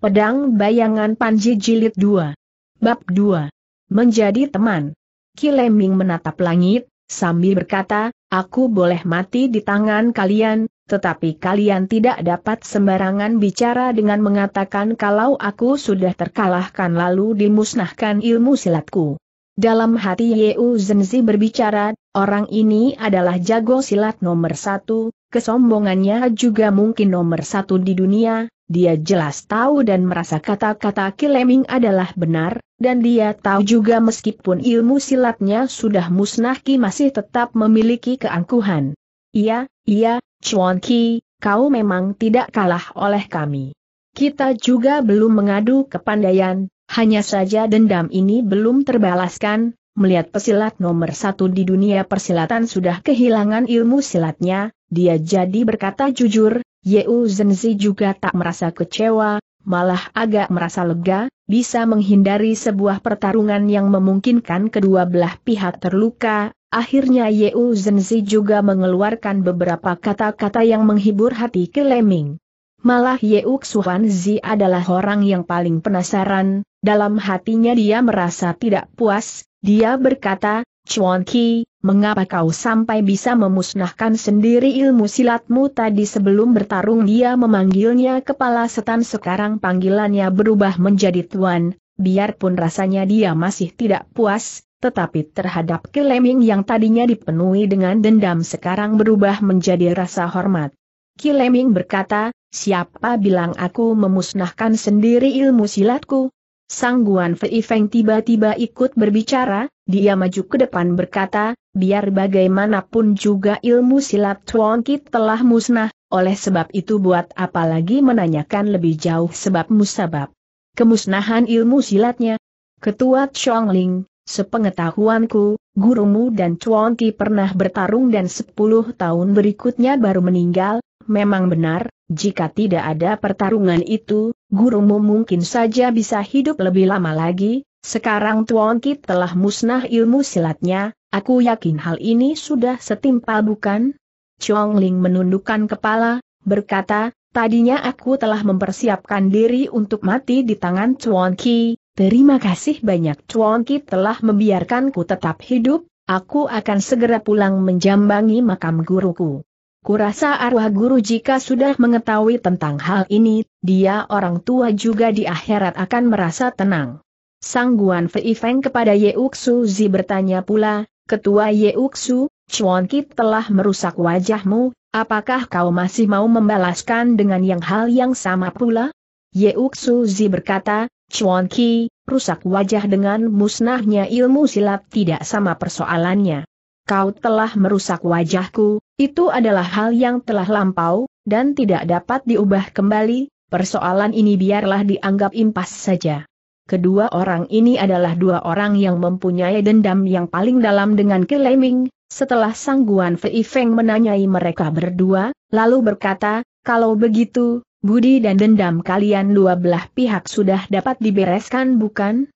Pedang Bayangan Panji Jilid 2. Bab 2. Menjadi teman. Kileming menatap langit, sambil berkata, aku boleh mati di tangan kalian, tetapi kalian tidak dapat sembarangan bicara dengan mengatakan kalau aku sudah terkalahkan lalu dimusnahkan ilmu silatku. Dalam hati Yeu Zenzi berbicara, Orang ini adalah jago silat nomor satu, kesombongannya juga mungkin nomor satu di dunia, dia jelas tahu dan merasa kata-kata Kileming adalah benar, dan dia tahu juga meskipun ilmu silatnya sudah musnah Ki masih tetap memiliki keangkuhan. Iya, iya, Chuan Ki, kau memang tidak kalah oleh kami. Kita juga belum mengadu kepandaian, hanya saja dendam ini belum terbalaskan, melihat pesilat nomor satu di dunia persilatan sudah kehilangan ilmu silatnya, dia jadi berkata jujur, Yeu Zenzi juga tak merasa kecewa, malah agak merasa lega, bisa menghindari sebuah pertarungan yang memungkinkan kedua belah pihak terluka, Akhirnya Yeu Zenzi juga mengeluarkan beberapa kata-kata yang menghibur hati Keleming. Malah Yeu Xuanzi adalah orang yang paling penasaran, dalam hatinya dia merasa tidak puas, dia berkata, Chuan Ki, mengapa kau sampai bisa memusnahkan sendiri ilmu silatmu tadi sebelum bertarung dia memanggilnya kepala setan sekarang panggilannya berubah menjadi tuan, biarpun rasanya dia masih tidak puas, tetapi terhadap Kileming yang tadinya dipenuhi dengan dendam sekarang berubah menjadi rasa hormat. Kileming berkata, siapa bilang aku memusnahkan sendiri ilmu silatku? Sang Guan Fei Feng tiba-tiba ikut berbicara, dia maju ke depan berkata, biar bagaimanapun juga ilmu silat Chuan Kit telah musnah, oleh sebab itu buat apalagi menanyakan lebih jauh sebab musabab. Kemusnahan ilmu silatnya. Ketua Chong Ling, sepengetahuanku, gurumu dan Chuan Ki pernah bertarung dan 10 tahun berikutnya baru meninggal, memang benar, jika tidak ada pertarungan itu, gurumu mungkin saja bisa hidup lebih lama lagi, sekarang Tuan Kit telah musnah ilmu silatnya, aku yakin hal ini sudah setimpal bukan? Chong Ling menundukkan kepala, berkata, tadinya aku telah mempersiapkan diri untuk mati di tangan Tuan Ki, terima kasih banyak Tuan Ki telah membiarkanku tetap hidup, aku akan segera pulang menjambangi makam guruku. Kurasa arwah guru jika sudah mengetahui tentang hal ini, dia orang tua juga di akhirat akan merasa tenang. Sang Guan Fei Feng kepada Uksu Zi bertanya pula, Ketua Uksu, Chuan Kit telah merusak wajahmu, apakah kau masih mau membalaskan dengan yang hal yang sama pula? Uksu Zi berkata, Chuan Ki, rusak wajah dengan musnahnya ilmu silat tidak sama persoalannya kau telah merusak wajahku, itu adalah hal yang telah lampau, dan tidak dapat diubah kembali, persoalan ini biarlah dianggap impas saja. Kedua orang ini adalah dua orang yang mempunyai dendam yang paling dalam dengan Keleming, setelah sangguan Fei Feng menanyai mereka berdua, lalu berkata, kalau begitu, budi dan dendam kalian dua belah pihak sudah dapat dibereskan bukan?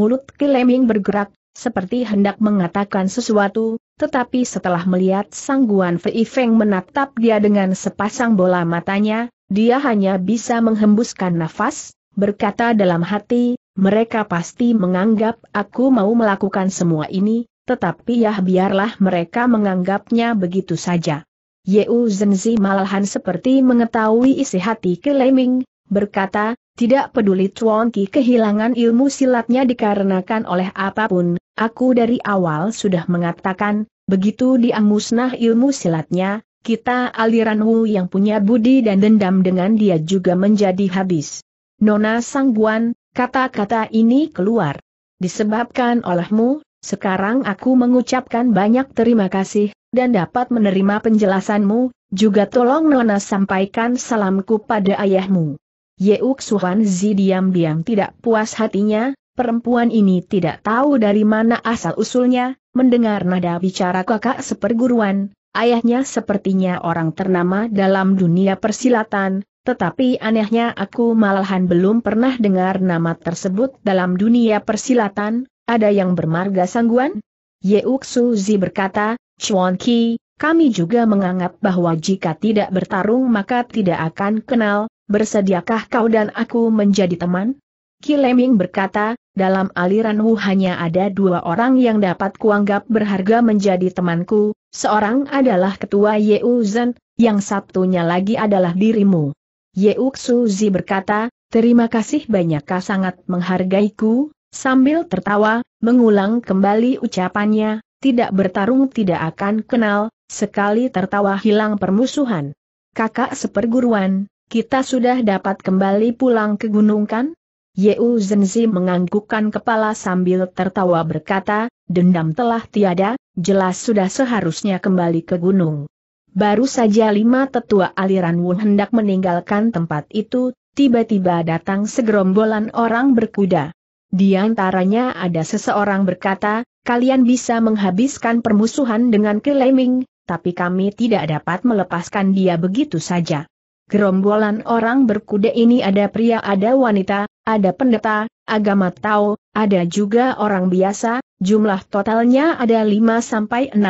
Mulut Keleming bergerak, seperti hendak mengatakan sesuatu, tetapi setelah melihat sangguan Fei Feng menatap dia dengan sepasang bola matanya, dia hanya bisa menghembuskan nafas, berkata dalam hati, mereka pasti menganggap aku mau melakukan semua ini, tetapi ya biarlah mereka menganggapnya begitu saja. Yeu Zenzi malahan seperti mengetahui isi hati Keleming, berkata, tidak peduli Chuan Ki kehilangan ilmu silatnya dikarenakan oleh apapun, aku dari awal sudah mengatakan, begitu dia musnah ilmu silatnya, kita aliran Wu yang punya budi dan dendam dengan dia juga menjadi habis. Nona Sangguan, kata-kata ini keluar. Disebabkan olehmu, sekarang aku mengucapkan banyak terima kasih, dan dapat menerima penjelasanmu, juga tolong Nona sampaikan salamku pada ayahmu. Yeuk Suhan Zi diam-diam tidak puas hatinya, perempuan ini tidak tahu dari mana asal-usulnya, mendengar nada bicara kakak seperguruan, ayahnya sepertinya orang ternama dalam dunia persilatan, tetapi anehnya aku malahan belum pernah dengar nama tersebut dalam dunia persilatan, ada yang bermarga sangguan? Yeuk Suzi berkata, Chuan Ki, kami juga menganggap bahwa jika tidak bertarung maka tidak akan kenal, bersediakah kau dan aku menjadi teman? Kileming berkata, dalam aliran Wu hanya ada dua orang yang dapat kuanggap berharga menjadi temanku, seorang adalah ketua Yeu Zhen, yang satunya lagi adalah dirimu. Yeu Xuzi berkata, terima kasih banyak kau sangat menghargaiku, sambil tertawa, mengulang kembali ucapannya, tidak bertarung tidak akan kenal, sekali tertawa hilang permusuhan. Kakak seperguruan, kita sudah dapat kembali pulang ke gunung kan? Yeu Zenzi menganggukkan kepala sambil tertawa berkata, dendam telah tiada, jelas sudah seharusnya kembali ke gunung. Baru saja lima tetua aliran Wu hendak meninggalkan tempat itu, tiba-tiba datang segerombolan orang berkuda. Di antaranya ada seseorang berkata, kalian bisa menghabiskan permusuhan dengan Keleming, tapi kami tidak dapat melepaskan dia begitu saja gerombolan orang berkuda ini ada pria ada wanita, ada pendeta, agama tahu, ada juga orang biasa, jumlah totalnya ada 5-16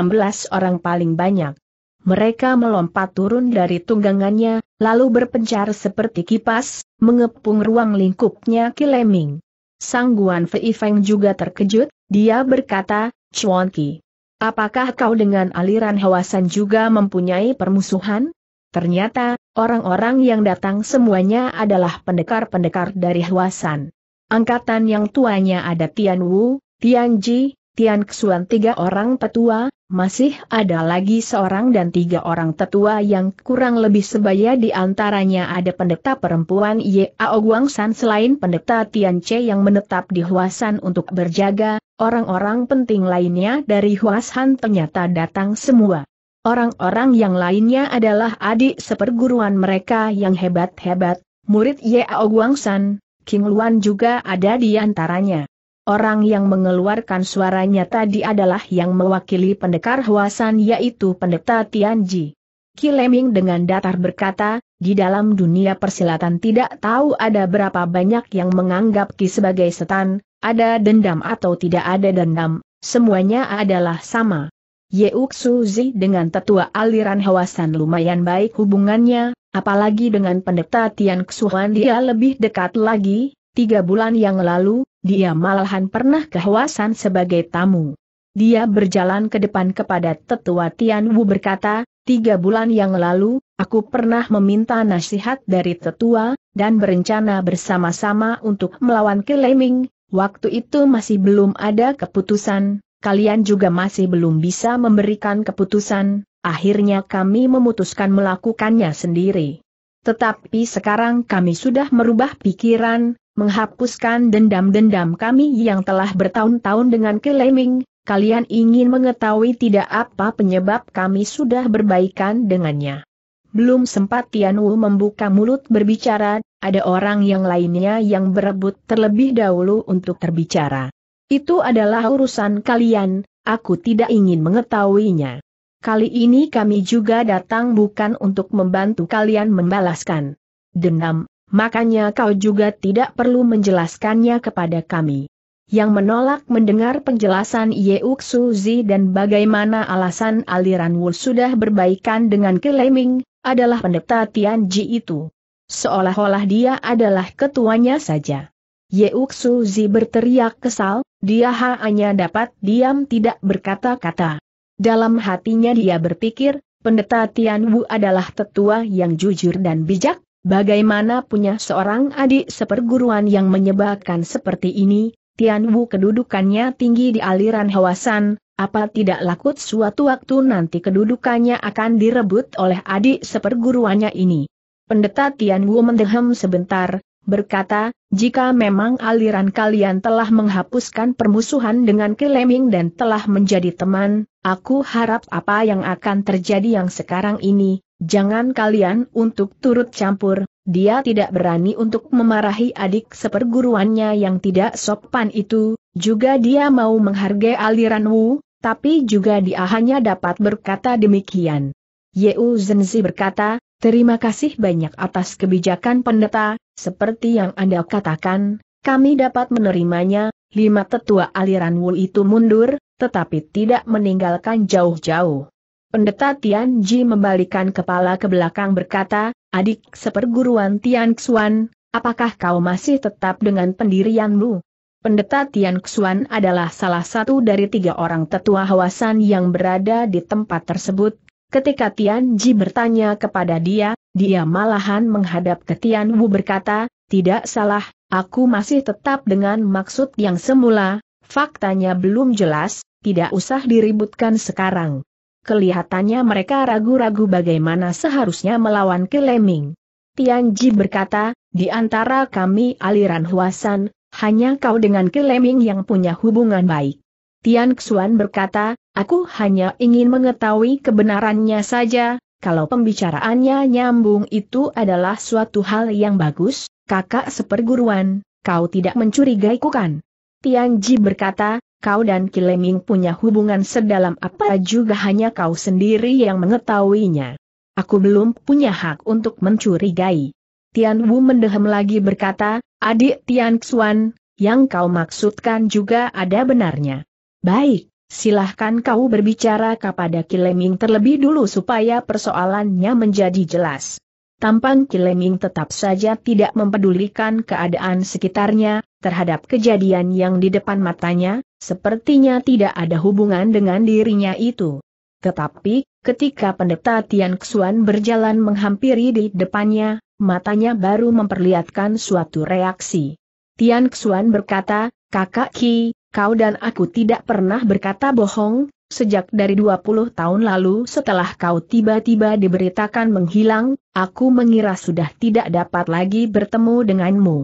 orang paling banyak. Mereka melompat turun dari tunggangannya, lalu berpencar seperti kipas, mengepung ruang lingkupnya Kileming. Sang Guan Fei Feng juga terkejut, dia berkata, Chuan Ki, apakah kau dengan aliran Hawasan juga mempunyai permusuhan? Ternyata, orang-orang yang datang semuanya adalah pendekar-pendekar dari Huasan. Angkatan yang tuanya ada Tian Wu, Tian Ji, Tian Xuan tiga orang tetua, masih ada lagi seorang dan tiga orang tetua yang kurang lebih sebaya di antaranya ada pendeta perempuan Ye Yao Guangsan selain pendeta Tian Che yang menetap di Huasan untuk berjaga, orang-orang penting lainnya dari Huasan ternyata datang semua. Orang-orang yang lainnya adalah adik seperguruan mereka yang hebat-hebat, murid Yeo Guangsan, King Luan juga ada di antaranya. Orang yang mengeluarkan suaranya tadi adalah yang mewakili pendekar Huasan yaitu pendeta Tianji. Kileming dengan datar berkata, di dalam dunia persilatan tidak tahu ada berapa banyak yang menganggap Ki sebagai setan, ada dendam atau tidak ada dendam, semuanya adalah sama. Yeuk Suzi dengan tetua aliran Hawasan lumayan baik hubungannya, apalagi dengan pendeta Tian Xuan dia lebih dekat lagi, tiga bulan yang lalu, dia malahan pernah ke Hawasan sebagai tamu. Dia berjalan ke depan kepada tetua Tian Wu berkata, tiga bulan yang lalu, aku pernah meminta nasihat dari tetua, dan berencana bersama-sama untuk melawan Keleming, waktu itu masih belum ada keputusan, kalian juga masih belum bisa memberikan keputusan, akhirnya kami memutuskan melakukannya sendiri. Tetapi sekarang kami sudah merubah pikiran, menghapuskan dendam-dendam kami yang telah bertahun-tahun dengan Keleming, kalian ingin mengetahui tidak apa penyebab kami sudah berbaikan dengannya. Belum sempat Tian Wu membuka mulut berbicara, ada orang yang lainnya yang berebut terlebih dahulu untuk terbicara. Itu adalah urusan kalian, aku tidak ingin mengetahuinya. Kali ini kami juga datang bukan untuk membantu kalian membalaskan dendam, makanya kau juga tidak perlu menjelaskannya kepada kami. Yang menolak mendengar penjelasan Yeuk Suzi dan bagaimana alasan aliran Wu sudah berbaikan dengan Keleming, adalah pendeta Tian Ji itu. Seolah-olah dia adalah ketuanya saja. Yeuk Suzi berteriak kesal, dia hanya dapat diam tidak berkata-kata. Dalam hatinya dia berpikir, pendeta Tian Wu adalah tetua yang jujur dan bijak, bagaimana punya seorang adik seperguruan yang menyebabkan seperti ini, Tian Wu kedudukannya tinggi di aliran Hawasan, apa tidak lakut suatu waktu nanti kedudukannya akan direbut oleh adik seperguruannya ini. Pendeta Tian Wu mendehem sebentar, berkata, jika memang aliran kalian telah menghapuskan permusuhan dengan Kileming dan telah menjadi teman, aku harap apa yang akan terjadi yang sekarang ini, jangan kalian untuk turut campur, dia tidak berani untuk memarahi adik seperguruannya yang tidak sopan itu, juga dia mau menghargai aliran Wu, tapi juga dia hanya dapat berkata demikian. Yeu Zenzi berkata, terima kasih banyak atas kebijakan pendeta, seperti yang Anda katakan, kami dapat menerimanya, lima tetua aliran Wu itu mundur, tetapi tidak meninggalkan jauh-jauh. Pendeta Tian Ji membalikan kepala ke belakang berkata, adik seperguruan Tian Xuan, apakah kau masih tetap dengan pendirianmu? Pendeta Tian Xuan adalah salah satu dari tiga orang tetua hawasan yang berada di tempat tersebut. Ketika Tian Ji bertanya kepada dia, dia malahan menghadap ke Tian Wu berkata, tidak salah, aku masih tetap dengan maksud yang semula, faktanya belum jelas, tidak usah diributkan sekarang. Kelihatannya mereka ragu-ragu bagaimana seharusnya melawan Keleming. Tian Ji berkata, di antara kami aliran Huasan, hanya kau dengan Keleming yang punya hubungan baik. Tian Xuan berkata, aku hanya ingin mengetahui kebenarannya saja, kalau pembicaraannya nyambung itu adalah suatu hal yang bagus, kakak seperguruan, kau tidak mencurigaiku kan? Ji berkata, kau dan Kileming punya hubungan sedalam apa juga hanya kau sendiri yang mengetahuinya. Aku belum punya hak untuk mencurigai. Tian Wu mendehem lagi berkata, adik Tian Xuan, yang kau maksudkan juga ada benarnya. Baik, Silahkan kau berbicara kepada Kileming terlebih dulu supaya persoalannya menjadi jelas. Tampang Kileming tetap saja tidak mempedulikan keadaan sekitarnya, terhadap kejadian yang di depan matanya, sepertinya tidak ada hubungan dengan dirinya itu. Tetapi, ketika pendeta Tian Xuan berjalan menghampiri di depannya, matanya baru memperlihatkan suatu reaksi. Tian Xuan berkata, Kakak Ki, kau dan aku tidak pernah berkata bohong, sejak dari 20 tahun lalu setelah kau tiba-tiba diberitakan menghilang, aku mengira sudah tidak dapat lagi bertemu denganmu.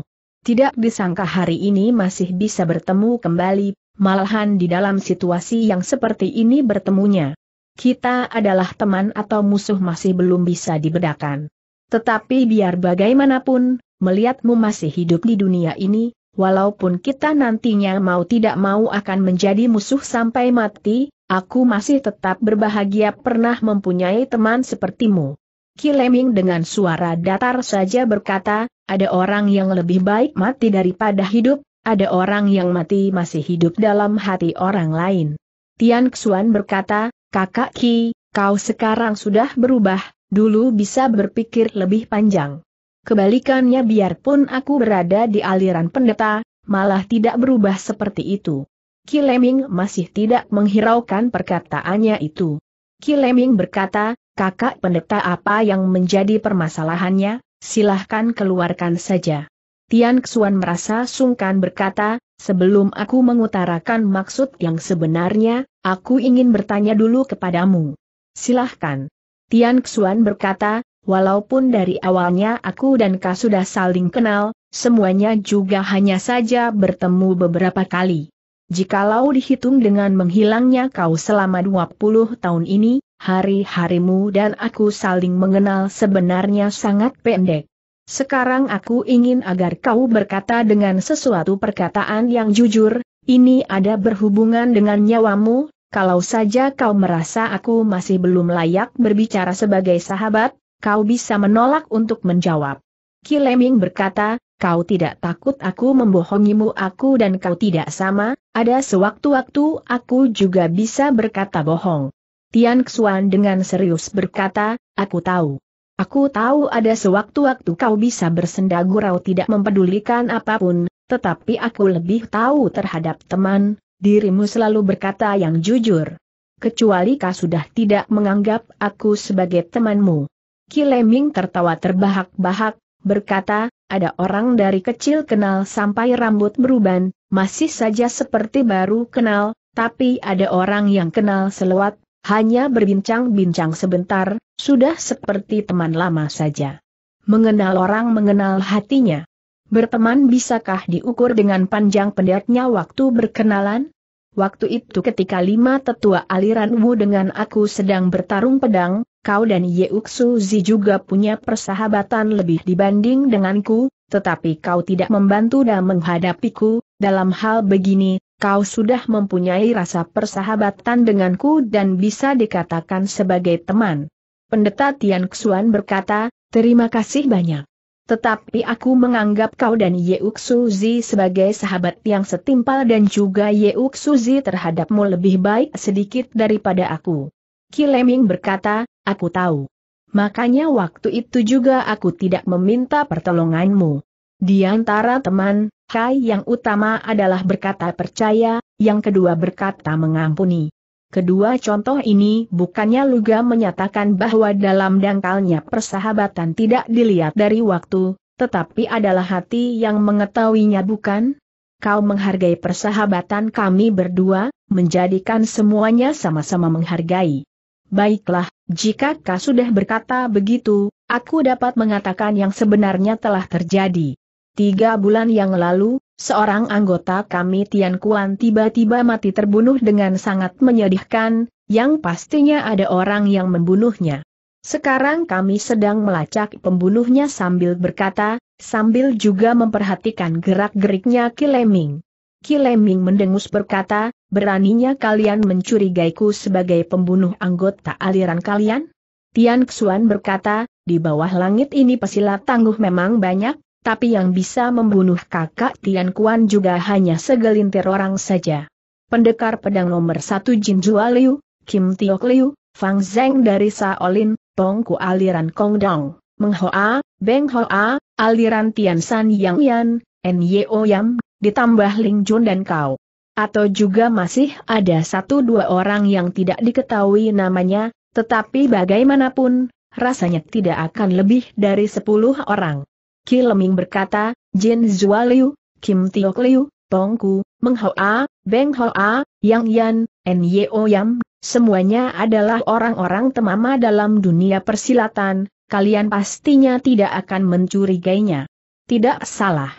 Tidak disangka hari ini masih bisa bertemu kembali, malahan di dalam situasi yang seperti ini bertemunya. Kita adalah teman atau musuh masih belum bisa dibedakan. Tetapi biar bagaimanapun, melihatmu masih hidup di dunia ini, walaupun kita nantinya mau tidak mau akan menjadi musuh sampai mati, aku masih tetap berbahagia pernah mempunyai teman sepertimu. Kileming dengan suara datar saja berkata, ada orang yang lebih baik mati daripada hidup, ada orang yang mati masih hidup dalam hati orang lain. Tian Xuan berkata, kakak Ki, kau sekarang sudah berubah, dulu bisa berpikir lebih panjang. Kebalikannya biarpun aku berada di aliran pendeta, malah tidak berubah seperti itu. Kileming masih tidak menghiraukan perkataannya itu. Kileming berkata, kakak pendeta apa yang menjadi permasalahannya, silahkan keluarkan saja. Tian Xuan merasa sungkan berkata, sebelum aku mengutarakan maksud yang sebenarnya, aku ingin bertanya dulu kepadamu. Silahkan. Tian Xuan berkata, Walaupun dari awalnya aku dan kau sudah saling kenal, semuanya juga hanya saja bertemu beberapa kali. Jikalau dihitung dengan menghilangnya kau selama 20 tahun ini, hari-harimu dan aku saling mengenal sebenarnya sangat pendek. Sekarang aku ingin agar kau berkata dengan sesuatu perkataan yang jujur, ini ada berhubungan dengan nyawamu, kalau saja kau merasa aku masih belum layak berbicara sebagai sahabat, kau bisa menolak untuk menjawab. Kileming berkata, kau tidak takut aku membohongimu aku dan kau tidak sama, ada sewaktu-waktu aku juga bisa berkata bohong. Tian Xuan dengan serius berkata, aku tahu. Aku tahu ada sewaktu-waktu kau bisa bersenda gurau tidak mempedulikan apapun, tetapi aku lebih tahu terhadap teman, dirimu selalu berkata yang jujur. Kecuali kau sudah tidak menganggap aku sebagai temanmu. Kileming tertawa terbahak-bahak, berkata, ada orang dari kecil kenal sampai rambut beruban, masih saja seperti baru kenal, tapi ada orang yang kenal selewat, hanya berbincang-bincang sebentar, sudah seperti teman lama saja. Mengenal orang mengenal hatinya. Berteman bisakah diukur dengan panjang pendeknya waktu berkenalan? Waktu itu ketika lima tetua aliran Wu dengan aku sedang bertarung pedang, kau dan Yeuksu Zi juga punya persahabatan lebih dibanding denganku, tetapi kau tidak membantu dan menghadapiku, dalam hal begini, kau sudah mempunyai rasa persahabatan denganku dan bisa dikatakan sebagai teman. Pendeta Tian Xuan berkata, terima kasih banyak. Tetapi aku menganggap kau dan Yeuk Zi sebagai sahabat yang setimpal dan juga Yeuk Zi terhadapmu lebih baik sedikit daripada aku. Kileming berkata, Aku tahu. Makanya waktu itu juga aku tidak meminta pertolonganmu. Di antara teman, Kai yang utama adalah berkata percaya, yang kedua berkata mengampuni. Kedua contoh ini bukannya Luga menyatakan bahwa dalam dangkalnya persahabatan tidak dilihat dari waktu, tetapi adalah hati yang mengetahuinya bukan? Kau menghargai persahabatan kami berdua, menjadikan semuanya sama-sama menghargai. Baiklah, jika kau sudah berkata begitu, aku dapat mengatakan yang sebenarnya telah terjadi. Tiga bulan yang lalu, seorang anggota kami Tian Kuan tiba-tiba mati terbunuh dengan sangat menyedihkan, yang pastinya ada orang yang membunuhnya. Sekarang kami sedang melacak pembunuhnya sambil berkata, sambil juga memperhatikan gerak-geriknya Kileming. Kileming mendengus berkata, beraninya kalian mencurigaiku sebagai pembunuh anggota aliran kalian? Tian Xuan berkata, di bawah langit ini pesilat tangguh memang banyak, tapi yang bisa membunuh kakak Tian Kuan juga hanya segelintir orang saja. Pendekar pedang nomor satu Jin Jua Liu, Kim Tiok Liu, Fang Zeng dari Shaolin, Tongku aliran Kong Dong, Meng Hoa, Beng Hoa, aliran Tian San Yang Yan, N O Yam ditambah Ling Jun dan kau. Atau juga masih ada satu dua orang yang tidak diketahui namanya, tetapi bagaimanapun, rasanya tidak akan lebih dari sepuluh orang. Leming berkata, Jin Zua Liu, Kim Tiok Liu, Ku, Meng Hoa, Beng Hoa, Yang Yan, N O Yam, semuanya adalah orang-orang temama dalam dunia persilatan, kalian pastinya tidak akan mencurigainya. Tidak salah.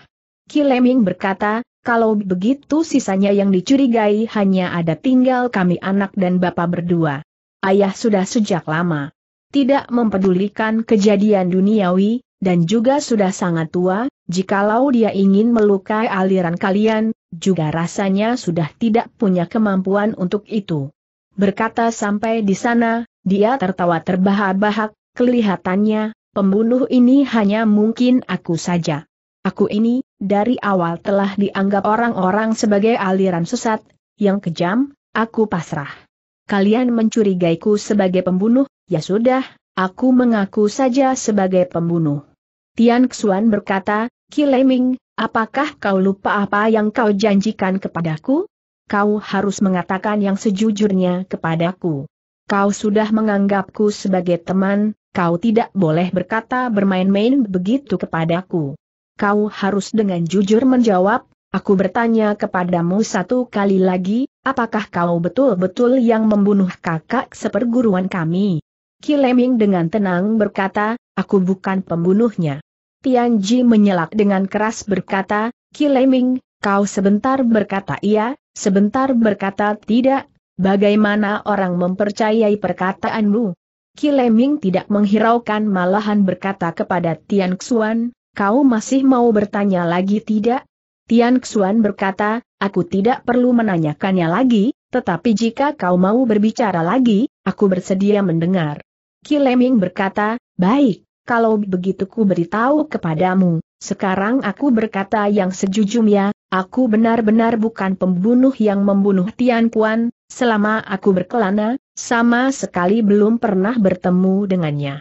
Kileming berkata, kalau begitu sisanya yang dicurigai hanya ada tinggal kami anak dan bapak berdua. Ayah sudah sejak lama tidak mempedulikan kejadian duniawi, dan juga sudah sangat tua, jikalau dia ingin melukai aliran kalian, juga rasanya sudah tidak punya kemampuan untuk itu. Berkata sampai di sana, dia tertawa terbahak-bahak, kelihatannya, pembunuh ini hanya mungkin aku saja. Aku ini, dari awal telah dianggap orang-orang sebagai aliran sesat, yang kejam, aku pasrah. Kalian mencurigaiku sebagai pembunuh, ya sudah, aku mengaku saja sebagai pembunuh. Tian Xuan berkata, Kileming, apakah kau lupa apa yang kau janjikan kepadaku? Kau harus mengatakan yang sejujurnya kepadaku. Kau sudah menganggapku sebagai teman, kau tidak boleh berkata bermain-main begitu kepadaku kau harus dengan jujur menjawab, aku bertanya kepadamu satu kali lagi, apakah kau betul-betul yang membunuh kakak seperguruan kami? Kileming dengan tenang berkata, aku bukan pembunuhnya. Tianji menyelak dengan keras berkata, Kileming, kau sebentar berkata iya, sebentar berkata tidak, bagaimana orang mempercayai perkataanmu? Kileming tidak menghiraukan malahan berkata kepada Tian Xuan, kau masih mau bertanya lagi tidak? Tian Xuan berkata, aku tidak perlu menanyakannya lagi, tetapi jika kau mau berbicara lagi, aku bersedia mendengar. Ki Leming berkata, baik, kalau begitu ku beritahu kepadamu, sekarang aku berkata yang sejujurnya, aku benar-benar bukan pembunuh yang membunuh Tian Kuan, selama aku berkelana, sama sekali belum pernah bertemu dengannya.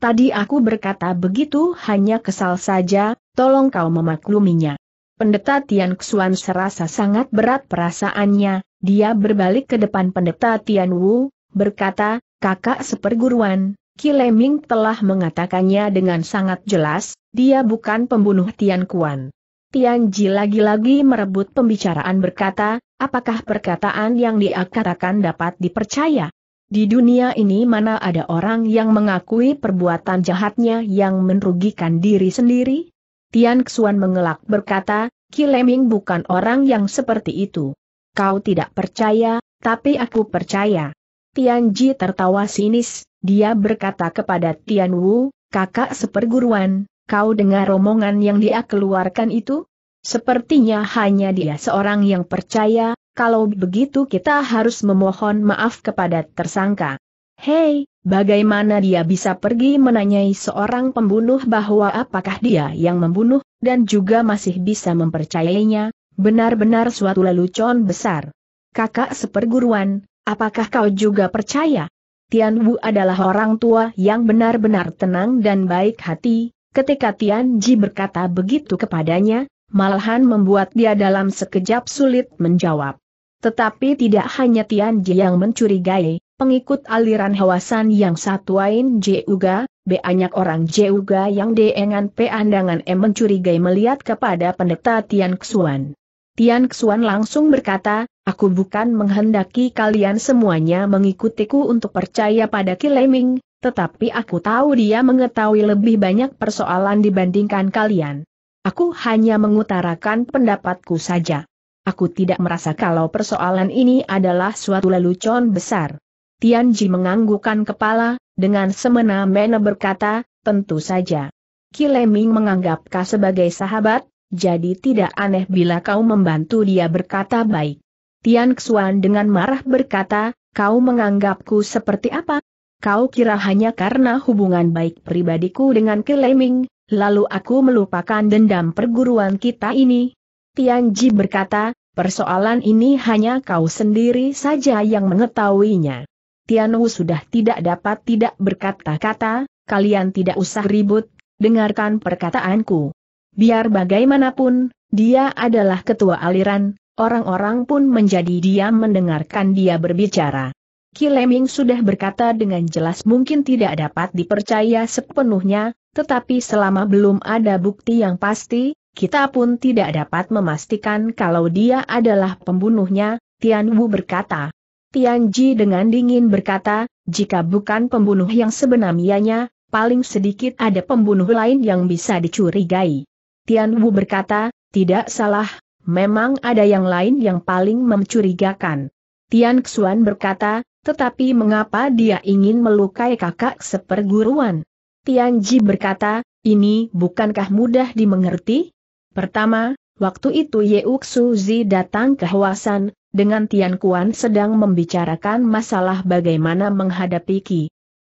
Tadi aku berkata begitu hanya kesal saja, tolong kau memakluminya. Pendeta Tian Xuan serasa sangat berat perasaannya, dia berbalik ke depan pendeta Tian Wu, berkata, kakak seperguruan, Kileming telah mengatakannya dengan sangat jelas, dia bukan pembunuh Tian Kuan. Tian Ji lagi-lagi merebut pembicaraan berkata, apakah perkataan yang dia katakan dapat dipercaya? Di dunia ini mana ada orang yang mengakui perbuatan jahatnya yang merugikan diri sendiri? Tian Xuan mengelak berkata, Kileming bukan orang yang seperti itu. Kau tidak percaya, tapi aku percaya. Tian Ji tertawa sinis, dia berkata kepada Tian Wu, kakak seperguruan, kau dengar omongan yang dia keluarkan itu? Sepertinya hanya dia seorang yang percaya, kalau begitu kita harus memohon maaf kepada tersangka. Hei, bagaimana dia bisa pergi menanyai seorang pembunuh bahwa apakah dia yang membunuh, dan juga masih bisa mempercayainya, benar-benar suatu lelucon besar. Kakak seperguruan, apakah kau juga percaya? Tian Wu adalah orang tua yang benar-benar tenang dan baik hati, ketika Tian Ji berkata begitu kepadanya, malahan membuat dia dalam sekejap sulit menjawab. Tetapi tidak hanya Tian Ji yang mencurigai, pengikut aliran Hawasan yang satu lain juga, banyak orang juga yang dengan peandangan M mencurigai melihat kepada pendeta Tian Xuan. Tian Xuan langsung berkata, aku bukan menghendaki kalian semuanya mengikutiku untuk percaya pada Kileming, tetapi aku tahu dia mengetahui lebih banyak persoalan dibandingkan kalian. Aku hanya mengutarakan pendapatku saja. Aku tidak merasa kalau persoalan ini adalah suatu lelucon besar. Tianji menganggukkan kepala, dengan semena-mena berkata, tentu saja. Kileming menganggap kau sebagai sahabat, jadi tidak aneh bila kau membantu dia berkata baik. Tian Xuan dengan marah berkata, kau menganggapku seperti apa? Kau kira hanya karena hubungan baik pribadiku dengan Kileming, Lalu aku melupakan dendam perguruan kita ini. Tianji berkata, persoalan ini hanya kau sendiri saja yang mengetahuinya. Tianwu sudah tidak dapat tidak berkata-kata, kalian tidak usah ribut, dengarkan perkataanku. Biar bagaimanapun, dia adalah ketua aliran, orang-orang pun menjadi diam mendengarkan dia berbicara. Kileming sudah berkata dengan jelas mungkin tidak dapat dipercaya sepenuhnya, tetapi selama belum ada bukti yang pasti, kita pun tidak dapat memastikan kalau dia adalah pembunuhnya, Tian Wu berkata. Tian Ji dengan dingin berkata, jika bukan pembunuh yang sebenarnya, paling sedikit ada pembunuh lain yang bisa dicurigai. Tian Wu berkata, tidak salah, memang ada yang lain yang paling mencurigakan. Tian Xuan berkata, tetapi mengapa dia ingin melukai kakak seperguruan? Tian Ji berkata, ini bukankah mudah dimengerti? Pertama, waktu itu Ye Suzi datang ke Hwasan, dengan Tian Kuan sedang membicarakan masalah bagaimana menghadapi Ki.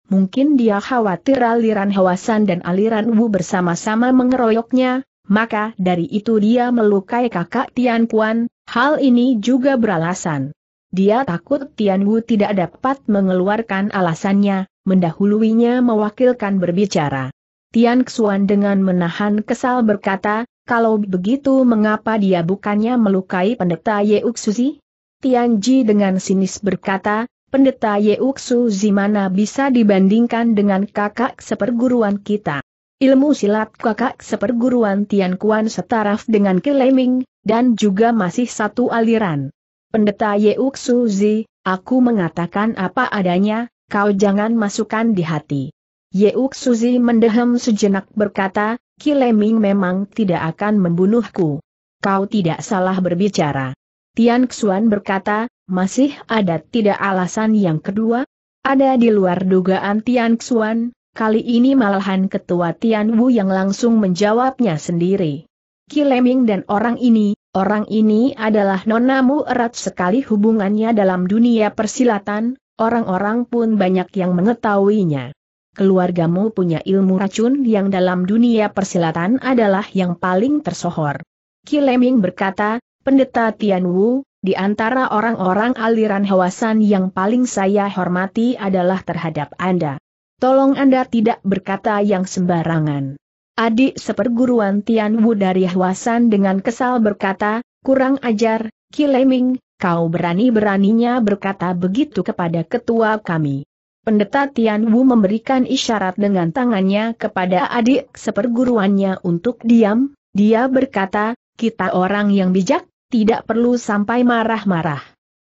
Mungkin dia khawatir aliran Hwasan dan aliran Wu bersama-sama mengeroyoknya, maka dari itu dia melukai kakak Tian Kuan, hal ini juga beralasan. Dia takut Tian Wu tidak dapat mengeluarkan alasannya, mendahuluinya mewakilkan berbicara. Tian Xuan dengan menahan kesal berkata, kalau begitu mengapa dia bukannya melukai pendeta Ye Uksuzi? Tian Ji dengan sinis berkata, pendeta Ye Uksuzi mana bisa dibandingkan dengan kakak seperguruan kita. Ilmu silat kakak seperguruan Tian Kuan setaraf dengan Kileming, dan juga masih satu aliran. Pendeta Yeuk Suzi, aku mengatakan apa adanya, kau jangan masukkan di hati. Yeuk Suzi mendehem sejenak berkata, Kileming memang tidak akan membunuhku. Kau tidak salah berbicara. Tian Xuan berkata, masih ada tidak alasan yang kedua? Ada di luar dugaan Tian Xuan, kali ini malahan ketua Tian Wu yang langsung menjawabnya sendiri. Kileming dan orang ini, Orang ini adalah nonamu erat sekali hubungannya dalam dunia persilatan, orang-orang pun banyak yang mengetahuinya. Keluargamu punya ilmu racun yang dalam dunia persilatan adalah yang paling tersohor. Kileming berkata, Pendeta Tianwu, di antara orang-orang aliran Hawasan yang paling saya hormati adalah terhadap Anda. Tolong Anda tidak berkata yang sembarangan. Adik seperguruan Tian Wu dari Hwasan dengan kesal berkata, kurang ajar, Kileming, kau berani-beraninya berkata begitu kepada ketua kami. Pendeta Tian Wu memberikan isyarat dengan tangannya kepada adik seperguruannya untuk diam, dia berkata, kita orang yang bijak, tidak perlu sampai marah-marah.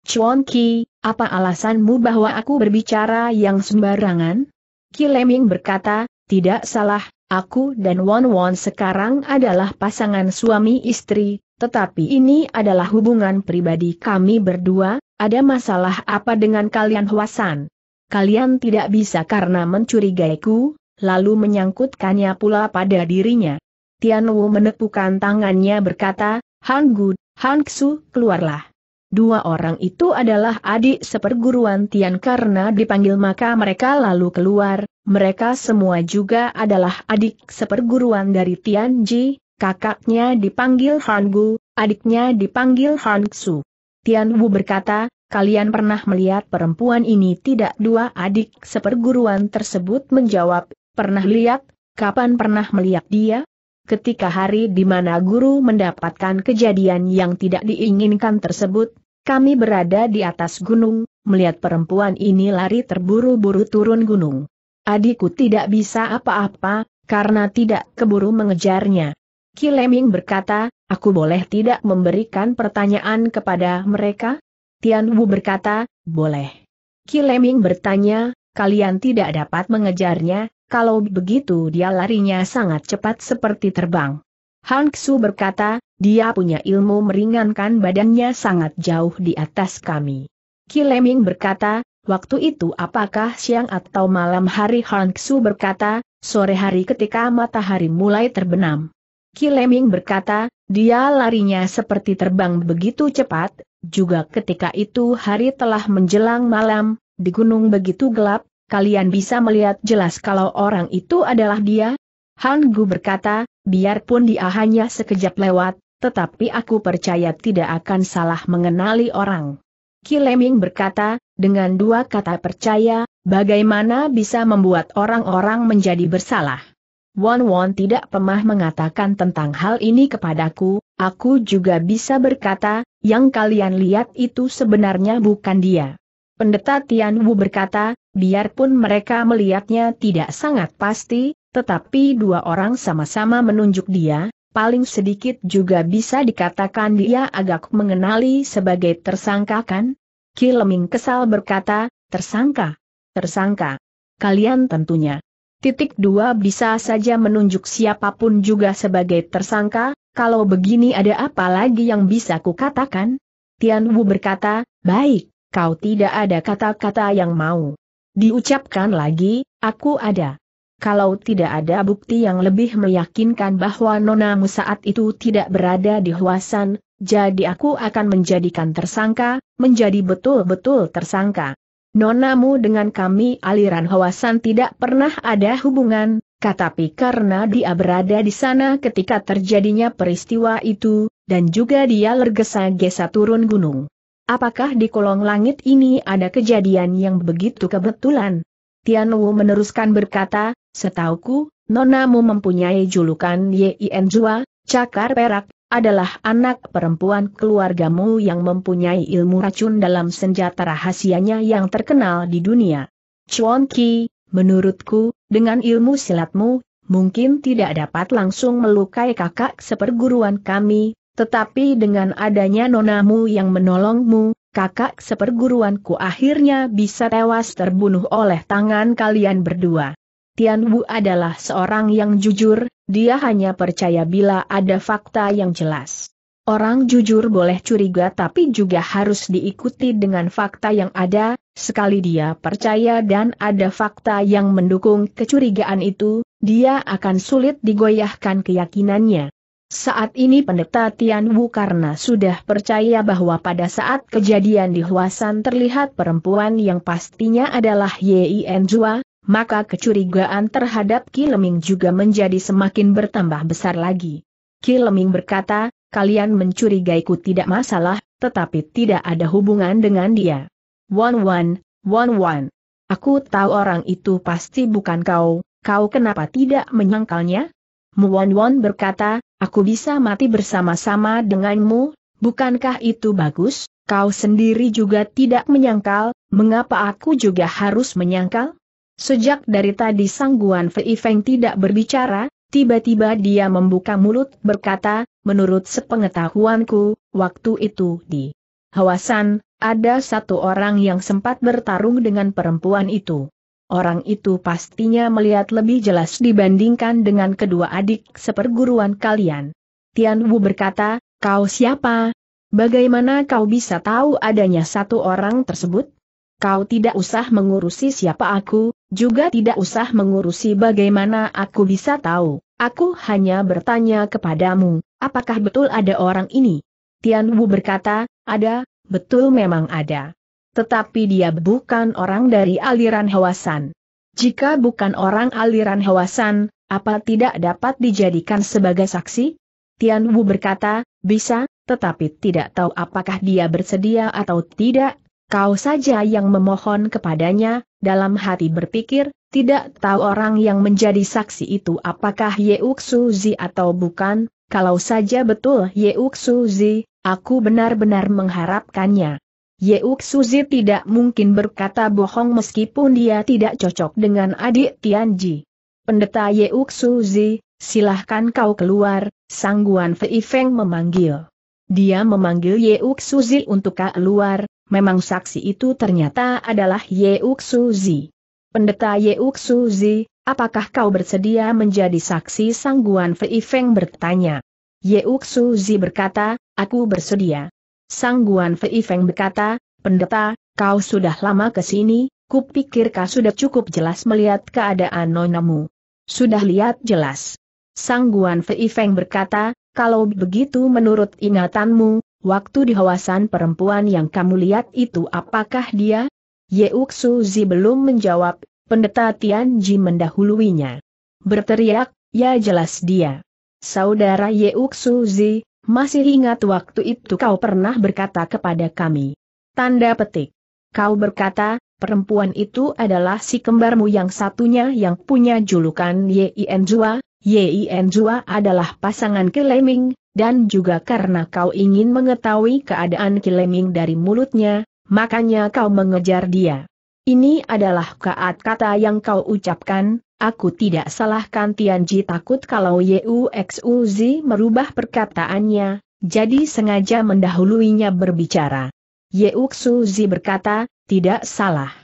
Chuan Ki, apa alasanmu bahwa aku berbicara yang sembarangan? Kileming berkata, tidak salah, Aku dan Won Won sekarang adalah pasangan suami istri, tetapi ini adalah hubungan pribadi kami berdua, ada masalah apa dengan kalian Hwasan? Kalian tidak bisa karena mencurigaiku, lalu menyangkutkannya pula pada dirinya. Tian Wu menepukan tangannya berkata, Han Gu, Han Ksu, keluarlah. Dua orang itu adalah adik seperguruan Tian karena dipanggil maka mereka lalu keluar, mereka semua juga adalah adik seperguruan dari Tianji, kakaknya dipanggil Han Gu, adiknya dipanggil Han Xu. Tian Wu berkata, kalian pernah melihat perempuan ini tidak dua adik seperguruan tersebut menjawab, pernah lihat, kapan pernah melihat dia? Ketika hari di mana guru mendapatkan kejadian yang tidak diinginkan tersebut, kami berada di atas gunung, melihat perempuan ini lari terburu-buru turun gunung. Adikku tidak bisa apa-apa, karena tidak keburu mengejarnya. Kileming berkata, aku boleh tidak memberikan pertanyaan kepada mereka? Tian Wu berkata, boleh. Kileming bertanya, kalian tidak dapat mengejarnya, kalau begitu dia larinya sangat cepat seperti terbang. Han Su berkata, dia punya ilmu meringankan badannya sangat jauh di atas kami. Kileming berkata, Waktu itu apakah siang atau malam hari Han berkata, sore hari ketika matahari mulai terbenam. Kileming berkata, dia larinya seperti terbang begitu cepat, juga ketika itu hari telah menjelang malam, di gunung begitu gelap, kalian bisa melihat jelas kalau orang itu adalah dia. Han Gu berkata, biarpun dia hanya sekejap lewat, tetapi aku percaya tidak akan salah mengenali orang. Kileming berkata, dengan dua kata percaya, bagaimana bisa membuat orang-orang menjadi bersalah. Won Won tidak pernah mengatakan tentang hal ini kepadaku, aku juga bisa berkata, yang kalian lihat itu sebenarnya bukan dia. Pendeta Tian Wu berkata, biarpun mereka melihatnya tidak sangat pasti, tetapi dua orang sama-sama menunjuk dia, paling sedikit juga bisa dikatakan dia agak mengenali sebagai tersangka kan? Kileming kesal berkata, tersangka. Tersangka. Kalian tentunya. Titik dua bisa saja menunjuk siapapun juga sebagai tersangka, kalau begini ada apa lagi yang bisa kukatakan? Tian Wu berkata, baik, kau tidak ada kata-kata yang mau. Diucapkan lagi, aku ada kalau tidak ada bukti yang lebih meyakinkan bahwa nonamu saat itu tidak berada di Huasan, jadi aku akan menjadikan tersangka, menjadi betul-betul tersangka. Nonamu dengan kami aliran Huasan tidak pernah ada hubungan, tetapi karena dia berada di sana ketika terjadinya peristiwa itu, dan juga dia tergesa-gesa turun gunung. Apakah di kolong langit ini ada kejadian yang begitu kebetulan? Tian Wu meneruskan berkata, setauku, nonamu mempunyai julukan Yin Jua, Cakar Perak, adalah anak perempuan keluargamu yang mempunyai ilmu racun dalam senjata rahasianya yang terkenal di dunia. Chuan Ki, menurutku, dengan ilmu silatmu, mungkin tidak dapat langsung melukai kakak seperguruan kami, tetapi dengan adanya nonamu yang menolongmu, kakak seperguruanku akhirnya bisa tewas terbunuh oleh tangan kalian berdua. Tian Wu adalah seorang yang jujur, dia hanya percaya bila ada fakta yang jelas. Orang jujur boleh curiga tapi juga harus diikuti dengan fakta yang ada, sekali dia percaya dan ada fakta yang mendukung kecurigaan itu, dia akan sulit digoyahkan keyakinannya. Saat ini pendeta Tian Wu karena sudah percaya bahwa pada saat kejadian di Huasan terlihat perempuan yang pastinya adalah Yin Zua, maka kecurigaan terhadap Kileming juga menjadi semakin bertambah besar lagi. Kileming berkata, kalian mencurigaiku tidak masalah, tetapi tidak ada hubungan dengan dia. Wan Wan, Wan Wan. Aku tahu orang itu pasti bukan kau, kau kenapa tidak menyangkalnya? Muan Wan berkata, aku bisa mati bersama-sama denganmu, bukankah itu bagus? Kau sendiri juga tidak menyangkal, mengapa aku juga harus menyangkal? Sejak dari tadi sangguan Fei Feng tidak berbicara, tiba-tiba dia membuka mulut berkata, menurut sepengetahuanku, waktu itu di Hawasan, ada satu orang yang sempat bertarung dengan perempuan itu orang itu pastinya melihat lebih jelas dibandingkan dengan kedua adik seperguruan kalian. Tian Wu berkata, kau siapa? Bagaimana kau bisa tahu adanya satu orang tersebut? Kau tidak usah mengurusi siapa aku, juga tidak usah mengurusi bagaimana aku bisa tahu. Aku hanya bertanya kepadamu, apakah betul ada orang ini? Tian Wu berkata, ada, betul memang ada. Tetapi dia bukan orang dari aliran Hawasan. Jika bukan orang aliran Hawasan, apa tidak dapat dijadikan sebagai saksi? Tian Wu berkata, bisa, tetapi tidak tahu apakah dia bersedia atau tidak. Kau saja yang memohon kepadanya, dalam hati berpikir, tidak tahu orang yang menjadi saksi itu apakah Yeuk Suzi atau bukan, kalau saja betul Yeuk Suzi, aku benar-benar mengharapkannya. Yeuk Suzi tidak mungkin berkata bohong meskipun dia tidak cocok dengan adik Tianji. Pendeta Yeuk Suzi, silahkan kau keluar, sangguan Fei Feng memanggil. Dia memanggil Yeuk Suzi untuk keluar, memang saksi itu ternyata adalah Yeuk Suzi. Pendeta Yeuk Suzi, apakah kau bersedia menjadi saksi sangguan Fei Feng bertanya. Yeuk Suzi berkata, aku bersedia. Sang Guan Fei Feng berkata, pendeta, kau sudah lama ke sini, kupikir kau sudah cukup jelas melihat keadaan nonamu. Sudah lihat jelas. Sang Guan Fei Feng berkata, kalau begitu menurut ingatanmu, waktu di hawasan perempuan yang kamu lihat itu apakah dia? Yeuk Zi belum menjawab, pendeta Tian Ji mendahuluinya. Berteriak, ya jelas dia. Saudara Yeuk Zi. Masih ingat waktu itu kau pernah berkata kepada kami. Tanda petik. Kau berkata, perempuan itu adalah si kembarmu yang satunya yang punya julukan Yin Jua. Yin Jua adalah pasangan Kileming, dan juga karena kau ingin mengetahui keadaan Kileming dari mulutnya, makanya kau mengejar dia. Ini adalah kaat kata yang kau ucapkan, Aku tidak salahkan Tianji takut kalau Yuxuzi merubah perkataannya, jadi sengaja mendahuluinya berbicara. Yuxuzi berkata, tidak salah.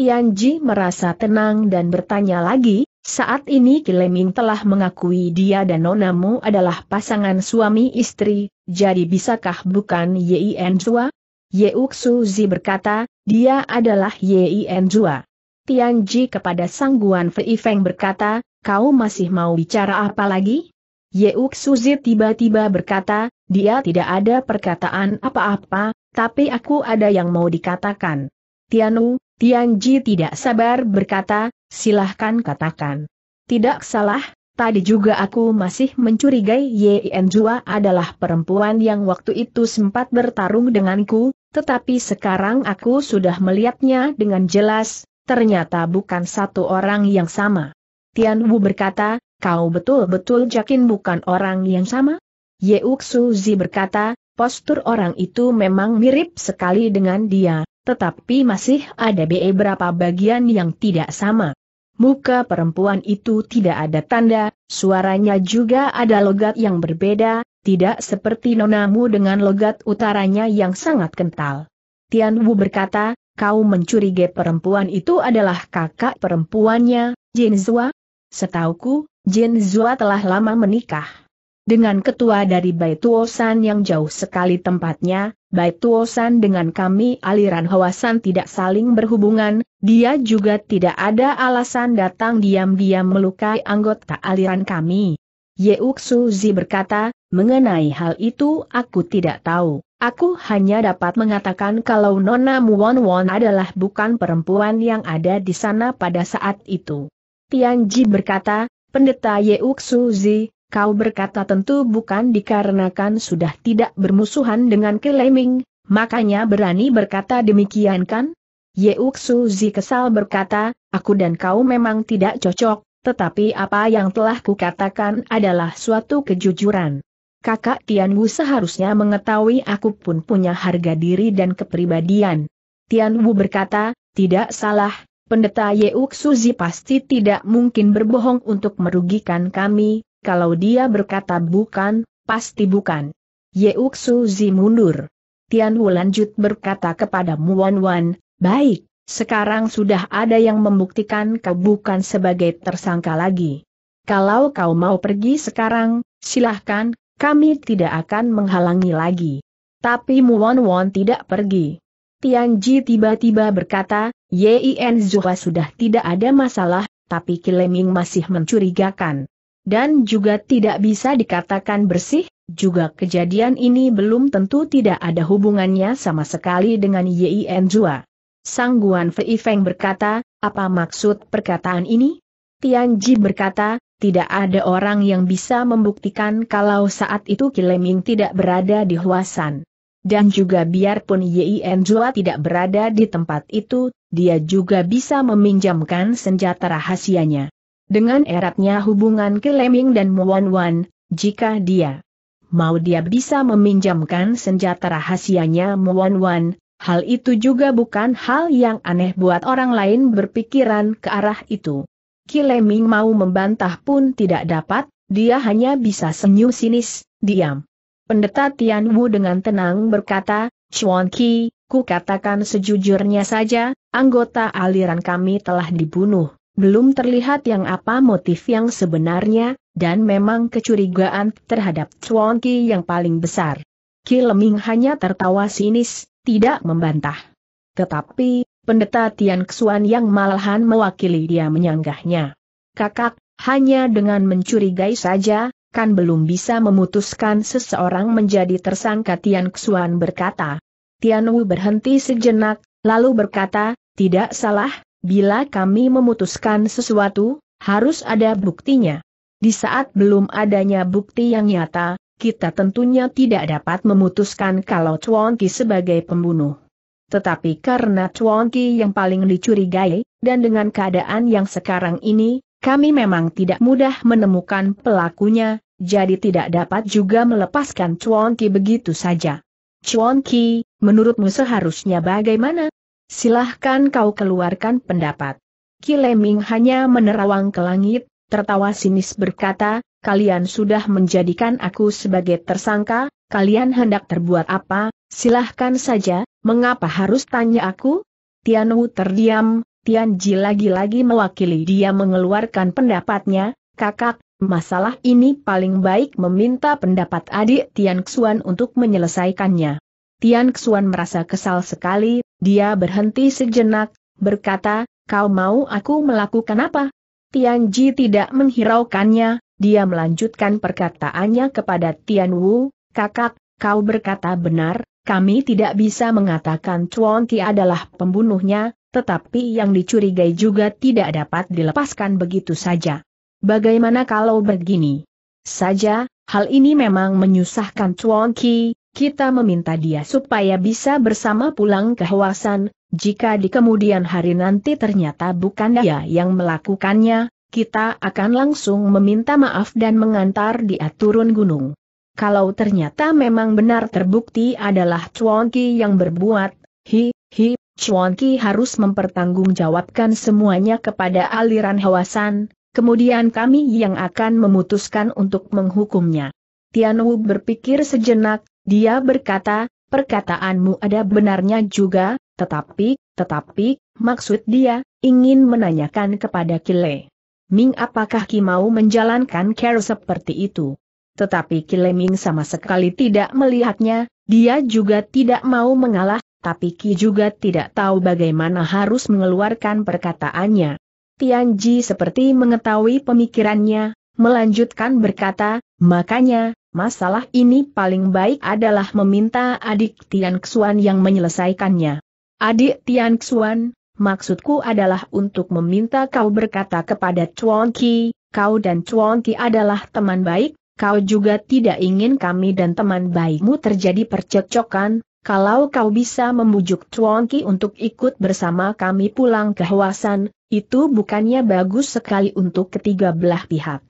Tianji merasa tenang dan bertanya lagi, saat ini Kileming telah mengakui dia dan nonamu adalah pasangan suami istri, jadi bisakah bukan Yi Enzua? Yuxuzi berkata, dia adalah Yi Enzua. Tian Ji kepada Sangguan Fei Feng berkata, kau masih mau bicara apa lagi? Yeuk Suzi tiba-tiba berkata, dia tidak ada perkataan apa-apa, tapi aku ada yang mau dikatakan. Tianu, Ji tidak sabar berkata, silahkan katakan. Tidak salah, tadi juga aku masih mencurigai Yen Jua adalah perempuan yang waktu itu sempat bertarung denganku, tetapi sekarang aku sudah melihatnya dengan jelas, ternyata bukan satu orang yang sama. Tian Wu berkata, kau betul-betul yakin bukan orang yang sama? Uksu Zi berkata, postur orang itu memang mirip sekali dengan dia, tetapi masih ada beberapa bagian yang tidak sama. Muka perempuan itu tidak ada tanda, suaranya juga ada logat yang berbeda, tidak seperti nonamu dengan logat utaranya yang sangat kental. Tian Wu berkata, kau mencurigai perempuan itu adalah kakak perempuannya, Jin Zua? Setauku, Jin Zua telah lama menikah. Dengan ketua dari Baituosan yang jauh sekali tempatnya, Baituosan dengan kami aliran Hawasan tidak saling berhubungan, dia juga tidak ada alasan datang diam-diam melukai anggota aliran kami. Yeuk Suzi berkata, mengenai hal itu aku tidak tahu. Aku hanya dapat mengatakan kalau Nona Muon Won adalah bukan perempuan yang ada di sana pada saat itu. Tian Ji berkata, Pendeta Yeuk Suzi, kau berkata tentu bukan dikarenakan sudah tidak bermusuhan dengan Keleming, makanya berani berkata demikian kan? Yeuk Suzi kesal berkata, aku dan kau memang tidak cocok, tetapi apa yang telah kukatakan adalah suatu kejujuran kakak Tian Wu seharusnya mengetahui aku pun punya harga diri dan kepribadian. Tian Wu berkata, tidak salah, pendeta Yeuk Suzi pasti tidak mungkin berbohong untuk merugikan kami, kalau dia berkata bukan, pasti bukan. Yeuk Suzi mundur. Tian Wu lanjut berkata kepada Muan Wan, baik, sekarang sudah ada yang membuktikan kau bukan sebagai tersangka lagi. Kalau kau mau pergi sekarang, silahkan, kami tidak akan menghalangi lagi. Tapi Muon Won tidak pergi. Tian Tianji tiba-tiba berkata, Yin Zuo sudah tidak ada masalah, tapi Kileming masih mencurigakan. Dan juga tidak bisa dikatakan bersih, juga kejadian ini belum tentu tidak ada hubungannya sama sekali dengan Yin Zuo. Sang Guan Fei Feng berkata, apa maksud perkataan ini? Tian Tianji berkata, tidak ada orang yang bisa membuktikan kalau saat itu Kileming tidak berada di Huasan. Dan juga biarpun Yien Zua tidak berada di tempat itu, dia juga bisa meminjamkan senjata rahasianya. Dengan eratnya hubungan Kileming dan Muan Wan, jika dia mau dia bisa meminjamkan senjata rahasianya Muan Wan, hal itu juga bukan hal yang aneh buat orang lain berpikiran ke arah itu. Kileming mau membantah pun tidak dapat, dia hanya bisa senyum sinis, diam. Pendeta Tian Wu dengan tenang berkata, Chuan Ki, ku katakan sejujurnya saja, anggota aliran kami telah dibunuh. Belum terlihat yang apa motif yang sebenarnya, dan memang kecurigaan terhadap Chuan Ki yang paling besar. Kileming hanya tertawa sinis, tidak membantah. Tetapi, pendeta Tian Xuan yang malahan mewakili dia menyanggahnya. Kakak, hanya dengan mencurigai saja, kan belum bisa memutuskan seseorang menjadi tersangka Tian Xuan berkata. Tian Wu berhenti sejenak, lalu berkata, tidak salah, bila kami memutuskan sesuatu, harus ada buktinya. Di saat belum adanya bukti yang nyata, kita tentunya tidak dapat memutuskan kalau Chuan Ki sebagai pembunuh tetapi karena Chuan Ki yang paling dicurigai, dan dengan keadaan yang sekarang ini, kami memang tidak mudah menemukan pelakunya, jadi tidak dapat juga melepaskan Chuan Ki begitu saja. Chuan Ki, menurutmu seharusnya bagaimana? Silahkan kau keluarkan pendapat. Kileming hanya menerawang ke langit, tertawa sinis berkata, kalian sudah menjadikan aku sebagai tersangka, kalian hendak terbuat apa, Silahkan saja, mengapa harus tanya aku? Tian Wu terdiam, Tian Ji lagi-lagi mewakili dia mengeluarkan pendapatnya, kakak, masalah ini paling baik meminta pendapat adik Tian Xuan untuk menyelesaikannya. Tian Xuan merasa kesal sekali, dia berhenti sejenak, berkata, kau mau aku melakukan apa? Tian Ji tidak menghiraukannya, dia melanjutkan perkataannya kepada Tian Wu, kakak, kau berkata benar, kami tidak bisa mengatakan Chuan Ti adalah pembunuhnya, tetapi yang dicurigai juga tidak dapat dilepaskan begitu saja. Bagaimana kalau begini? Saja, hal ini memang menyusahkan Chuan Ki, kita meminta dia supaya bisa bersama pulang ke Hwasan, jika di kemudian hari nanti ternyata bukan dia yang melakukannya, kita akan langsung meminta maaf dan mengantar dia turun gunung. Kalau ternyata memang benar terbukti adalah Chuan Ki yang berbuat, hi, hi, Chuan Ki harus mempertanggungjawabkan semuanya kepada aliran Hawasan, kemudian kami yang akan memutuskan untuk menghukumnya. Tian Wu berpikir sejenak, dia berkata, perkataanmu ada benarnya juga, tetapi, tetapi, maksud dia, ingin menanyakan kepada Kile. Ming apakah Ki mau menjalankan care seperti itu? Tetapi Kileming sama sekali tidak melihatnya, dia juga tidak mau mengalah, tapi Ki juga tidak tahu bagaimana harus mengeluarkan perkataannya. Tianji seperti mengetahui pemikirannya, melanjutkan berkata, makanya, masalah ini paling baik adalah meminta adik Tian Xuan yang menyelesaikannya. Adik Tian Xuan, maksudku adalah untuk meminta kau berkata kepada Chuan Ki, kau dan Chuan Ki adalah teman baik, kau juga tidak ingin kami dan teman baikmu terjadi percekcokan, kalau kau bisa membujuk Tuan Ki untuk ikut bersama kami pulang ke Hwasan, itu bukannya bagus sekali untuk ketiga belah pihak.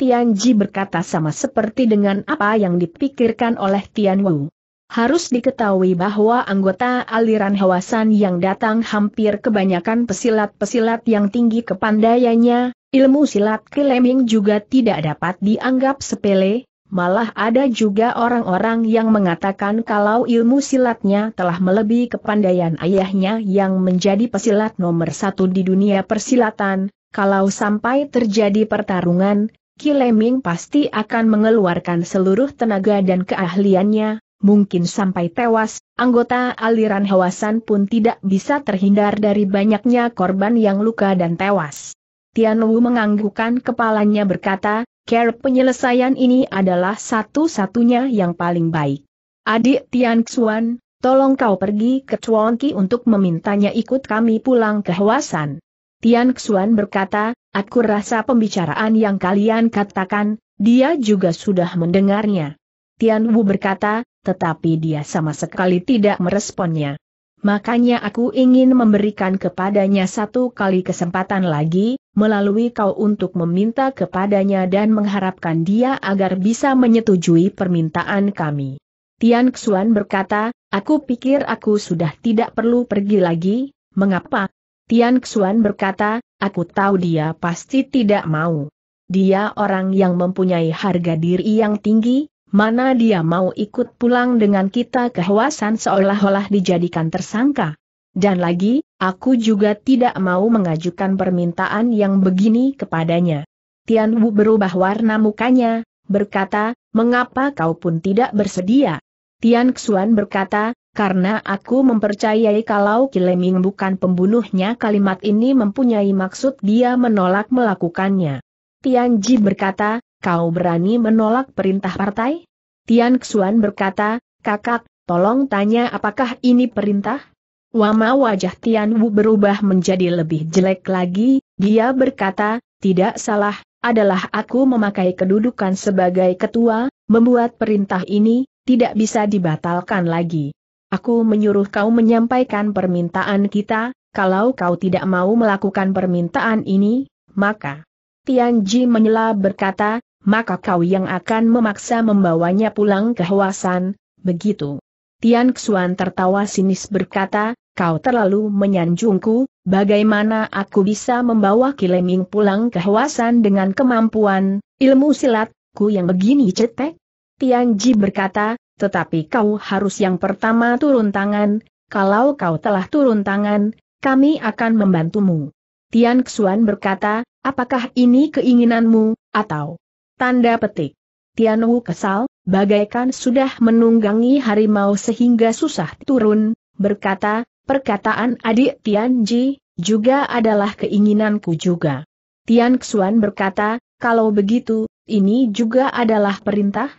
Tian Ji berkata sama seperti dengan apa yang dipikirkan oleh Tian Wu. Harus diketahui bahwa anggota aliran Hwasan yang datang hampir kebanyakan pesilat-pesilat yang tinggi kepandaiannya, Ilmu silat keleming juga tidak dapat dianggap sepele, malah ada juga orang-orang yang mengatakan kalau ilmu silatnya telah melebihi kepandaian ayahnya yang menjadi pesilat nomor satu di dunia persilatan, kalau sampai terjadi pertarungan, Kileming pasti akan mengeluarkan seluruh tenaga dan keahliannya, mungkin sampai tewas, anggota aliran Hawasan pun tidak bisa terhindar dari banyaknya korban yang luka dan tewas. Tian Wu menganggukkan kepalanya berkata, care penyelesaian ini adalah satu-satunya yang paling baik. Adik Tian Xuan, tolong kau pergi ke Chuan Ki untuk memintanya ikut kami pulang ke Hwasan. Tian Xuan berkata, aku rasa pembicaraan yang kalian katakan, dia juga sudah mendengarnya. Tian Wu berkata, tetapi dia sama sekali tidak meresponnya. Makanya aku ingin memberikan kepadanya satu kali kesempatan lagi, melalui kau untuk meminta kepadanya dan mengharapkan dia agar bisa menyetujui permintaan kami. Tian Xuan berkata, aku pikir aku sudah tidak perlu pergi lagi, mengapa? Tian Xuan berkata, aku tahu dia pasti tidak mau. Dia orang yang mempunyai harga diri yang tinggi, Mana dia mau ikut pulang dengan kita ke Hwasan seolah-olah dijadikan tersangka. Dan lagi, aku juga tidak mau mengajukan permintaan yang begini kepadanya. Tian Wu berubah warna mukanya, berkata, mengapa kau pun tidak bersedia? Tian Xuan berkata, karena aku mempercayai kalau Kileming bukan pembunuhnya kalimat ini mempunyai maksud dia menolak melakukannya. Tian Ji berkata, kau berani menolak perintah partai? Tian Xuan berkata, kakak, tolong tanya apakah ini perintah? Wama wajah Tian Wu berubah menjadi lebih jelek lagi, dia berkata, tidak salah, adalah aku memakai kedudukan sebagai ketua, membuat perintah ini, tidak bisa dibatalkan lagi. Aku menyuruh kau menyampaikan permintaan kita, kalau kau tidak mau melakukan permintaan ini, maka... Tian Ji menyela berkata, maka kau yang akan memaksa membawanya pulang ke Hwasan, begitu. Tian Xuan tertawa sinis berkata, kau terlalu menyanjungku, bagaimana aku bisa membawa Kileming pulang ke Hwasan dengan kemampuan, ilmu silatku yang begini cetek? Tian Ji berkata, tetapi kau harus yang pertama turun tangan, kalau kau telah turun tangan, kami akan membantumu. Tian Xuan berkata, apakah ini keinginanmu, atau Tanda petik. Tianwu kesal, bagaikan sudah menunggangi harimau sehingga susah turun, berkata, perkataan adik Tian Ji juga adalah keinginanku juga. Tian Xuan berkata, kalau begitu, ini juga adalah perintah?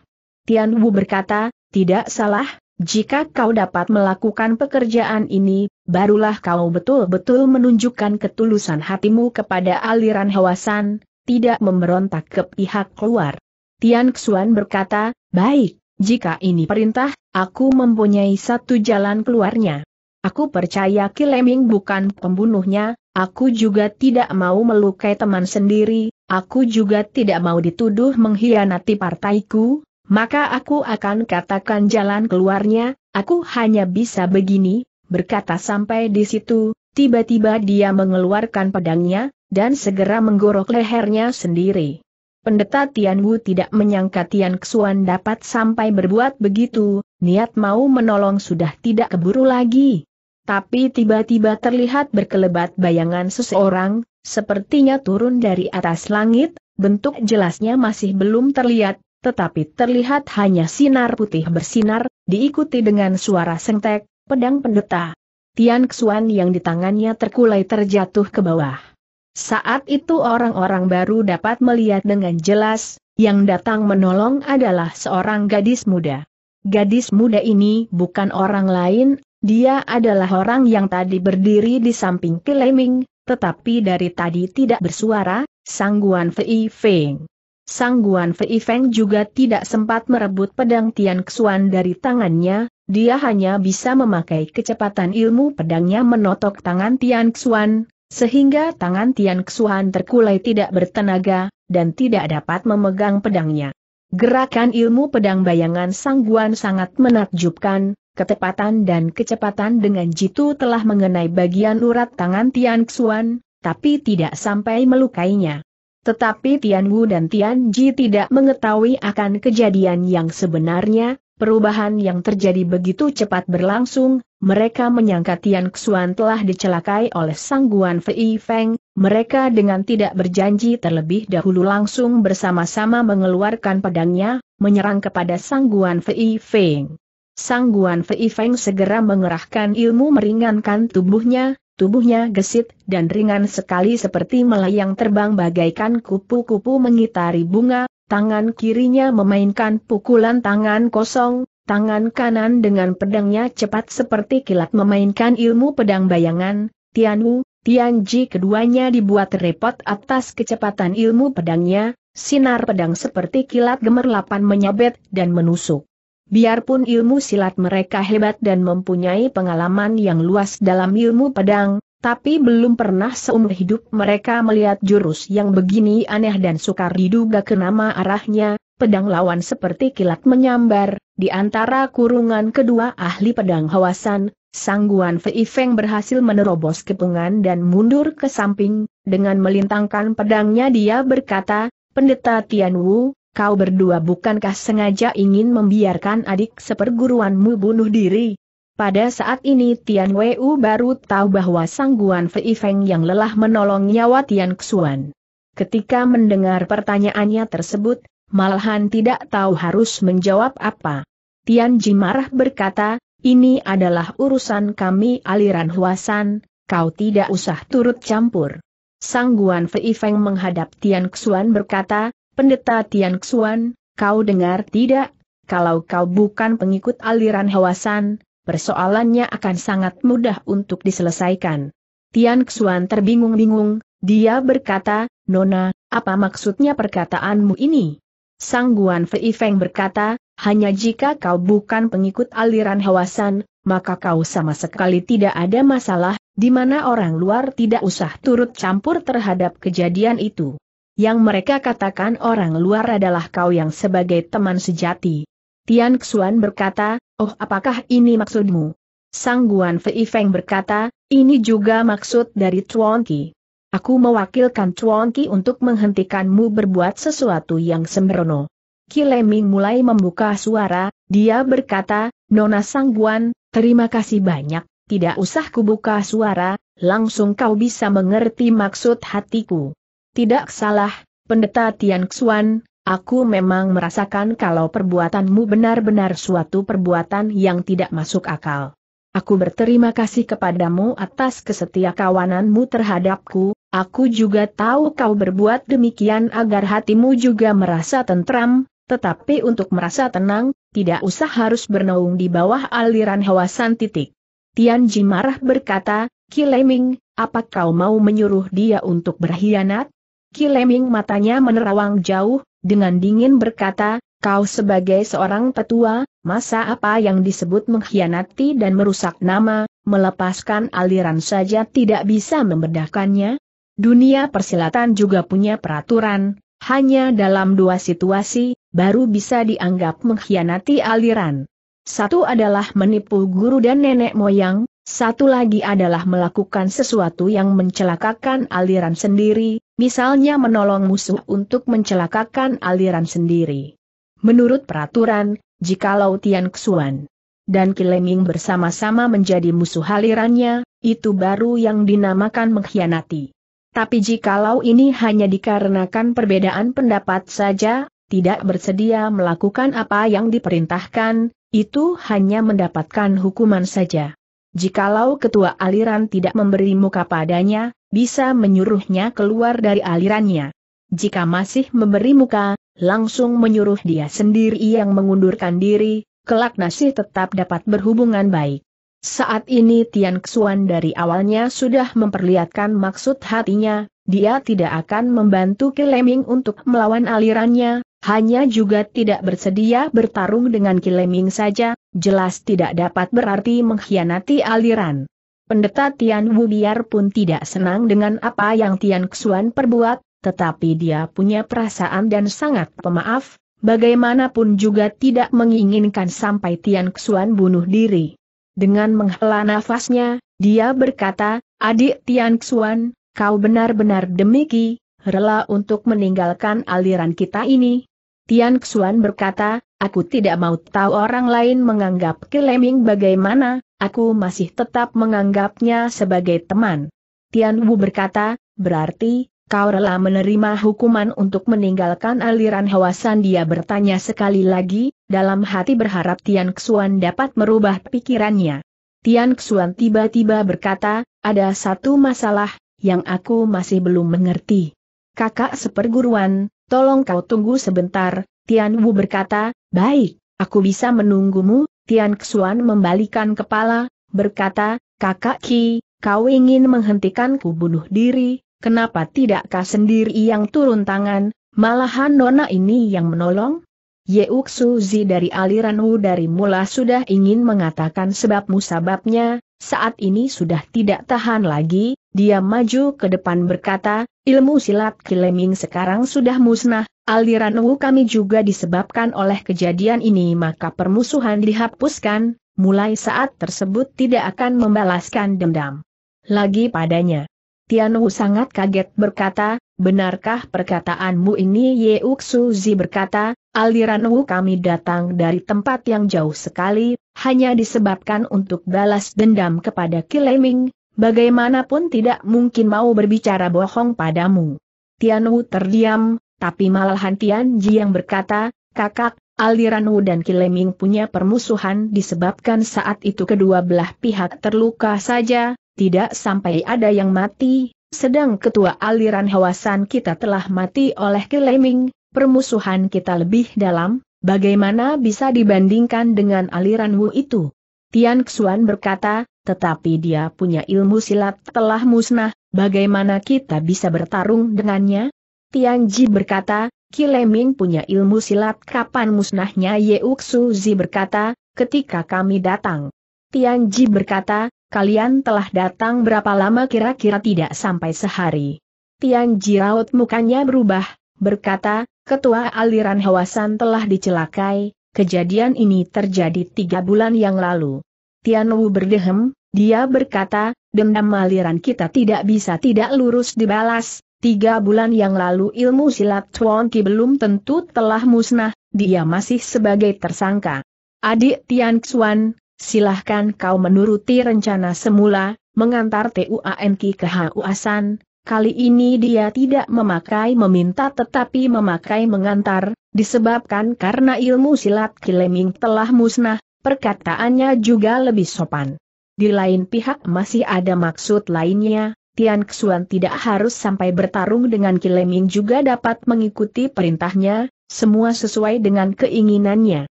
Tian Wu berkata, tidak salah, jika kau dapat melakukan pekerjaan ini, barulah kau betul-betul menunjukkan ketulusan hatimu kepada aliran hawasan, tidak memberontak ke pihak keluar. Tian Xuan berkata, baik, jika ini perintah, aku mempunyai satu jalan keluarnya. Aku percaya Kileming bukan pembunuhnya, aku juga tidak mau melukai teman sendiri, aku juga tidak mau dituduh mengkhianati partaiku, maka aku akan katakan jalan keluarnya, aku hanya bisa begini, berkata sampai di situ, tiba-tiba dia mengeluarkan pedangnya, dan segera menggorok lehernya sendiri. Pendeta Tian Wu tidak menyangka Tian Xuan dapat sampai berbuat begitu, niat mau menolong sudah tidak keburu lagi. Tapi tiba-tiba terlihat berkelebat bayangan seseorang, sepertinya turun dari atas langit, bentuk jelasnya masih belum terlihat, tetapi terlihat hanya sinar putih bersinar, diikuti dengan suara sengtek, pedang pendeta. Tian Xuan yang di tangannya terkulai terjatuh ke bawah. Saat itu orang-orang baru dapat melihat dengan jelas, yang datang menolong adalah seorang gadis muda. Gadis muda ini bukan orang lain, dia adalah orang yang tadi berdiri di samping Kileming, tetapi dari tadi tidak bersuara, Sangguan Fei Feng. Sangguan Fei Feng juga tidak sempat merebut pedang Tian Xuan dari tangannya, dia hanya bisa memakai kecepatan ilmu pedangnya menotok tangan Tian Xuan, sehingga tangan Tian Xuan terkulai tidak bertenaga, dan tidak dapat memegang pedangnya. Gerakan ilmu pedang bayangan sangguan sangat menakjubkan, ketepatan dan kecepatan dengan jitu telah mengenai bagian urat tangan Tian Xuan, tapi tidak sampai melukainya. Tetapi Tian Wu dan Tian Ji tidak mengetahui akan kejadian yang sebenarnya, Perubahan yang terjadi begitu cepat berlangsung, mereka menyangka Tian Xuan telah dicelakai oleh sangguan Fei Feng, mereka dengan tidak berjanji terlebih dahulu langsung bersama-sama mengeluarkan pedangnya, menyerang kepada sangguan Fei Feng. Sangguan Fei Feng segera mengerahkan ilmu meringankan tubuhnya, tubuhnya gesit dan ringan sekali seperti melayang terbang bagaikan kupu-kupu mengitari bunga, tangan kirinya memainkan pukulan tangan kosong, tangan kanan dengan pedangnya cepat seperti kilat memainkan ilmu pedang bayangan, Tian Wu, Tian Ji keduanya dibuat repot atas kecepatan ilmu pedangnya, sinar pedang seperti kilat gemerlapan menyabet dan menusuk. Biarpun ilmu silat mereka hebat dan mempunyai pengalaman yang luas dalam ilmu pedang, tapi belum pernah seumur hidup mereka melihat jurus yang begini aneh dan sukar diduga ke arahnya, pedang lawan seperti kilat menyambar, di antara kurungan kedua ahli pedang hawasan, Sangguan Fei Feng berhasil menerobos kepungan dan mundur ke samping, dengan melintangkan pedangnya dia berkata, Pendeta Tian Wu, kau berdua bukankah sengaja ingin membiarkan adik seperguruanmu bunuh diri? Pada saat ini Tian Wei Wu baru tahu bahwa sangguan Fei Feng yang lelah menolong nyawa Tian Xuan. Ketika mendengar pertanyaannya tersebut, malahan tidak tahu harus menjawab apa. Tian Ji marah berkata, ini adalah urusan kami aliran Huasan, kau tidak usah turut campur. Sangguan Fei Feng menghadap Tian Xuan berkata, pendeta Tian Xuan, kau dengar tidak? Kalau kau bukan pengikut aliran Huasan, persoalannya akan sangat mudah untuk diselesaikan. Tian Xuan terbingung-bingung, dia berkata, Nona, apa maksudnya perkataanmu ini? Sang Guan Fei Feng berkata, hanya jika kau bukan pengikut aliran Hawasan, maka kau sama sekali tidak ada masalah, di mana orang luar tidak usah turut campur terhadap kejadian itu. Yang mereka katakan orang luar adalah kau yang sebagai teman sejati. Tian Xuan berkata, oh apakah ini maksudmu? Sang Guan Fei Feng berkata, ini juga maksud dari Chuan Qi. Aku mewakilkan Chuan Qi untuk menghentikanmu berbuat sesuatu yang sembrono. Kileming mulai membuka suara, dia berkata, Nona Sang Guan, terima kasih banyak, tidak usah kubuka suara, langsung kau bisa mengerti maksud hatiku. Tidak salah, pendeta Tian Xuan, Aku memang merasakan kalau perbuatanmu benar-benar suatu perbuatan yang tidak masuk akal. Aku berterima kasih kepadamu atas kesetia kawananmu terhadapku, aku juga tahu kau berbuat demikian agar hatimu juga merasa tentram, tetapi untuk merasa tenang, tidak usah harus bernaung di bawah aliran hawa titik. Tian Ji marah berkata, Kileming, apa kau mau menyuruh dia untuk berkhianat? Kileming matanya menerawang jauh, dengan dingin berkata, kau sebagai seorang petua, masa apa yang disebut mengkhianati dan merusak nama, melepaskan aliran saja tidak bisa membedakannya? Dunia persilatan juga punya peraturan, hanya dalam dua situasi, baru bisa dianggap mengkhianati aliran. Satu adalah menipu guru dan nenek moyang, satu lagi adalah melakukan sesuatu yang mencelakakan aliran sendiri, misalnya menolong musuh untuk mencelakakan aliran sendiri. Menurut peraturan, jikalau Tian Xuan dan Kileming bersama-sama menjadi musuh alirannya, itu baru yang dinamakan mengkhianati. Tapi jikalau ini hanya dikarenakan perbedaan pendapat saja, tidak bersedia melakukan apa yang diperintahkan, itu hanya mendapatkan hukuman saja. Jikalau ketua aliran tidak memberi muka padanya, bisa menyuruhnya keluar dari alirannya. Jika masih memberi muka, langsung menyuruh dia sendiri yang mengundurkan diri, kelak nasih tetap dapat berhubungan baik. Saat ini Tian Xuan dari awalnya sudah memperlihatkan maksud hatinya, dia tidak akan membantu Keleming untuk melawan alirannya, hanya juga tidak bersedia bertarung dengan Kileming saja, jelas tidak dapat berarti mengkhianati aliran. Pendeta Tian Wu biar pun tidak senang dengan apa yang Tian Xuan perbuat, tetapi dia punya perasaan dan sangat pemaaf, bagaimanapun juga tidak menginginkan sampai Tian Xuan bunuh diri. Dengan menghela nafasnya, dia berkata, adik Tian Xuan, kau benar-benar demiki, rela untuk meninggalkan aliran kita ini, Tian Xuan berkata, aku tidak mau tahu orang lain menganggap Kileming bagaimana, aku masih tetap menganggapnya sebagai teman. Tian Wu berkata, berarti, kau rela menerima hukuman untuk meninggalkan aliran Hawasan dia bertanya sekali lagi, dalam hati berharap Tian Xuan dapat merubah pikirannya. Tian Xuan tiba-tiba berkata, ada satu masalah, yang aku masih belum mengerti. Kakak seperguruan, tolong kau tunggu sebentar, Tian Wu berkata, baik, aku bisa menunggumu, Tian Xuan membalikan kepala, berkata, kakak Ki, kau ingin menghentikanku bunuh diri, kenapa tidak kau sendiri yang turun tangan, malahan nona ini yang menolong? Yeuk Suzi dari aliran Wu dari mula sudah ingin mengatakan sebab musababnya, saat ini sudah tidak tahan lagi, dia maju ke depan berkata, ilmu silat Kileming sekarang sudah musnah, aliran Wu kami juga disebabkan oleh kejadian ini maka permusuhan dihapuskan, mulai saat tersebut tidak akan membalaskan dendam. Lagi padanya. Tian Wu sangat kaget berkata, benarkah perkataanmu ini Yeuk Suzi berkata, aliran Wu kami datang dari tempat yang jauh sekali, hanya disebabkan untuk balas dendam kepada Kileming, bagaimanapun tidak mungkin mau berbicara bohong padamu. Tian Wu terdiam, tapi malahan Tian Ji yang berkata, kakak, aliran Wu dan Kileming punya permusuhan disebabkan saat itu kedua belah pihak terluka saja, tidak sampai ada yang mati, sedang ketua aliran Hawasan kita telah mati oleh Kileming, permusuhan kita lebih dalam, bagaimana bisa dibandingkan dengan aliran Wu itu? Tian Xuan berkata, tetapi dia punya ilmu silat telah musnah, bagaimana kita bisa bertarung dengannya? Tian Ji berkata, Kileming punya ilmu silat kapan musnahnya Uksu Zi berkata, ketika kami datang. Tian Ji berkata, Kalian telah datang berapa lama kira-kira tidak sampai sehari. Tian Jiraut mukanya berubah, berkata, ketua aliran Hawasan telah dicelakai, kejadian ini terjadi tiga bulan yang lalu. Tian Wu berdehem, dia berkata, dendam aliran kita tidak bisa tidak lurus dibalas, Tiga bulan yang lalu ilmu silat Chuan Ki belum tentu telah musnah, dia masih sebagai tersangka. Adik Tian Xuan, silahkan kau menuruti rencana semula, mengantar TUANK ke Hauasan, kali ini dia tidak memakai meminta tetapi memakai mengantar, disebabkan karena ilmu silat Kileming telah musnah, perkataannya juga lebih sopan. Di lain pihak masih ada maksud lainnya, Tian Xuan tidak harus sampai bertarung dengan Kileming juga dapat mengikuti perintahnya, semua sesuai dengan keinginannya.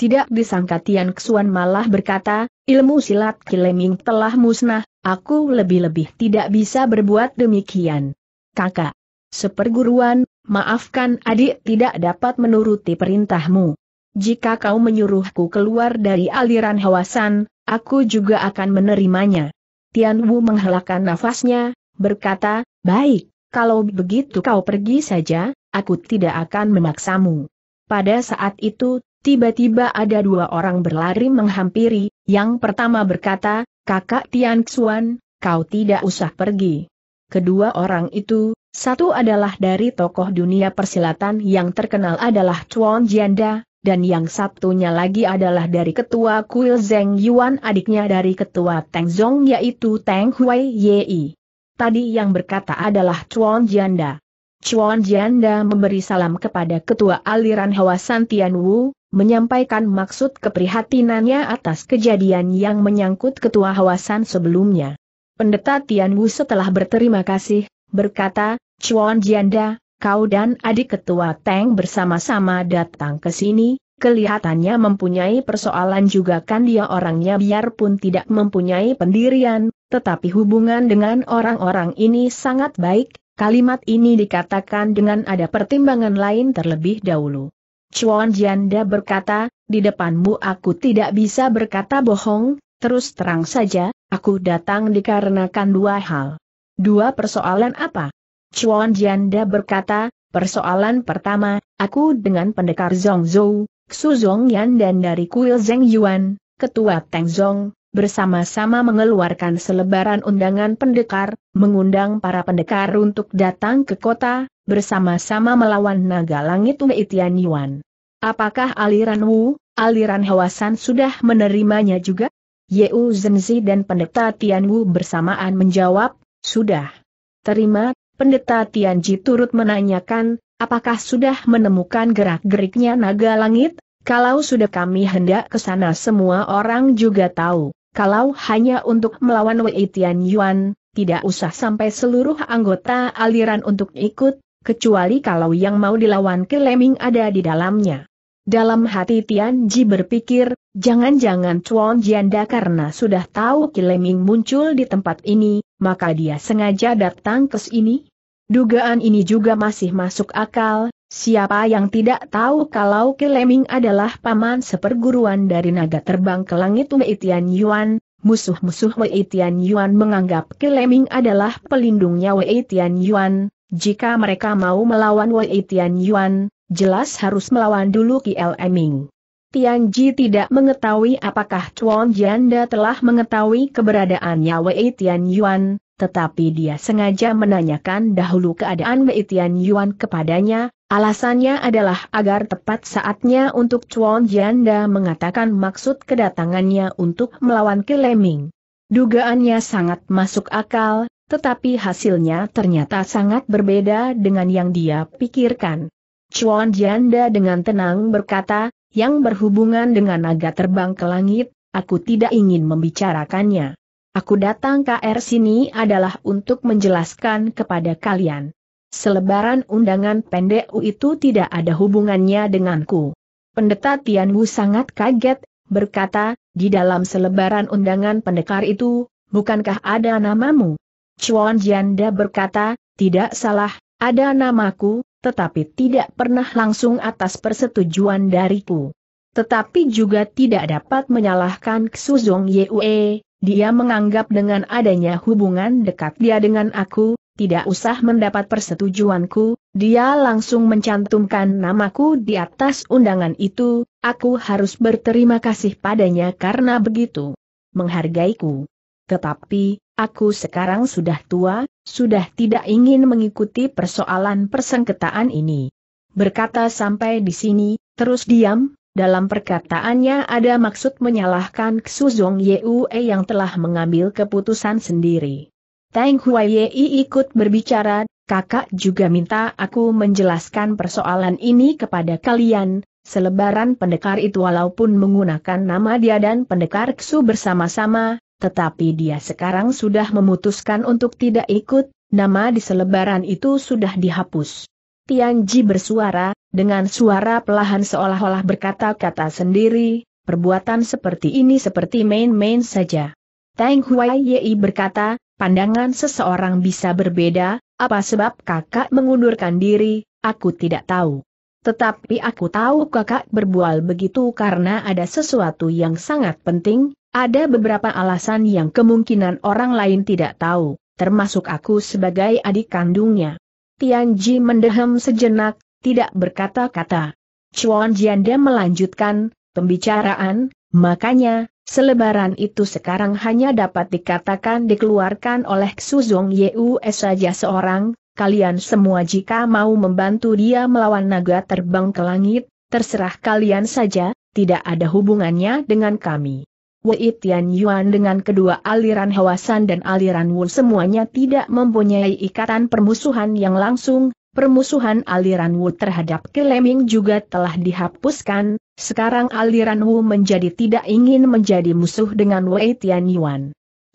Tidak disangka Tian Xuan malah berkata, ilmu silat Kileming telah musnah, aku lebih-lebih tidak bisa berbuat demikian. Kakak, seperguruan, maafkan adik tidak dapat menuruti perintahmu. Jika kau menyuruhku keluar dari aliran hawasan, aku juga akan menerimanya. Tian Wu menghelakan nafasnya, berkata, baik, kalau begitu kau pergi saja, aku tidak akan memaksamu. Pada saat itu Tiba-tiba ada dua orang berlari menghampiri, yang pertama berkata, kakak Tian Xuan, kau tidak usah pergi. Kedua orang itu, satu adalah dari tokoh dunia persilatan yang terkenal adalah Chuan Jianda, dan yang satunya lagi adalah dari ketua kuil Zeng Yuan adiknya dari ketua Teng Zong yaitu Teng Hui Yei. Tadi yang berkata adalah Chuan Jianda. Chuan Jianda memberi salam kepada ketua aliran Hawasan San Tian Wu, menyampaikan maksud keprihatinannya atas kejadian yang menyangkut ketua Hawasan San sebelumnya. Pendeta Tian Wu setelah berterima kasih, berkata, Chuan Jianda, kau dan adik ketua Teng bersama-sama datang ke sini, kelihatannya mempunyai persoalan juga kan dia orangnya biarpun tidak mempunyai pendirian, tetapi hubungan dengan orang-orang ini sangat baik, Kalimat ini dikatakan dengan ada pertimbangan lain terlebih dahulu. Chuan Janda berkata, di depanmu aku tidak bisa berkata bohong, terus terang saja, aku datang dikarenakan dua hal. Dua persoalan apa? Chuan Janda berkata, persoalan pertama, aku dengan pendekar Zong Zhou, Xu Zong Yan dan dari kuil Zheng Yuan, ketua Teng Zong, bersama-sama mengeluarkan selebaran undangan pendekar, mengundang para pendekar untuk datang ke kota, bersama-sama melawan naga langit Wei Tian Yuan. Apakah aliran Wu, aliran Hawasan sudah menerimanya juga? Yeu Zenzi dan pendeta Tian Wu bersamaan menjawab, sudah. Terima, pendeta Tian Ji turut menanyakan, apakah sudah menemukan gerak-geriknya naga langit? Kalau sudah kami hendak ke sana semua orang juga tahu. Kalau hanya untuk melawan Wei Tian Yuan, tidak usah sampai seluruh anggota aliran untuk ikut, kecuali kalau yang mau dilawan Leming ada di dalamnya. Dalam hati Tian Ji berpikir, jangan-jangan Chuan Jianda karena sudah tahu Kileming muncul di tempat ini, maka dia sengaja datang ke sini? Dugaan ini juga masih masuk akal, siapa yang tidak tahu kalau Keleming adalah paman seperguruan dari naga terbang ke langit Wei Tian Yuan, musuh-musuh Wei Tian Yuan menganggap Keleming adalah pelindungnya Wei Tian Yuan, jika mereka mau melawan Wei Tian Yuan, jelas harus melawan dulu Keleming. Tian Ji tidak mengetahui apakah Chuan Janda telah mengetahui keberadaannya Wei Tian Yuan, tetapi dia sengaja menanyakan dahulu keadaan Mei Tian Yuan kepadanya, alasannya adalah agar tepat saatnya untuk Chuan Jianda mengatakan maksud kedatangannya untuk melawan Kileming. Dugaannya sangat masuk akal, tetapi hasilnya ternyata sangat berbeda dengan yang dia pikirkan. Chuan Jianda dengan tenang berkata, yang berhubungan dengan naga terbang ke langit, aku tidak ingin membicarakannya. Aku datang ke RC sini adalah untuk menjelaskan kepada kalian. Selebaran undangan pendek itu tidak ada hubungannya denganku. Pendeta Tian Wu sangat kaget, berkata, di dalam selebaran undangan pendekar itu, bukankah ada namamu? Chuan Jianda berkata, tidak salah, ada namaku, tetapi tidak pernah langsung atas persetujuan dariku. Tetapi juga tidak dapat menyalahkan Xu Zong Yue, dia menganggap dengan adanya hubungan dekat dia dengan aku, tidak usah mendapat persetujuanku, dia langsung mencantumkan namaku di atas undangan itu, aku harus berterima kasih padanya karena begitu menghargaiku. Tetapi, aku sekarang sudah tua, sudah tidak ingin mengikuti persoalan persengketaan ini. Berkata sampai di sini, terus diam, dalam perkataannya ada maksud menyalahkan Xuzong Yue yang telah mengambil keputusan sendiri. Tang Huayi ikut berbicara, kakak juga minta aku menjelaskan persoalan ini kepada kalian, selebaran pendekar itu walaupun menggunakan nama dia dan pendekar Xu bersama-sama, tetapi dia sekarang sudah memutuskan untuk tidak ikut, nama di selebaran itu sudah dihapus. Tianji bersuara, dengan suara pelahan seolah-olah berkata-kata sendiri, perbuatan seperti ini seperti main-main saja. Tang Huai berkata, pandangan seseorang bisa berbeda, apa sebab kakak mengundurkan diri, aku tidak tahu. Tetapi aku tahu kakak berbual begitu karena ada sesuatu yang sangat penting, ada beberapa alasan yang kemungkinan orang lain tidak tahu, termasuk aku sebagai adik kandungnya. Tianji mendehem sejenak, tidak berkata-kata. Chuan Jianda melanjutkan pembicaraan, makanya, selebaran itu sekarang hanya dapat dikatakan dikeluarkan oleh Xuzong Yue saja seorang, kalian semua jika mau membantu dia melawan naga terbang ke langit, terserah kalian saja, tidak ada hubungannya dengan kami. Wei Tian Yuan dengan kedua aliran Hawasan dan aliran Wu semuanya tidak mempunyai ikatan permusuhan yang langsung, Permusuhan aliran Wu terhadap Kileming juga telah dihapuskan, sekarang aliran Wu menjadi tidak ingin menjadi musuh dengan Wei Tianyuan. Yuan.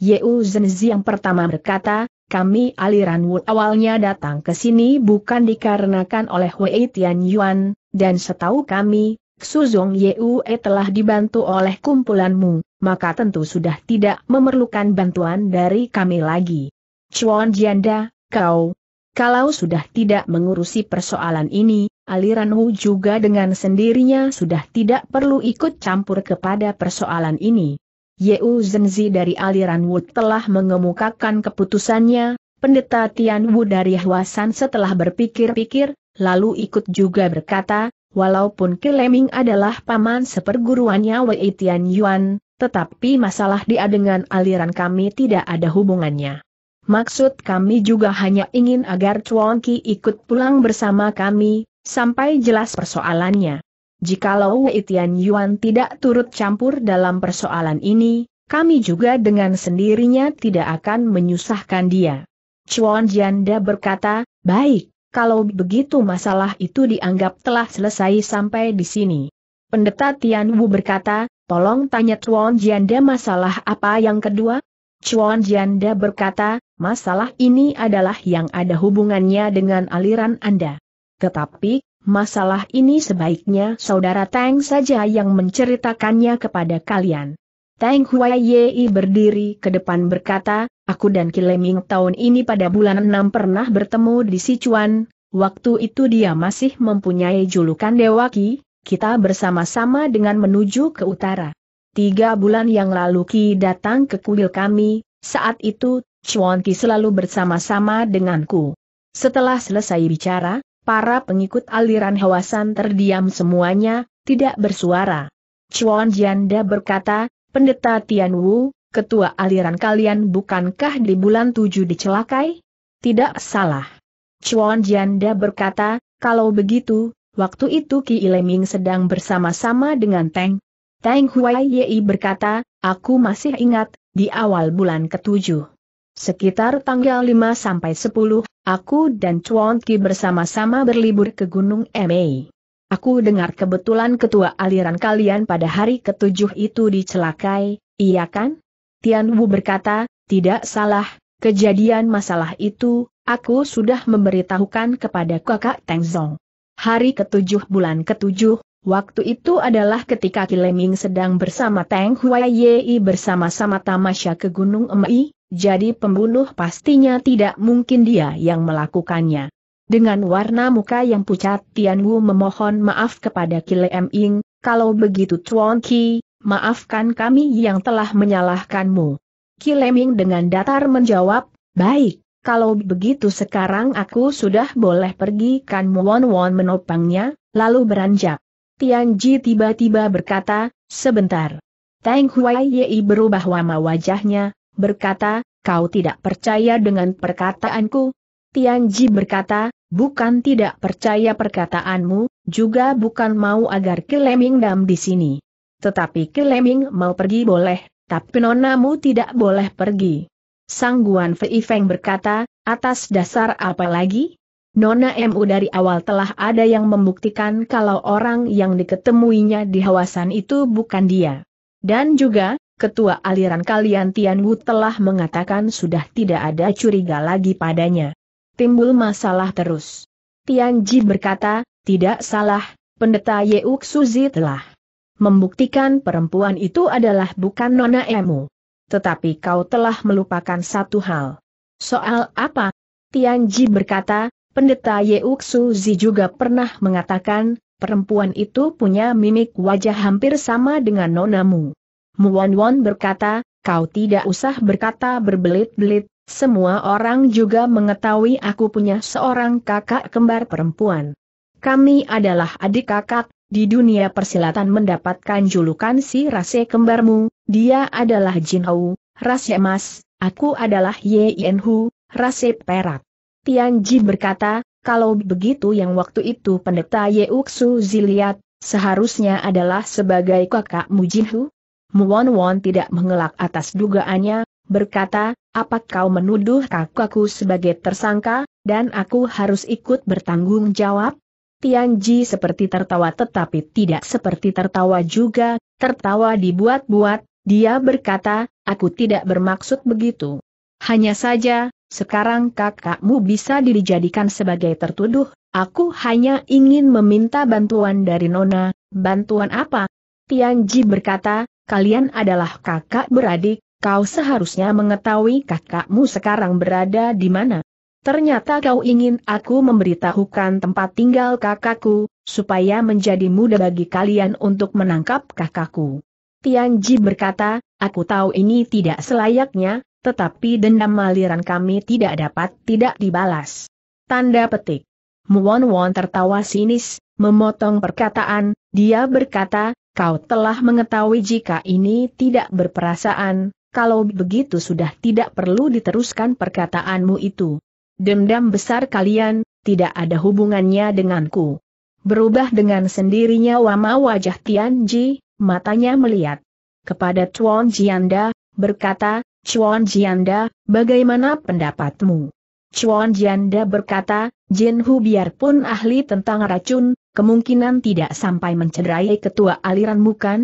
Yeu Zhenzi yang pertama berkata, kami aliran Wu awalnya datang ke sini bukan dikarenakan oleh Wei Tianyuan, dan setahu kami, Suzong E telah dibantu oleh kumpulanmu, maka tentu sudah tidak memerlukan bantuan dari kami lagi. Chuan Jianda, kau, kalau sudah tidak mengurusi persoalan ini, aliran Wu juga dengan sendirinya sudah tidak perlu ikut campur kepada persoalan ini. Yeu Zenzi dari aliran Wu telah mengemukakan keputusannya, pendeta Tian Wu dari Huasan setelah berpikir-pikir, lalu ikut juga berkata, walaupun Kileming adalah paman seperguruannya Wei Tian Yuan, tetapi masalah dia dengan aliran kami tidak ada hubungannya. Maksud kami juga hanya ingin agar Chuan Ki ikut pulang bersama kami, sampai jelas persoalannya. Jikalau Wei Tian Yuan tidak turut campur dalam persoalan ini, kami juga dengan sendirinya tidak akan menyusahkan dia. Chuan Janda berkata, baik, kalau begitu masalah itu dianggap telah selesai sampai di sini. Pendeta Tian Wu berkata, tolong tanya Chuan Janda masalah apa yang kedua? Chuan Janda berkata, Masalah ini adalah yang ada hubungannya dengan aliran Anda. Tetapi, masalah ini sebaiknya saudara Tang saja yang menceritakannya kepada kalian. Tang Huayi berdiri ke depan berkata, Aku dan Kileming tahun ini pada bulan 6 pernah bertemu di Sichuan, waktu itu dia masih mempunyai julukan Dewaki, kita bersama-sama dengan menuju ke utara. Tiga bulan yang lalu Ki datang ke kuil kami, saat itu Chuan Ki selalu bersama-sama denganku. Setelah selesai bicara, para pengikut aliran Hawasan terdiam semuanya, tidak bersuara. Chuan Jianda berkata, Pendeta Tian Wu, ketua aliran kalian bukankah di bulan tujuh dicelakai? Tidak salah. Chuan Jianda berkata, kalau begitu, waktu itu Ki Ileming sedang bersama-sama dengan Teng. Teng Huai Yei berkata, aku masih ingat, di awal bulan ketujuh. Sekitar tanggal 5-10, aku dan Chuan Ki bersama-sama berlibur ke Gunung Emei. Aku dengar kebetulan ketua aliran kalian pada hari ketujuh itu dicelakai, iya kan? Tian Wu berkata, tidak salah, kejadian masalah itu, aku sudah memberitahukan kepada kakak Teng Zong. Hari ketujuh bulan ketujuh, waktu itu adalah ketika Kileming sedang bersama Teng Huayi bersama-sama Tamasya ke Gunung Emei, jadi pembunuh pastinya tidak mungkin dia yang melakukannya. Dengan warna muka yang pucat Tian Wu memohon maaf kepada Kile M. Ing, kalau begitu Chuan Ki, maafkan kami yang telah menyalahkanmu. Kile Ing dengan datar menjawab, baik, kalau begitu sekarang aku sudah boleh pergi kan Wan Won menopangnya, lalu beranjak. Tian Ji tiba-tiba berkata, sebentar. Tang Huai Yei berubah warna wajahnya, berkata, kau tidak percaya dengan perkataanku? Tianji berkata, bukan tidak percaya perkataanmu, juga bukan mau agar Kileming Dam di sini. Tetapi Kileming mau pergi boleh, tapi nonamu tidak boleh pergi. Sang Guan Fei Feng berkata, atas dasar apa lagi? Nona MU dari awal telah ada yang membuktikan kalau orang yang diketemuinya di hawasan itu bukan dia. Dan juga, ketua aliran kalian Tian Wu telah mengatakan sudah tidak ada curiga lagi padanya. Timbul masalah terus. Tian Ji berkata, tidak salah, pendeta Yeuk Suzi telah membuktikan perempuan itu adalah bukan Nona Emu. Tetapi kau telah melupakan satu hal. Soal apa? Tian Ji berkata, pendeta Yeuk Suzi juga pernah mengatakan, perempuan itu punya mimik wajah hampir sama dengan nonamu. Muan Wan berkata, kau tidak usah berkata berbelit-belit, semua orang juga mengetahui aku punya seorang kakak kembar perempuan. Kami adalah adik kakak, di dunia persilatan mendapatkan julukan si rase kembarmu, dia adalah Jin Hou, rase emas, aku adalah Ye Yen Hu, rase perak. Tian Ji berkata, kalau begitu yang waktu itu pendeta Ye Uksu Ziliat, seharusnya adalah sebagai kakakmu Jin Hu? Muon Won tidak mengelak atas dugaannya, berkata, apa kau menuduh kakakku sebagai tersangka, dan aku harus ikut bertanggung jawab? Tian Ji seperti tertawa tetapi tidak seperti tertawa juga, tertawa dibuat-buat, dia berkata, aku tidak bermaksud begitu. Hanya saja, sekarang kakakmu bisa dijadikan sebagai tertuduh, aku hanya ingin meminta bantuan dari Nona, bantuan apa? Tian Ji berkata, kalian adalah kakak beradik, kau seharusnya mengetahui kakakmu sekarang berada di mana. Ternyata kau ingin aku memberitahukan tempat tinggal kakakku, supaya menjadi mudah bagi kalian untuk menangkap kakakku. Tianji berkata, aku tahu ini tidak selayaknya, tetapi dendam aliran kami tidak dapat tidak dibalas. Tanda petik. Muwon Won tertawa sinis, memotong perkataan, dia berkata, Kau telah mengetahui jika ini tidak berperasaan, kalau begitu sudah tidak perlu diteruskan perkataanmu itu. Dendam besar kalian, tidak ada hubungannya denganku. Berubah dengan sendirinya wama wajah Ji, matanya melihat. Kepada Chuan Jianda, berkata, Chuan Jianda, bagaimana pendapatmu? Chuan Jianda berkata, Jin Hu biarpun ahli tentang racun, kemungkinan tidak sampai mencederai ketua aliran aliranmu kan?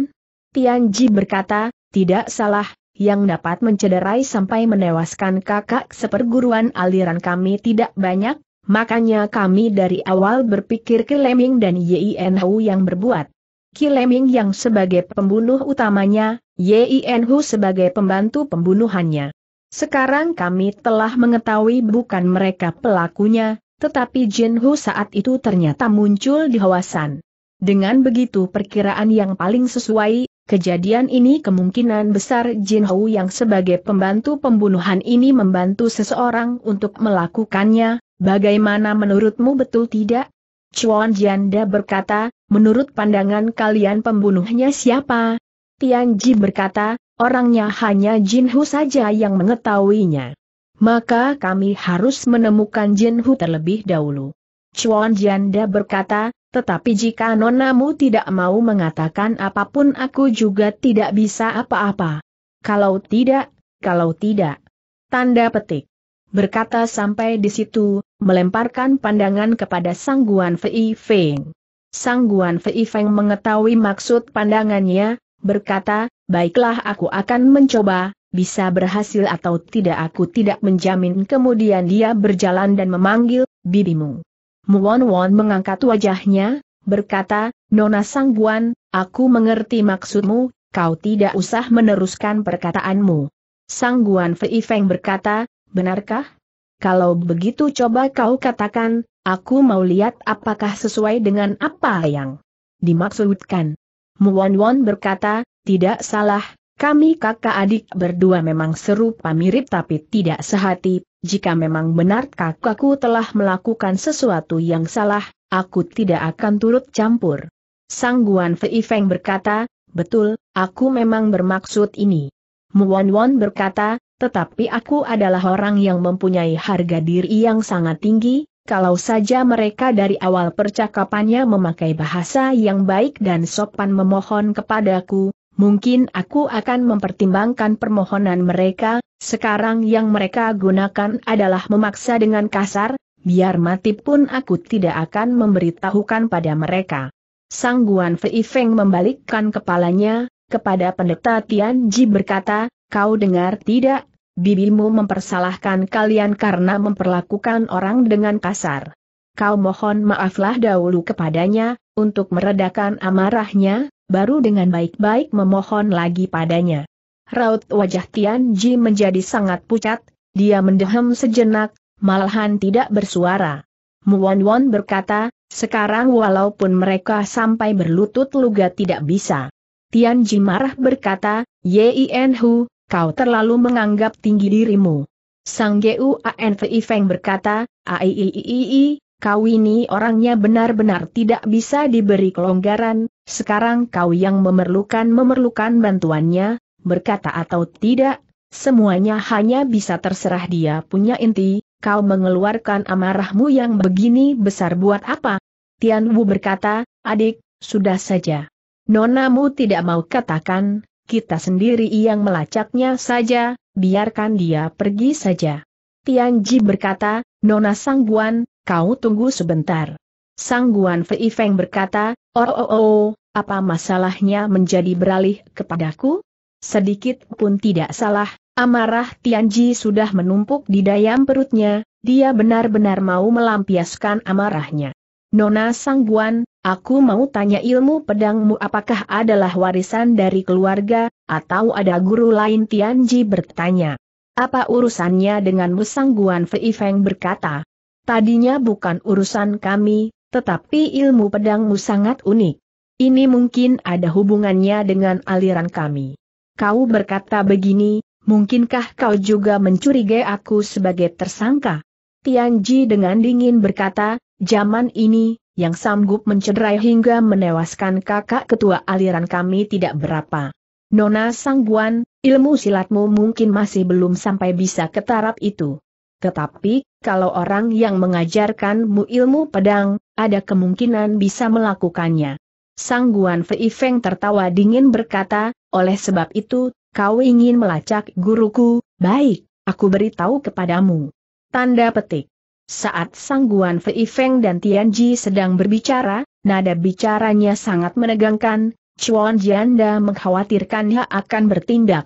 Tian Tianji berkata, tidak salah, yang dapat mencederai sampai menewaskan kakak seperguruan aliran kami tidak banyak, makanya kami dari awal berpikir Kileming dan Yin Hu yang berbuat. Kileming yang sebagai pembunuh utamanya, Yin Hu sebagai pembantu pembunuhannya. Sekarang kami telah mengetahui bukan mereka pelakunya, tetapi Jin Hu saat itu ternyata muncul di Hawasan. Dengan begitu perkiraan yang paling sesuai, kejadian ini kemungkinan besar Jin Hu yang sebagai pembantu pembunuhan ini membantu seseorang untuk melakukannya, bagaimana menurutmu betul tidak? Chuan Jianda berkata, menurut pandangan kalian pembunuhnya siapa? Tian Ji berkata, orangnya hanya Jin Hu saja yang mengetahuinya maka kami harus menemukan Jin Hu terlebih dahulu. Chuan Janda berkata, tetapi jika nonamu tidak mau mengatakan apapun aku juga tidak bisa apa-apa. Kalau tidak, kalau tidak. Tanda petik. Berkata sampai di situ, melemparkan pandangan kepada Sangguan Fei Feng. Sangguan Fei Feng mengetahui maksud pandangannya, berkata, baiklah aku akan mencoba, bisa berhasil atau tidak aku tidak menjamin. Kemudian dia berjalan dan memanggil, bibimu. Muon Won mengangkat wajahnya, berkata, Nona Sangguan, aku mengerti maksudmu, kau tidak usah meneruskan perkataanmu. Sangguan Fei Feng berkata, benarkah? Kalau begitu coba kau katakan, aku mau lihat apakah sesuai dengan apa yang dimaksudkan. Muon Won berkata, tidak salah, kami kakak adik berdua memang serupa mirip tapi tidak sehati, jika memang benar kakakku telah melakukan sesuatu yang salah, aku tidak akan turut campur. Sang Guan Fei Feng berkata, betul, aku memang bermaksud ini. Muan Wan berkata, tetapi aku adalah orang yang mempunyai harga diri yang sangat tinggi, kalau saja mereka dari awal percakapannya memakai bahasa yang baik dan sopan memohon kepadaku, mungkin aku akan mempertimbangkan permohonan mereka, sekarang yang mereka gunakan adalah memaksa dengan kasar, biar mati pun aku tidak akan memberitahukan pada mereka. Sang Guan Fei Feng membalikkan kepalanya, kepada pendeta Tian Ji berkata, kau dengar tidak, bibimu mempersalahkan kalian karena memperlakukan orang dengan kasar. Kau mohon maaflah dahulu kepadanya, untuk meredakan amarahnya, baru dengan baik-baik memohon lagi padanya. Raut wajah Tian Ji menjadi sangat pucat, dia mendehem sejenak, malahan tidak bersuara. Muan Won berkata, sekarang walaupun mereka sampai berlutut luga tidak bisa. Tian Ji marah berkata, Yin Hu, kau terlalu menganggap tinggi dirimu. Sang An Fei Feng berkata, Aiiii, kau ini orangnya benar-benar tidak bisa diberi kelonggaran, sekarang kau yang memerlukan-memerlukan bantuannya, berkata atau tidak, semuanya hanya bisa terserah dia punya inti, kau mengeluarkan amarahmu yang begini besar buat apa? Tian Wu berkata, adik, sudah saja. Nonamu tidak mau katakan, kita sendiri yang melacaknya saja, biarkan dia pergi saja. Tian Ji berkata, Nona Sangguan, kau tunggu sebentar. Sang Guan Fei Feng berkata, oh, oh, oh, apa masalahnya menjadi beralih kepadaku? Sedikit pun tidak salah, amarah Tianji sudah menumpuk di dayam perutnya, dia benar-benar mau melampiaskan amarahnya. Nona Sangguan, aku mau tanya ilmu pedangmu apakah adalah warisan dari keluarga, atau ada guru lain Tianji bertanya. Apa urusannya denganmu Sangguan Fei Feng berkata, Tadinya bukan urusan kami, tetapi ilmu pedangmu sangat unik. Ini mungkin ada hubungannya dengan aliran kami. Kau berkata begini, mungkinkah kau juga mencurigai aku sebagai tersangka? Tianji dengan dingin berkata, zaman ini, yang sanggup mencederai hingga menewaskan kakak ketua aliran kami tidak berapa. Nona Sangguan, ilmu silatmu mungkin masih belum sampai bisa ke taraf itu. Tetapi, kalau orang yang mengajarkanmu ilmu pedang, ada kemungkinan bisa melakukannya. Sang Guan Fei Feng tertawa dingin berkata, oleh sebab itu, kau ingin melacak guruku, baik, aku beritahu kepadamu. Tanda petik. Saat Sang Guan Fei Feng dan Tian Ji sedang berbicara, nada bicaranya sangat menegangkan, Chuan Jianda mengkhawatirkannya akan bertindak.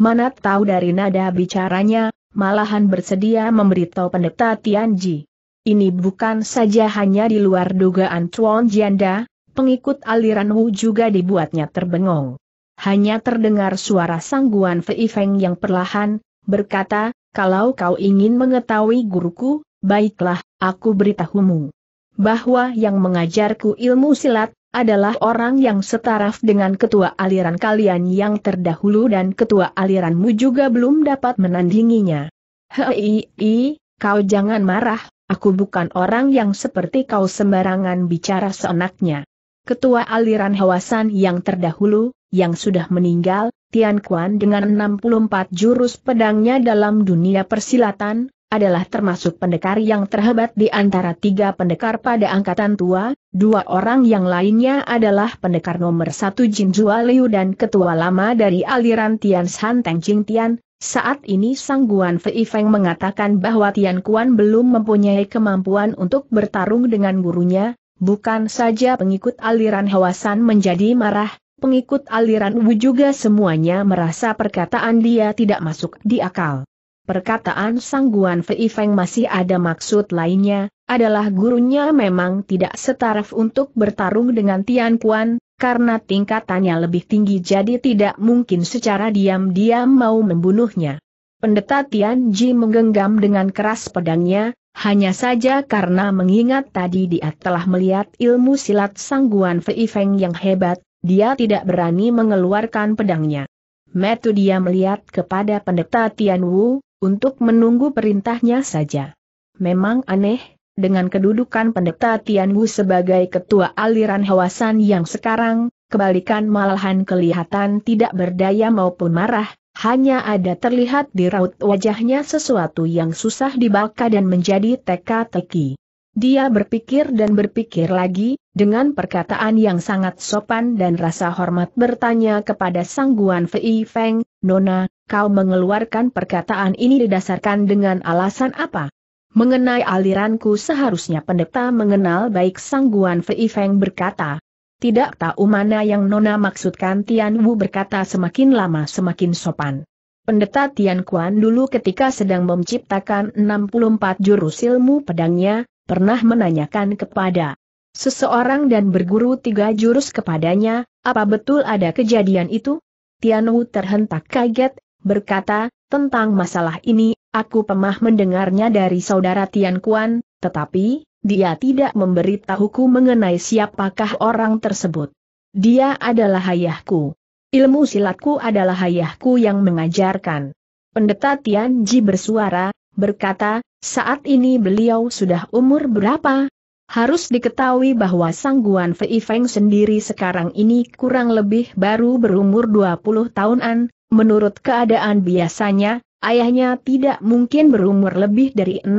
Mana tahu dari nada bicaranya, malahan bersedia memberitahu pendeta Tianji. Ini bukan saja hanya di luar dugaan Chuan Jianda, pengikut aliran Wu juga dibuatnya terbengong. Hanya terdengar suara sangguan Fei Feng yang perlahan, berkata, kalau kau ingin mengetahui guruku, baiklah, aku beritahumu. Bahwa yang mengajarku ilmu silat, adalah orang yang setaraf dengan ketua aliran kalian yang terdahulu dan ketua aliranmu juga belum dapat menandinginya. Hei, kau jangan marah, aku bukan orang yang seperti kau sembarangan bicara seenaknya. Ketua aliran Hawasan yang terdahulu, yang sudah meninggal, Tian Kuan dengan 64 jurus pedangnya dalam dunia persilatan, adalah termasuk pendekar yang terhebat di antara tiga pendekar pada angkatan tua, Dua orang yang lainnya adalah pendekar nomor satu Jin Jua Liu dan ketua lama dari aliran Tian San Teng Jing Tian. Saat ini Sang Guan Fei Feng mengatakan bahwa Tian Kuan belum mempunyai kemampuan untuk bertarung dengan gurunya, bukan saja pengikut aliran Hawasan menjadi marah, pengikut aliran Wu juga semuanya merasa perkataan dia tidak masuk di akal. Perkataan Sang Guan Fei Feng masih ada maksud lainnya, adalah gurunya memang tidak setaraf untuk bertarung dengan Tian Kuan, karena tingkatannya lebih tinggi jadi tidak mungkin secara diam-diam mau membunuhnya. Pendeta Tian Ji menggenggam dengan keras pedangnya, hanya saja karena mengingat tadi dia telah melihat ilmu silat Sang Guan Fei Feng yang hebat, dia tidak berani mengeluarkan pedangnya. Metu dia melihat kepada pendeta Tian Wu, untuk menunggu perintahnya saja. Memang aneh, dengan kedudukan pendeta Tianwu sebagai ketua aliran Hawasan yang sekarang, kebalikan malahan kelihatan tidak berdaya maupun marah, hanya ada terlihat di raut wajahnya sesuatu yang susah dibaca dan menjadi teka-teki. Dia berpikir dan berpikir lagi, dengan perkataan yang sangat sopan dan rasa hormat bertanya kepada Sangguan Fei Feng, Nona, kau mengeluarkan perkataan ini didasarkan dengan alasan apa? Mengenai aliranku seharusnya pendeta mengenal baik sangguan Fei Feng berkata. Tidak tahu mana yang Nona maksudkan Tian Wu berkata semakin lama semakin sopan. Pendeta Tian Kuan dulu ketika sedang menciptakan 64 jurus ilmu pedangnya, pernah menanyakan kepada seseorang dan berguru tiga jurus kepadanya, apa betul ada kejadian itu? Tianwu terhentak kaget, berkata, tentang masalah ini, aku pemah mendengarnya dari saudara Tian Kuan, tetapi, dia tidak memberitahuku mengenai siapakah orang tersebut. Dia adalah ayahku. Ilmu silatku adalah ayahku yang mengajarkan. Pendeta Tian Ji bersuara, berkata, saat ini beliau sudah umur berapa? Harus diketahui bahwa Sang Guan Fei Feng sendiri sekarang ini kurang lebih baru berumur 20 tahunan, menurut keadaan biasanya, ayahnya tidak mungkin berumur lebih dari 60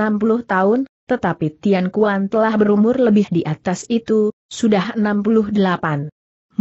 tahun, tetapi Tian Kuan telah berumur lebih di atas itu, sudah 68.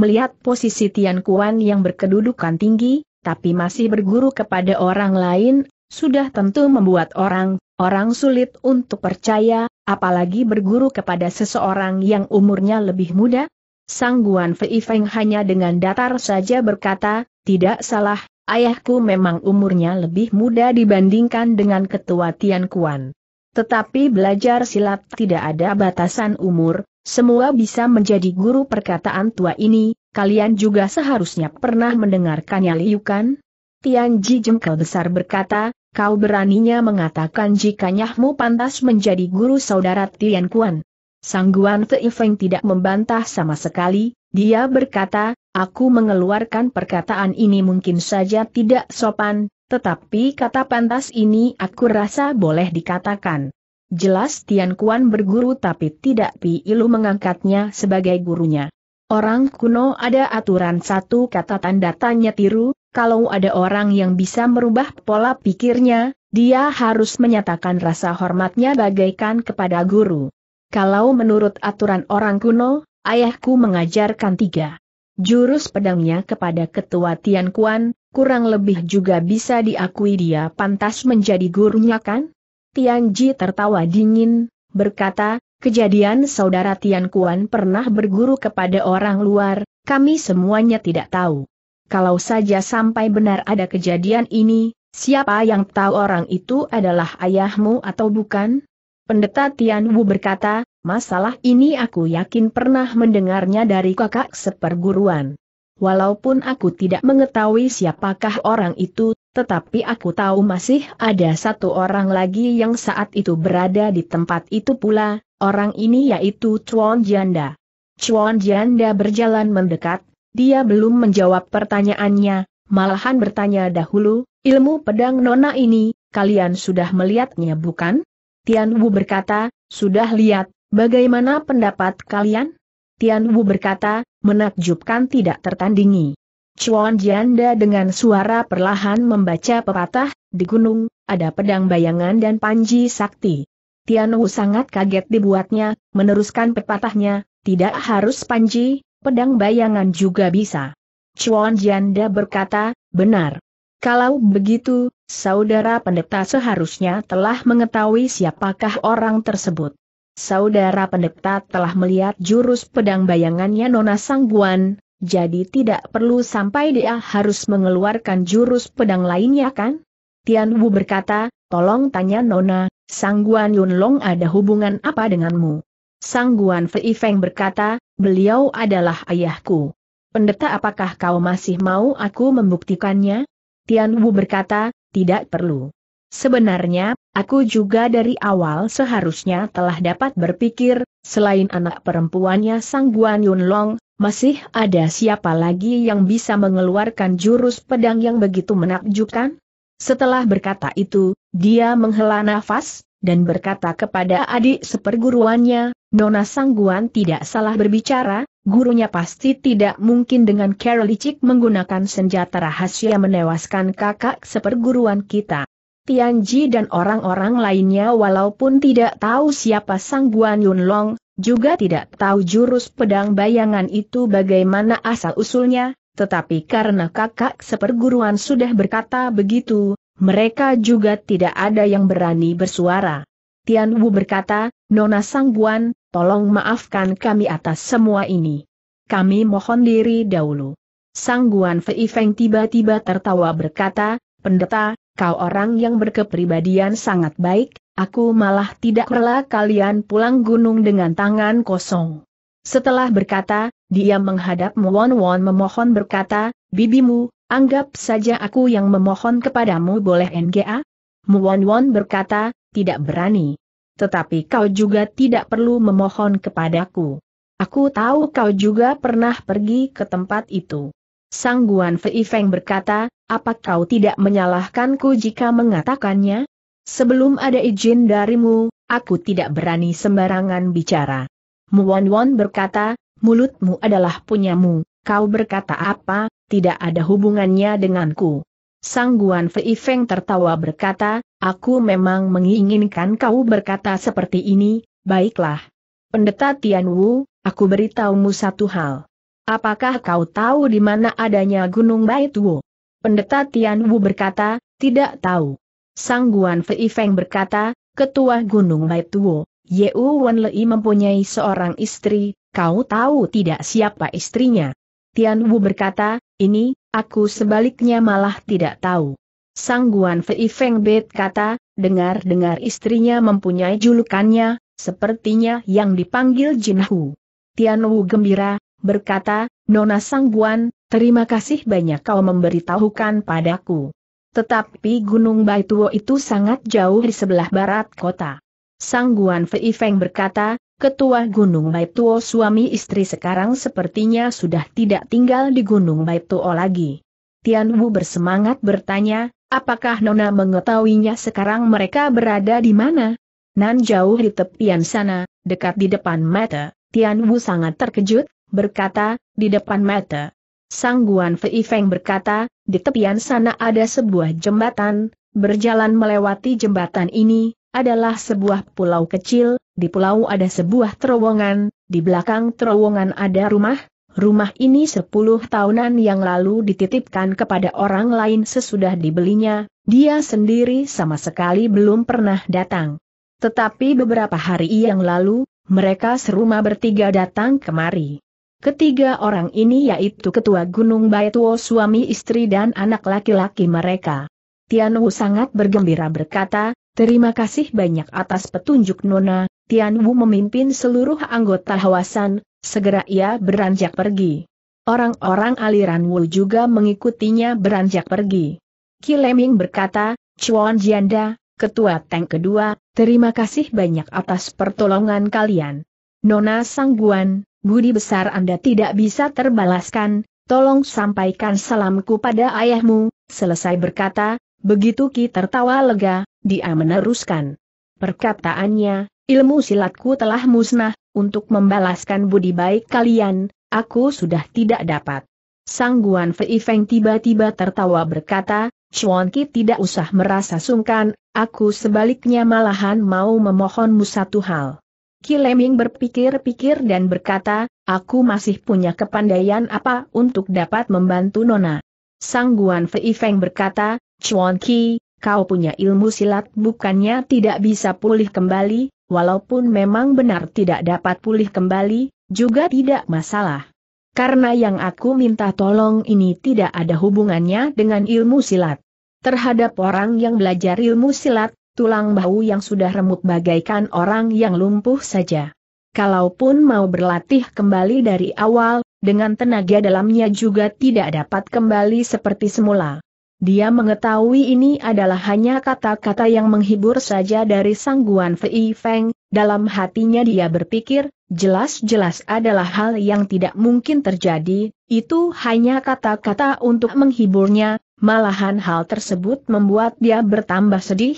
Melihat posisi Tian Kuan yang berkedudukan tinggi, tapi masih berguru kepada orang lain, sudah tentu membuat orang, orang sulit untuk percaya, apalagi berguru kepada seseorang yang umurnya lebih muda. Sangguan Guan Fei Feng hanya dengan datar saja berkata, tidak salah, ayahku memang umurnya lebih muda dibandingkan dengan ketua Tian Kuan. Tetapi belajar silat tidak ada batasan umur, semua bisa menjadi guru perkataan tua ini, kalian juga seharusnya pernah mendengarkannya liukan. Tian Ji jengkel besar berkata, kau beraninya mengatakan jika nyahmu pantas menjadi guru saudara Tian Kuan. Sangguan Feng tidak membantah sama sekali, dia berkata, aku mengeluarkan perkataan ini mungkin saja tidak sopan, tetapi kata pantas ini aku rasa boleh dikatakan. Jelas Tian Kuan berguru tapi tidak Pi Ilu mengangkatnya sebagai gurunya. Orang kuno ada aturan satu kata tanda tanya tiru, kalau ada orang yang bisa merubah pola pikirnya, dia harus menyatakan rasa hormatnya bagaikan kepada guru. Kalau menurut aturan orang kuno, ayahku mengajarkan tiga jurus pedangnya kepada ketua Tian Kuan, kurang lebih juga bisa diakui dia pantas menjadi gurunya kan? Tian Ji tertawa dingin, berkata, kejadian saudara Tian Kuan pernah berguru kepada orang luar, kami semuanya tidak tahu kalau saja sampai benar ada kejadian ini, siapa yang tahu orang itu adalah ayahmu atau bukan? Pendeta Tian Wu berkata, masalah ini aku yakin pernah mendengarnya dari kakak seperguruan. Walaupun aku tidak mengetahui siapakah orang itu, tetapi aku tahu masih ada satu orang lagi yang saat itu berada di tempat itu pula, orang ini yaitu Chuan Janda. Chuan Janda berjalan mendekat dia belum menjawab pertanyaannya, malahan bertanya dahulu, ilmu pedang nona ini, kalian sudah melihatnya bukan? Tian Wu berkata, sudah lihat, bagaimana pendapat kalian? Tian Wu berkata, menakjubkan tidak tertandingi. Chuan Jianda dengan suara perlahan membaca pepatah, di gunung, ada pedang bayangan dan panji sakti. Tian Wu sangat kaget dibuatnya, meneruskan pepatahnya, tidak harus panji, pedang bayangan juga bisa. Chuan Janda berkata, benar. Kalau begitu, saudara pendeta seharusnya telah mengetahui siapakah orang tersebut. Saudara pendeta telah melihat jurus pedang bayangannya Nona Sangguan, jadi tidak perlu sampai dia harus mengeluarkan jurus pedang lainnya kan? Tian Wu berkata, tolong tanya Nona, Sangguan Yunlong ada hubungan apa denganmu? Sangguan Fei Feng berkata, Beliau adalah ayahku. Pendeta apakah kau masih mau aku membuktikannya? Tian Wu berkata, tidak perlu. Sebenarnya, aku juga dari awal seharusnya telah dapat berpikir, selain anak perempuannya Sang Guan Yun Long, masih ada siapa lagi yang bisa mengeluarkan jurus pedang yang begitu menakjubkan? Setelah berkata itu, dia menghela nafas, dan berkata kepada adik seperguruannya, Nona Sangguan tidak salah berbicara, gurunya pasti tidak mungkin dengan Carol Licik menggunakan senjata rahasia menewaskan kakak seperguruan kita. Tianji dan orang-orang lainnya walaupun tidak tahu siapa Sangguan Yunlong, juga tidak tahu jurus pedang bayangan itu bagaimana asal-usulnya, tetapi karena kakak seperguruan sudah berkata begitu, mereka juga tidak ada yang berani bersuara. Tian Wu berkata, Nona Sangguan, tolong maafkan kami atas semua ini. Kami mohon diri dahulu. Sangguan Fei Feng tiba-tiba tertawa berkata, Pendeta, kau orang yang berkepribadian sangat baik, aku malah tidak rela kalian pulang gunung dengan tangan kosong. Setelah berkata, dia menghadap Muwon Won memohon berkata, Bibimu, Anggap saja aku yang memohon kepadamu boleh NGA? Muwon Won berkata, tidak berani. Tetapi kau juga tidak perlu memohon kepadaku. Aku tahu kau juga pernah pergi ke tempat itu. Sang Guan Fei Feng berkata, apa kau tidak menyalahkanku jika mengatakannya? Sebelum ada izin darimu, aku tidak berani sembarangan bicara. Muwan Won berkata, mulutmu adalah punyamu, Kau berkata apa, tidak ada hubungannya denganku. Sang Guan Fei Feng tertawa berkata, aku memang menginginkan kau berkata seperti ini, baiklah. Pendeta Tian Wu, aku beritahumu satu hal. Apakah kau tahu di mana adanya Gunung Bait Wu? Pendeta Tian Wu berkata, tidak tahu. Sang Guan Fei Feng berkata, ketua Gunung Bait Wu, Wu Wan Lei mempunyai seorang istri, kau tahu tidak siapa istrinya? Tian Wu berkata, ini, aku sebaliknya malah tidak tahu. Sang Guan Fei Feng Bet kata, dengar-dengar istrinya mempunyai julukannya, sepertinya yang dipanggil Jin Hu. Tian Wu gembira, berkata, Nona Sang Guan, terima kasih banyak kau memberitahukan padaku. Tetapi Gunung Baituo itu sangat jauh di sebelah barat kota. Sang Guan Fei Feng berkata, Ketua Gunung Maiptuo suami istri sekarang sepertinya sudah tidak tinggal di Gunung Maiptuo lagi. Tian Wu bersemangat bertanya, apakah Nona mengetahuinya sekarang mereka berada di mana? Nan jauh di tepian sana, dekat di depan mata, Tian Wu sangat terkejut, berkata, di depan mata. Sang Guan Fei Feng berkata, di tepian sana ada sebuah jembatan, berjalan melewati jembatan ini, adalah sebuah pulau kecil, di pulau ada sebuah terowongan, di belakang terowongan ada rumah, rumah ini sepuluh tahunan yang lalu dititipkan kepada orang lain sesudah dibelinya, dia sendiri sama sekali belum pernah datang. Tetapi beberapa hari yang lalu, mereka serumah bertiga datang kemari. Ketiga orang ini yaitu Ketua Gunung Baituo suami istri dan anak laki-laki mereka. Tianwu sangat bergembira berkata, Terima kasih banyak atas petunjuk Nona, Tian Wu memimpin seluruh anggota Hawasan, segera ia beranjak pergi. Orang-orang aliran Wu juga mengikutinya beranjak pergi. Kileming berkata, Chuan Jianda, ketua tank kedua, terima kasih banyak atas pertolongan kalian. Nona Sangguan, budi besar Anda tidak bisa terbalaskan, tolong sampaikan salamku pada ayahmu, selesai berkata, begitu Ki tertawa lega, dia meneruskan. Perkataannya, ilmu silatku telah musnah, untuk membalaskan budi baik kalian, aku sudah tidak dapat. Sang Guan Fei Feng tiba-tiba tertawa berkata, Chuan Ki tidak usah merasa sungkan, aku sebaliknya malahan mau memohonmu satu hal. Leming berpikir-pikir dan berkata, aku masih punya kepandaian apa untuk dapat membantu Nona. Sang Guan Fei Feng berkata, Chuan Ki, kau punya ilmu silat bukannya tidak bisa pulih kembali, walaupun memang benar tidak dapat pulih kembali, juga tidak masalah. Karena yang aku minta tolong ini tidak ada hubungannya dengan ilmu silat. Terhadap orang yang belajar ilmu silat, tulang bahu yang sudah remuk bagaikan orang yang lumpuh saja. Kalaupun mau berlatih kembali dari awal, dengan tenaga dalamnya juga tidak dapat kembali seperti semula. Dia mengetahui ini adalah hanya kata-kata yang menghibur saja dari Sang Guan Fei Feng, dalam hatinya dia berpikir, jelas-jelas adalah hal yang tidak mungkin terjadi, itu hanya kata-kata untuk menghiburnya, malahan hal tersebut membuat dia bertambah sedih.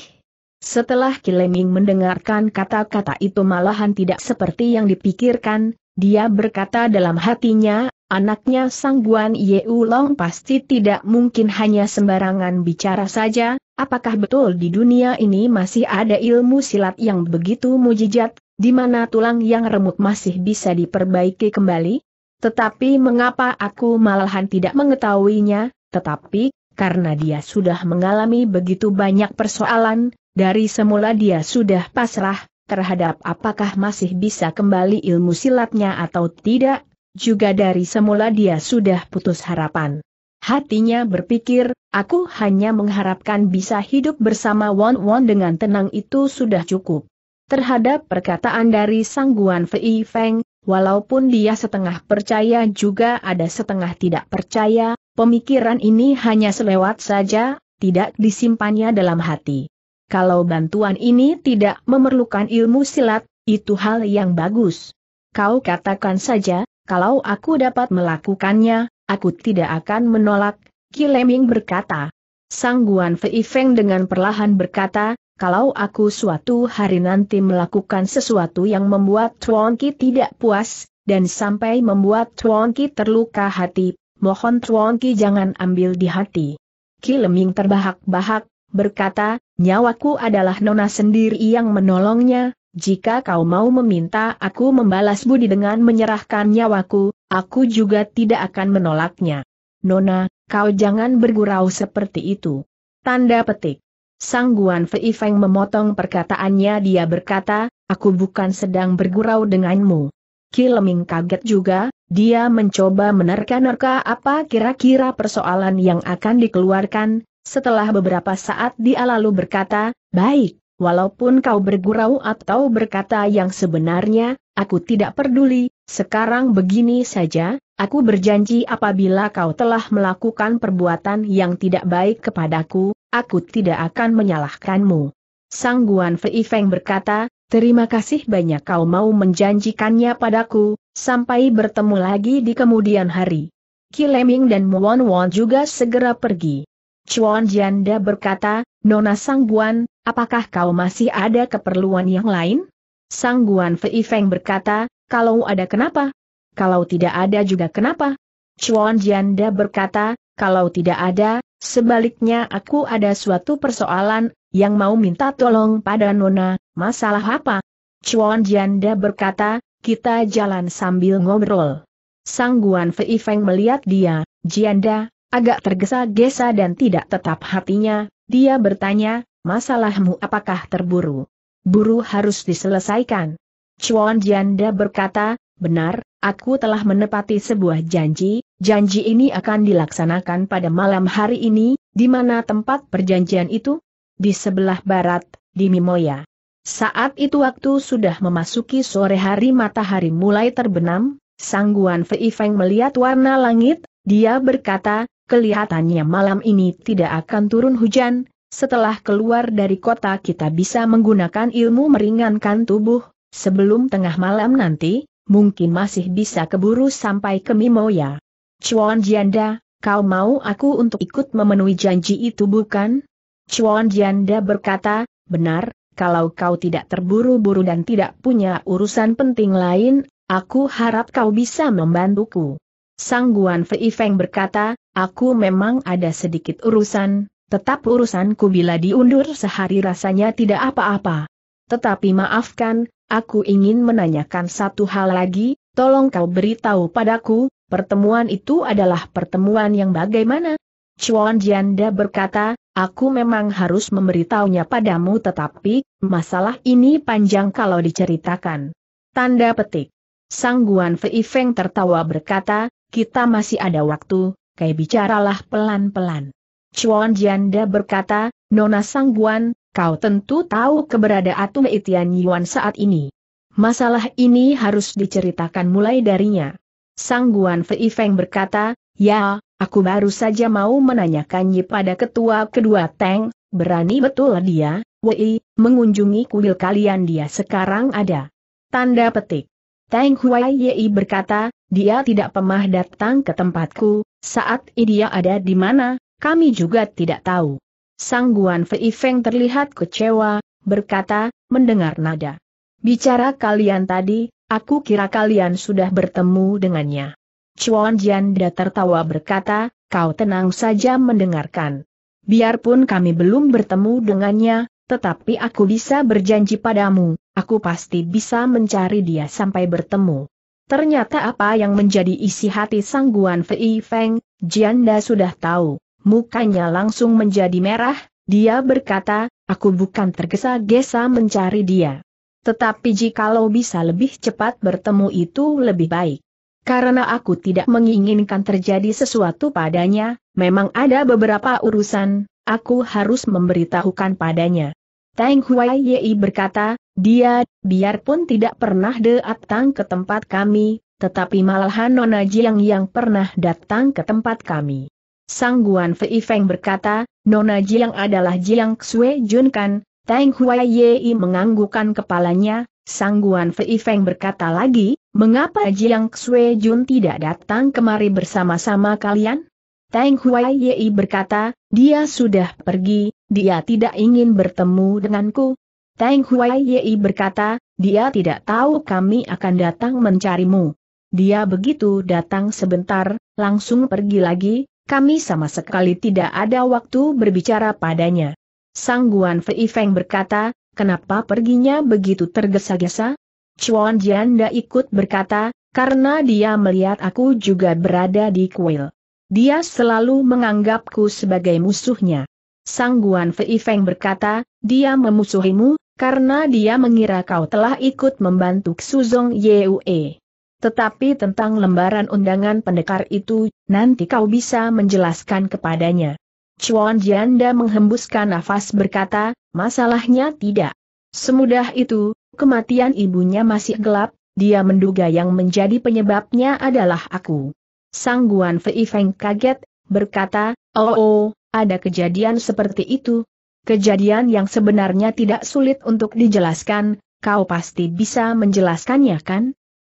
Setelah Kileming mendengarkan kata-kata itu malahan tidak seperti yang dipikirkan, dia berkata dalam hatinya, Anaknya Sang Guan Ulong pasti tidak mungkin hanya sembarangan bicara saja, apakah betul di dunia ini masih ada ilmu silat yang begitu mujijat, di mana tulang yang remuk masih bisa diperbaiki kembali? Tetapi mengapa aku malahan tidak mengetahuinya, tetapi, karena dia sudah mengalami begitu banyak persoalan, dari semula dia sudah pasrah, terhadap apakah masih bisa kembali ilmu silatnya atau tidak, juga dari semula dia sudah putus harapan. Hatinya berpikir, aku hanya mengharapkan bisa hidup bersama Won Won dengan tenang itu sudah cukup. Terhadap perkataan dari sangguan Fei Feng, walaupun dia setengah percaya juga ada setengah tidak percaya, pemikiran ini hanya selewat saja, tidak disimpannya dalam hati. Kalau bantuan ini tidak memerlukan ilmu silat, itu hal yang bagus. Kau katakan saja, kalau aku dapat melakukannya, aku tidak akan menolak, Kileming berkata. Sang Guan Fei Feng dengan perlahan berkata, kalau aku suatu hari nanti melakukan sesuatu yang membuat Tuan Ki tidak puas, dan sampai membuat Tuan Ki terluka hati, mohon Tuan Ki jangan ambil di hati. Kileming terbahak-bahak, berkata, nyawaku adalah nona sendiri yang menolongnya, jika kau mau meminta aku membalas budi dengan menyerahkan nyawaku, aku juga tidak akan menolaknya. Nona, kau jangan bergurau seperti itu. Tanda petik. Sang Guan Fei Feng memotong perkataannya dia berkata, aku bukan sedang bergurau denganmu. Kileming kaget juga, dia mencoba menerka-nerka apa kira-kira persoalan yang akan dikeluarkan, setelah beberapa saat dia lalu berkata, baik, Walaupun kau bergurau atau berkata yang sebenarnya, aku tidak peduli, sekarang begini saja, aku berjanji apabila kau telah melakukan perbuatan yang tidak baik kepadaku, aku tidak akan menyalahkanmu. Sang Guan Fei Feng berkata, terima kasih banyak kau mau menjanjikannya padaku, sampai bertemu lagi di kemudian hari. Kileming dan Muon Won juga segera pergi. Chuan Janda berkata, Nona Sangguan, apakah kau masih ada keperluan yang lain? Sang Guan Fei Feng berkata, kalau ada kenapa? Kalau tidak ada juga kenapa? Chuan Jianda berkata, kalau tidak ada, sebaliknya aku ada suatu persoalan, yang mau minta tolong pada Nona, masalah apa? Chuan Jianda berkata, kita jalan sambil ngobrol. Sang Guan Fei Feng melihat dia, Jianda, agak tergesa-gesa dan tidak tetap hatinya, dia bertanya, masalahmu apakah terburu? Buru harus diselesaikan. Chuan Janda berkata, benar, aku telah menepati sebuah janji, janji ini akan dilaksanakan pada malam hari ini, di mana tempat perjanjian itu? Di sebelah barat, di Mimoya. Saat itu waktu sudah memasuki sore hari matahari mulai terbenam, Sangguan Fei Feng melihat warna langit, dia berkata, kelihatannya malam ini tidak akan turun hujan, setelah keluar dari kota kita bisa menggunakan ilmu meringankan tubuh, sebelum tengah malam nanti, mungkin masih bisa keburu sampai ke Mimoya. Chuan Jianda, kau mau aku untuk ikut memenuhi janji itu bukan? Chuan Jianda berkata, benar, kalau kau tidak terburu-buru dan tidak punya urusan penting lain, aku harap kau bisa membantuku. Sang Guan Fei Feng berkata, aku memang ada sedikit urusan, Tetap urusanku bila diundur sehari rasanya tidak apa-apa. Tetapi maafkan, aku ingin menanyakan satu hal lagi, tolong kau beritahu padaku, pertemuan itu adalah pertemuan yang bagaimana? Chuan Janda berkata, aku memang harus memberitahunya padamu tetapi, masalah ini panjang kalau diceritakan. Tanda petik. Sangguan Fei Feng tertawa berkata, kita masih ada waktu, kayak bicaralah pelan-pelan. Chuan Jianda berkata, Nona Sangguan, kau tentu tahu keberadaan Tung Itian Yuan saat ini. Masalah ini harus diceritakan mulai darinya. Sangguan Fei Feng berkata, Ya, aku baru saja mau menanyakannya pada ketua kedua Teng, berani betul dia, Wei, mengunjungi kuil kalian dia sekarang ada. Tanda petik. Teng Huai berkata, dia tidak pemah datang ke tempatku, saat ini dia ada di mana, kami juga tidak tahu. Sang Guan Fei Feng terlihat kecewa, berkata, mendengar nada. Bicara kalian tadi, aku kira kalian sudah bertemu dengannya. Chuan Jianda tertawa berkata, kau tenang saja mendengarkan. Biarpun kami belum bertemu dengannya, tetapi aku bisa berjanji padamu, aku pasti bisa mencari dia sampai bertemu. Ternyata apa yang menjadi isi hati sangguan Fei Feng, Jianda sudah tahu mukanya langsung menjadi merah, dia berkata, aku bukan tergesa-gesa mencari dia. Tetapi jikalau bisa lebih cepat bertemu itu lebih baik. Karena aku tidak menginginkan terjadi sesuatu padanya, memang ada beberapa urusan, aku harus memberitahukan padanya. Tang Huai Yei berkata, dia, biarpun tidak pernah datang ke tempat kami, tetapi malahan Nona Jiang yang pernah datang ke tempat kami. Sang Guan Fei Feng berkata, Nona Jiang adalah Jiang Xue Jun Kan, Tang Huai Yei menganggukkan kepalanya, Sang Guan Fei Feng berkata lagi, mengapa Jiang Xue Jun tidak datang kemari bersama-sama kalian? Tang Huai Yei berkata, dia sudah pergi, dia tidak ingin bertemu denganku. Tang Huai Yei berkata, dia tidak tahu kami akan datang mencarimu. Dia begitu datang sebentar, langsung pergi lagi, kami sama sekali tidak ada waktu berbicara padanya. Sang Guan Fei Feng berkata, kenapa perginya begitu tergesa-gesa? Chuan Jianda ikut berkata, karena dia melihat aku juga berada di kuil. Dia selalu menganggapku sebagai musuhnya. Sang Guan Fei Feng berkata, dia memusuhimu, karena dia mengira kau telah ikut membantu Suzong Yue. Tetapi tentang lembaran undangan pendekar itu, nanti kau bisa menjelaskan kepadanya. Chuan Jianda menghembuskan nafas berkata, masalahnya tidak. Semudah itu, kematian ibunya masih gelap, dia menduga yang menjadi penyebabnya adalah aku. Sang Guan Fei Feng kaget, berkata, oh, oh, ada kejadian seperti itu. Kejadian yang sebenarnya tidak sulit untuk dijelaskan, kau pasti bisa menjelaskannya kan?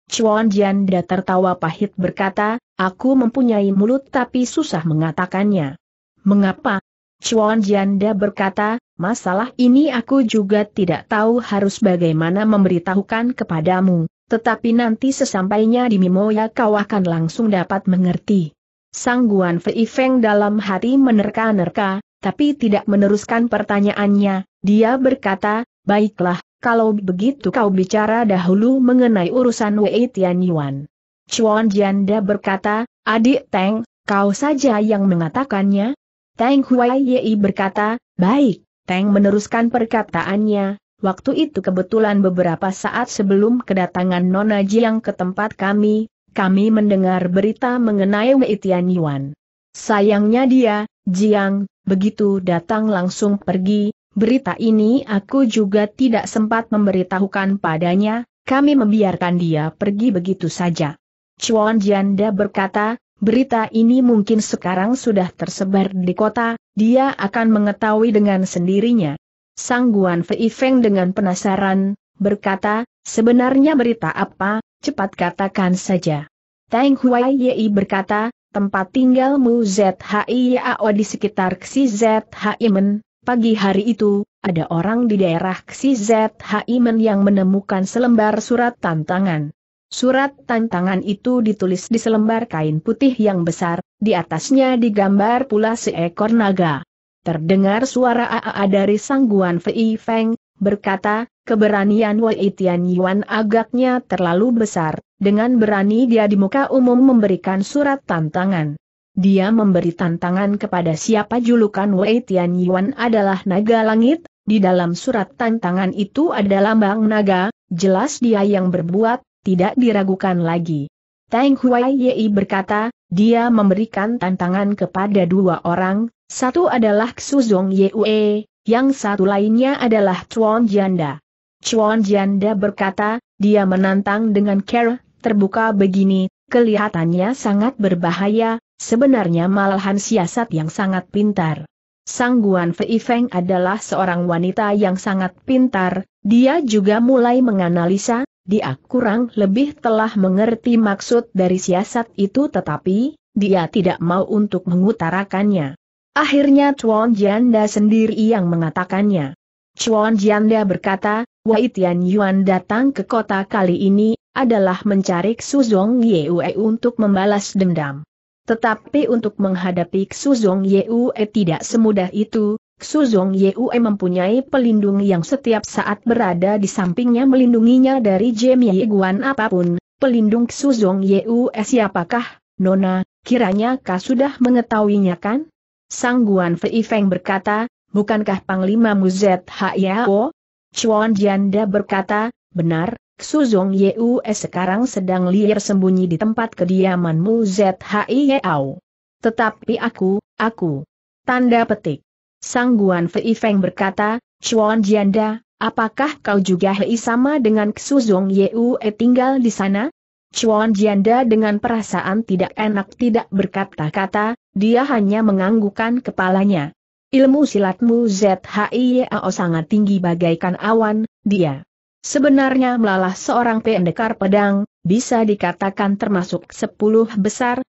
Chuan da tertawa pahit berkata, aku mempunyai mulut tapi susah mengatakannya. Mengapa? Chuan da berkata, masalah ini aku juga tidak tahu harus bagaimana memberitahukan kepadamu, tetapi nanti sesampainya di Mimoya kau akan langsung dapat mengerti. Sangguan Fei Feng dalam hati menerka-nerka, tapi tidak meneruskan pertanyaannya, dia berkata, baiklah, kalau begitu kau bicara dahulu mengenai urusan Wei Tian Yuan. Chuan Jianda berkata, adik Teng, kau saja yang mengatakannya? Teng Huai berkata, baik, Teng meneruskan perkataannya, waktu itu kebetulan beberapa saat sebelum kedatangan Nona Jiang ke tempat kami, kami mendengar berita mengenai Wei Tian Yuan. Sayangnya dia, Jiang, begitu datang langsung pergi, Berita ini aku juga tidak sempat memberitahukan padanya, kami membiarkan dia pergi begitu saja. Chuan Janda berkata, berita ini mungkin sekarang sudah tersebar di kota, dia akan mengetahui dengan sendirinya. Sang Guan Fei Feng dengan penasaran, berkata, sebenarnya berita apa, cepat katakan saja. Tang Huai Yi berkata, tempat tinggalmu ZHI Yao di sekitar Xi ZHI Men, Pagi hari itu, ada orang di daerah KSZHIMEN yang menemukan selembar surat tantangan. Surat tantangan itu ditulis di selembar kain putih yang besar, di atasnya digambar pula seekor naga. Terdengar suara AA dari sangguan Fei Feng, berkata, keberanian Wei Tian Yuan agaknya terlalu besar, dengan berani dia di muka umum memberikan surat tantangan. Dia memberi tantangan kepada siapa julukan Wei Tian Yuan adalah naga langit, di dalam surat tantangan itu ada lambang naga, jelas dia yang berbuat, tidak diragukan lagi. Tang Huai berkata, dia memberikan tantangan kepada dua orang, satu adalah Zhong Yue, yang satu lainnya adalah Chuan Janda. Chuan Janda berkata, dia menantang dengan care, terbuka begini, kelihatannya sangat berbahaya, Sebenarnya malahan siasat yang sangat pintar. Sang Guan Fei Feng adalah seorang wanita yang sangat pintar, dia juga mulai menganalisa, dia kurang lebih telah mengerti maksud dari siasat itu tetapi, dia tidak mau untuk mengutarakannya. Akhirnya Chuan Jianda sendiri yang mengatakannya. Chuan Jianda berkata, Wei Tian Yuan datang ke kota kali ini, adalah mencari Suzong Yue untuk membalas dendam. Tetapi untuk menghadapi Xuzong Yue eh, tidak semudah itu, Xuzong Yue eh, mempunyai pelindung yang setiap saat berada di sampingnya melindunginya dari Jemie Guan apapun, pelindung Xuzong Yue eh, siapakah, Nona, kiranya kau sudah mengetahuinya kan? Sang Guan Fei Feng berkata, bukankah Panglima Muzet Yao? Chuan Janda berkata, benar, Xu Zong Yue sekarang sedang liar sembunyi di tempat kediamanmu ZHIYAO. Yao. Tetapi aku, aku. Tanda petik. Sang Guan Fei Feng berkata, Chuan Jianda, apakah kau juga hei sama dengan Xu Zong Yue eh tinggal di sana? Chuan Jianda dengan perasaan tidak enak tidak berkata-kata, dia hanya menganggukkan kepalanya. Ilmu silatmu ZHIYAO Yao sangat tinggi bagaikan awan, dia. Sebenarnya Melalah seorang pendekar pedang, bisa dikatakan termasuk sepuluh besar,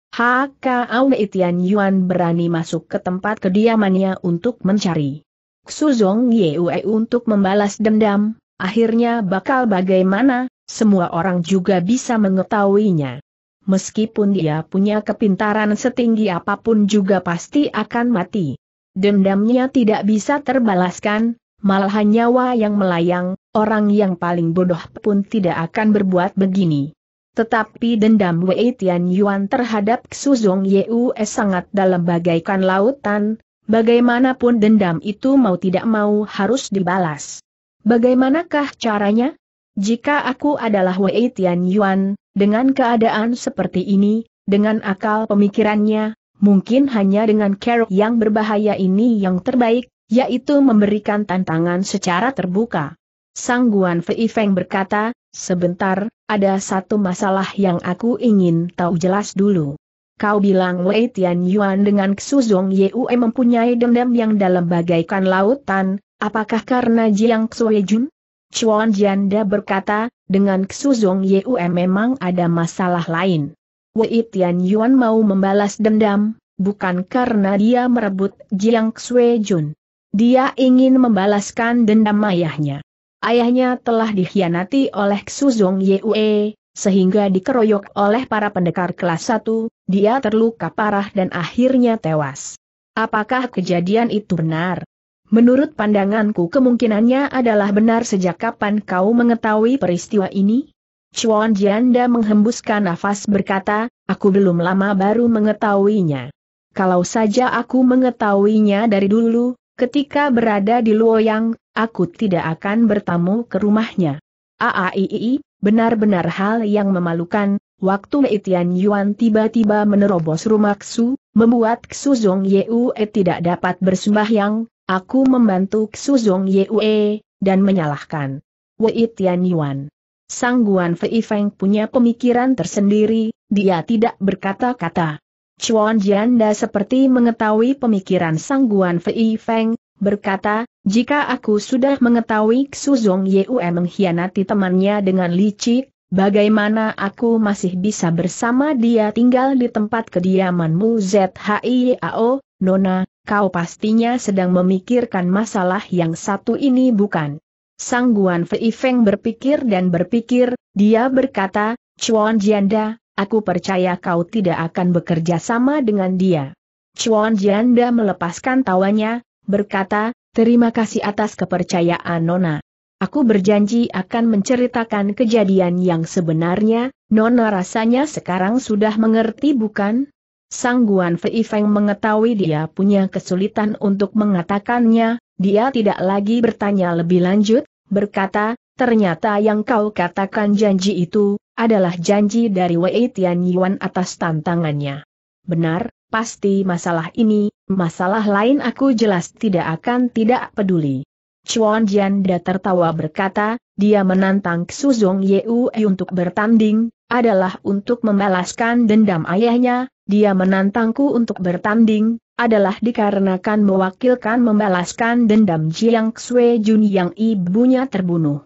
Aume Itian Yuan berani masuk ke tempat kediamannya untuk mencari. Xuzong Yue untuk membalas dendam, akhirnya bakal bagaimana, semua orang juga bisa mengetahuinya. Meskipun dia punya kepintaran setinggi apapun juga pasti akan mati. Dendamnya tidak bisa terbalaskan, malah nyawa yang melayang, orang yang paling bodoh pun tidak akan berbuat begini. Tetapi dendam Wei Tian Yuan terhadap Xuzong Yue sangat dalam bagaikan lautan, bagaimanapun dendam itu mau tidak mau harus dibalas. Bagaimanakah caranya? Jika aku adalah Wei Tian Yuan, dengan keadaan seperti ini, dengan akal pemikirannya, mungkin hanya dengan cara yang berbahaya ini yang terbaik, yaitu memberikan tantangan secara terbuka. Sang Guan Fei Feng berkata, sebentar, ada satu masalah yang aku ingin tahu jelas dulu. Kau bilang Wei Tian Yuan dengan Xuzong Yue mempunyai dendam yang dalam bagaikan lautan, apakah karena Jiang Xue Jun? Chuan Jianda berkata, dengan Xuzong Yue memang ada masalah lain. Wei Tian Yuan mau membalas dendam, bukan karena dia merebut Jiang Xue Jun. Dia ingin membalaskan dendam ayahnya ayahnya telah dikhianati oleh Xuzong Yue, sehingga dikeroyok oleh para pendekar kelas 1, dia terluka parah dan akhirnya tewas. Apakah kejadian itu benar? Menurut pandanganku kemungkinannya adalah benar sejak kapan kau mengetahui peristiwa ini? Chuan Jianda menghembuskan nafas berkata, aku belum lama baru mengetahuinya. Kalau saja aku mengetahuinya dari dulu, Ketika berada di Luoyang, aku tidak akan bertamu ke rumahnya. Aaii, benar-benar hal yang memalukan, waktu Wei Tian Yuan tiba-tiba menerobos rumah Xu, membuat Xu Zong Yue tidak dapat bersembahyang, aku membantu Xu Zong Yue, dan menyalahkan Wei Tian Yuan. Sang Guan Fei Feng punya pemikiran tersendiri, dia tidak berkata-kata. Chuan Jianda seperti mengetahui pemikiran sangguan Fei Feng, berkata, jika aku sudah mengetahui Xu Zong Yue mengkhianati temannya dengan licik, bagaimana aku masih bisa bersama dia tinggal di tempat kediamanmu ZHIAO, Nona, kau pastinya sedang memikirkan masalah yang satu ini bukan? Sangguan Fei Feng berpikir dan berpikir, dia berkata, Chuan Jianda, Aku percaya kau tidak akan bekerja sama dengan dia. Chuan Jianda melepaskan tawanya, berkata, terima kasih atas kepercayaan Nona. Aku berjanji akan menceritakan kejadian yang sebenarnya, Nona rasanya sekarang sudah mengerti bukan? Sang Guan Fei Feng mengetahui dia punya kesulitan untuk mengatakannya, dia tidak lagi bertanya lebih lanjut, berkata, ternyata yang kau katakan janji itu, adalah janji dari Wei Tian Yuan atas tantangannya. Benar, pasti masalah ini, masalah lain aku jelas tidak akan tidak peduli. Chuan Jian Da tertawa berkata, dia menantang Suzong Yue untuk bertanding, adalah untuk membalaskan dendam ayahnya, dia menantangku untuk bertanding, adalah dikarenakan mewakilkan membalaskan dendam Jiang Xue Jun yang ibunya terbunuh.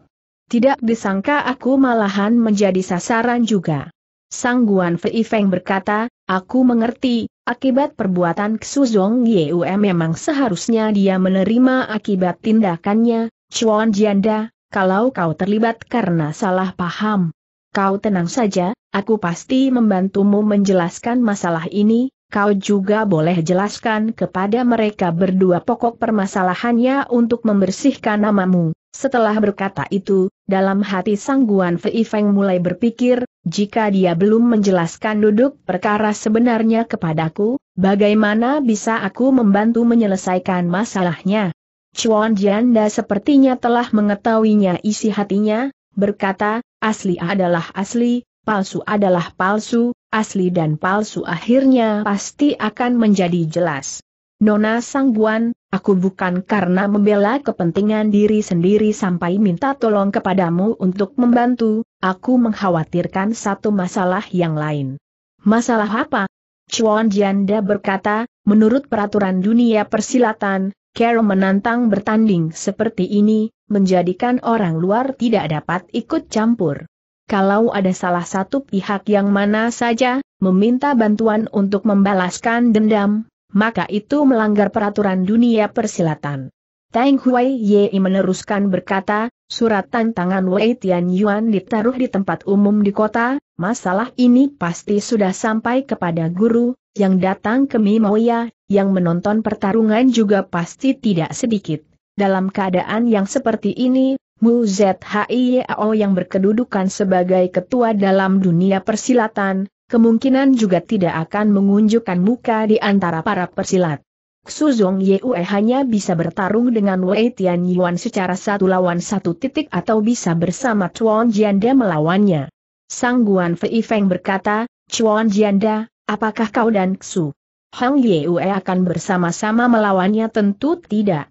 Tidak disangka aku malahan menjadi sasaran juga. Sang Guan Fei Feng berkata, aku mengerti, akibat perbuatan Xuzong Yue memang seharusnya dia menerima akibat tindakannya, Chuan Jianda, kalau kau terlibat karena salah paham. Kau tenang saja, aku pasti membantumu menjelaskan masalah ini, kau juga boleh jelaskan kepada mereka berdua pokok permasalahannya untuk membersihkan namamu. Setelah berkata itu, dalam hati sangguan Fei Feng mulai berpikir, jika dia belum menjelaskan duduk perkara sebenarnya kepadaku, bagaimana bisa aku membantu menyelesaikan masalahnya? Chuan Jianda sepertinya telah mengetahuinya isi hatinya, berkata, asli adalah asli, palsu adalah palsu, asli dan palsu akhirnya pasti akan menjadi jelas. Nona Sangguan, aku bukan karena membela kepentingan diri sendiri sampai minta tolong kepadamu untuk membantu, aku mengkhawatirkan satu masalah yang lain. Masalah apa? Chuan Janda berkata, menurut peraturan dunia persilatan, Carol menantang bertanding seperti ini, menjadikan orang luar tidak dapat ikut campur. Kalau ada salah satu pihak yang mana saja, meminta bantuan untuk membalaskan dendam, maka itu melanggar peraturan dunia persilatan. Tang Huai Ye meneruskan berkata, surat tangan Wei Tian Yuan ditaruh di tempat umum di kota, masalah ini pasti sudah sampai kepada guru, yang datang ke Mimoya, yang menonton pertarungan juga pasti tidak sedikit. Dalam keadaan yang seperti ini, Mu Zhiao yang berkedudukan sebagai ketua dalam dunia persilatan, kemungkinan juga tidak akan mengunjukkan muka di antara para persilat. Suzong Yue hanya bisa bertarung dengan Wei Tian Yuan secara satu lawan satu titik atau bisa bersama Chuan Jianda melawannya. Sang Guan Fei Feng berkata, Chuan Jianda, apakah kau dan Xu Hang Yue akan bersama-sama melawannya tentu tidak.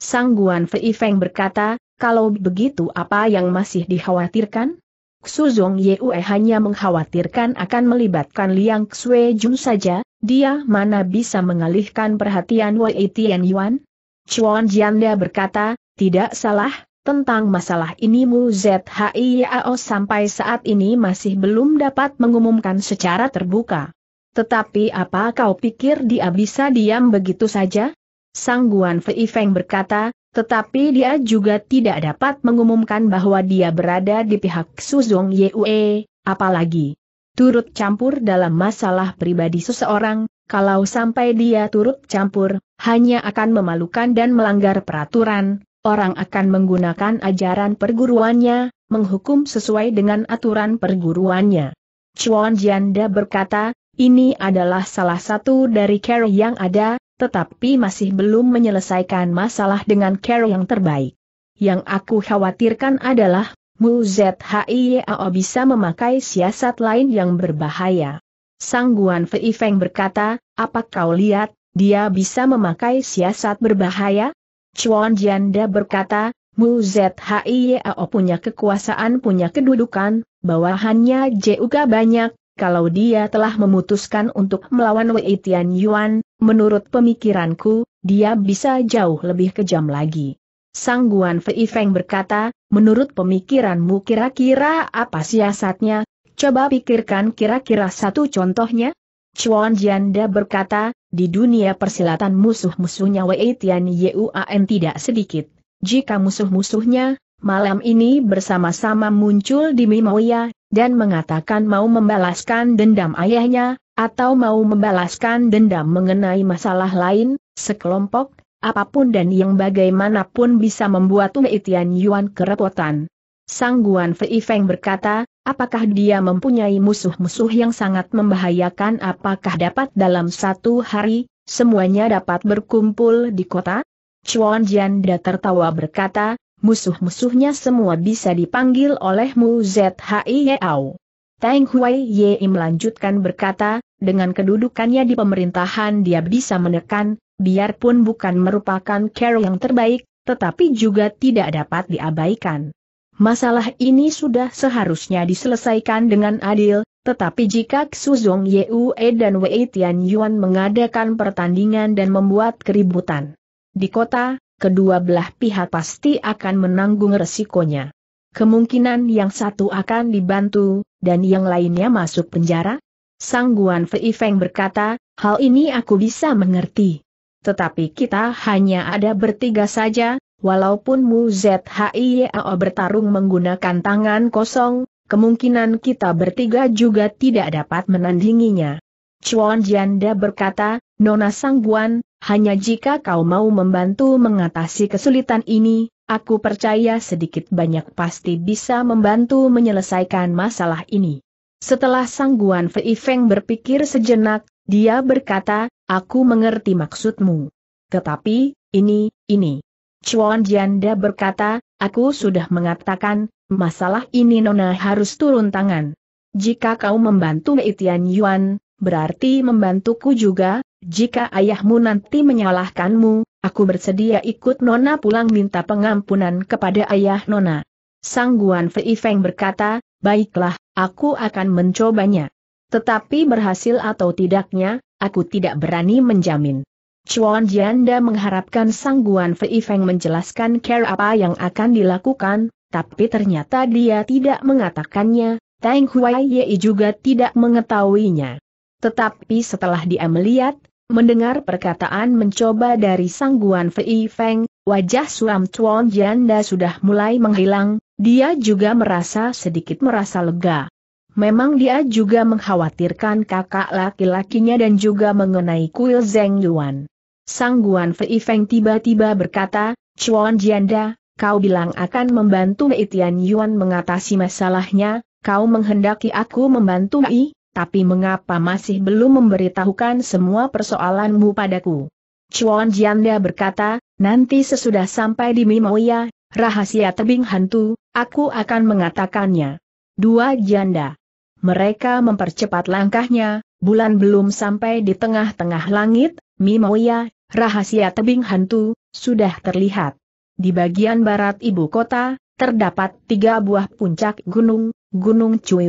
Sang Guan Fei Feng berkata, kalau begitu apa yang masih dikhawatirkan? Xuzong Yue hanya mengkhawatirkan akan melibatkan Liang Xue Jun saja, dia mana bisa mengalihkan perhatian Wei Tian Yuan? Chuan Jianda berkata, tidak salah, tentang masalah ini Mu Zhiyao sampai saat ini masih belum dapat mengumumkan secara terbuka. Tetapi apa kau pikir dia bisa diam begitu saja? Sang Guan Fei Feng berkata, tetapi dia juga tidak dapat mengumumkan bahwa dia berada di pihak Suzong Yue, apalagi turut campur dalam masalah pribadi seseorang, kalau sampai dia turut campur, hanya akan memalukan dan melanggar peraturan, orang akan menggunakan ajaran perguruannya, menghukum sesuai dengan aturan perguruannya. Chuan Jianda berkata, ini adalah salah satu dari care yang ada, tetapi masih belum menyelesaikan masalah dengan Carol yang terbaik. Yang aku khawatirkan adalah, Mu ZHIYAO bisa memakai siasat lain yang berbahaya. Sangguan Fei Feng berkata, apa kau lihat, dia bisa memakai siasat berbahaya? Chuan Jianda berkata, Mu ZHIYAO punya kekuasaan punya kedudukan, bawahannya juga banyak, kalau dia telah memutuskan untuk melawan Wei Tian Yuan, menurut pemikiranku, dia bisa jauh lebih kejam lagi. Sang Guan Fei Feng berkata, menurut pemikiranmu kira-kira apa siasatnya? Coba pikirkan kira-kira satu contohnya. Chuan Jianda berkata, di dunia persilatan musuh-musuhnya Wei Tian Yuan tidak sedikit. Jika musuh-musuhnya, malam ini bersama-sama muncul di Mimoya, dan mengatakan mau membalaskan dendam ayahnya, atau mau membalaskan dendam mengenai masalah lain, sekelompok, apapun dan yang bagaimanapun bisa membuat Wei Tian Yuan kerepotan. Sang Guan Fei Feng berkata, apakah dia mempunyai musuh-musuh yang sangat membahayakan apakah dapat dalam satu hari, semuanya dapat berkumpul di kota? Chuan Da tertawa berkata, musuh-musuhnya semua bisa dipanggil oleh Mu Zhiyao. Tang Huai Ye melanjutkan berkata, dengan kedudukannya di pemerintahan dia bisa menekan, biarpun bukan merupakan care yang terbaik, tetapi juga tidak dapat diabaikan. Masalah ini sudah seharusnya diselesaikan dengan adil, tetapi jika Xuzong Yue dan Wei Tian Yuan mengadakan pertandingan dan membuat keributan di kota, kedua belah pihak pasti akan menanggung resikonya. Kemungkinan yang satu akan dibantu, dan yang lainnya masuk penjara? Sang Guan Fei Feng berkata, hal ini aku bisa mengerti. Tetapi kita hanya ada bertiga saja, walaupun Mu ZHIYAO bertarung menggunakan tangan kosong, kemungkinan kita bertiga juga tidak dapat menandinginya. Chuan Jianda berkata, Nona Sang Guan. Hanya jika kau mau membantu mengatasi kesulitan ini, aku percaya sedikit banyak pasti bisa membantu menyelesaikan masalah ini. Setelah sangguan Fei Feng berpikir sejenak, dia berkata, aku mengerti maksudmu. Tetapi, ini, ini. Chuan Jianda berkata, aku sudah mengatakan, masalah ini Nona harus turun tangan. Jika kau membantu Mei Tian Yuan, berarti membantuku juga, jika ayahmu nanti menyalahkanmu, aku bersedia ikut Nona pulang minta pengampunan kepada ayah Nona. Sang Guan Fei Feng berkata, baiklah, aku akan mencobanya. Tetapi berhasil atau tidaknya, aku tidak berani menjamin. Chuan Jianda mengharapkan Sang Guan Fei Feng menjelaskan care apa yang akan dilakukan, tapi ternyata dia tidak mengatakannya, Tang Huai Ye juga tidak mengetahuinya. Tetapi setelah dia melihat, Mendengar perkataan mencoba dari sangguan Fei Feng, wajah Suam Tuan Janda sudah mulai menghilang, dia juga merasa sedikit merasa lega. Memang dia juga mengkhawatirkan kakak laki-lakinya dan juga mengenai kuil Zeng Yuan. Sangguan Fei Feng tiba-tiba berkata, Chuan Jianda, kau bilang akan membantu Mei Tian Yuan mengatasi masalahnya, kau menghendaki aku membantu Mei? tapi mengapa masih belum memberitahukan semua persoalanmu padaku? Chuan Jianda berkata, nanti sesudah sampai di Mimoya, rahasia tebing hantu, aku akan mengatakannya. Dua janda. Mereka mempercepat langkahnya, bulan belum sampai di tengah-tengah langit, Mimoya, rahasia tebing hantu, sudah terlihat. Di bagian barat ibu kota, terdapat tiga buah puncak gunung, Gunung Cui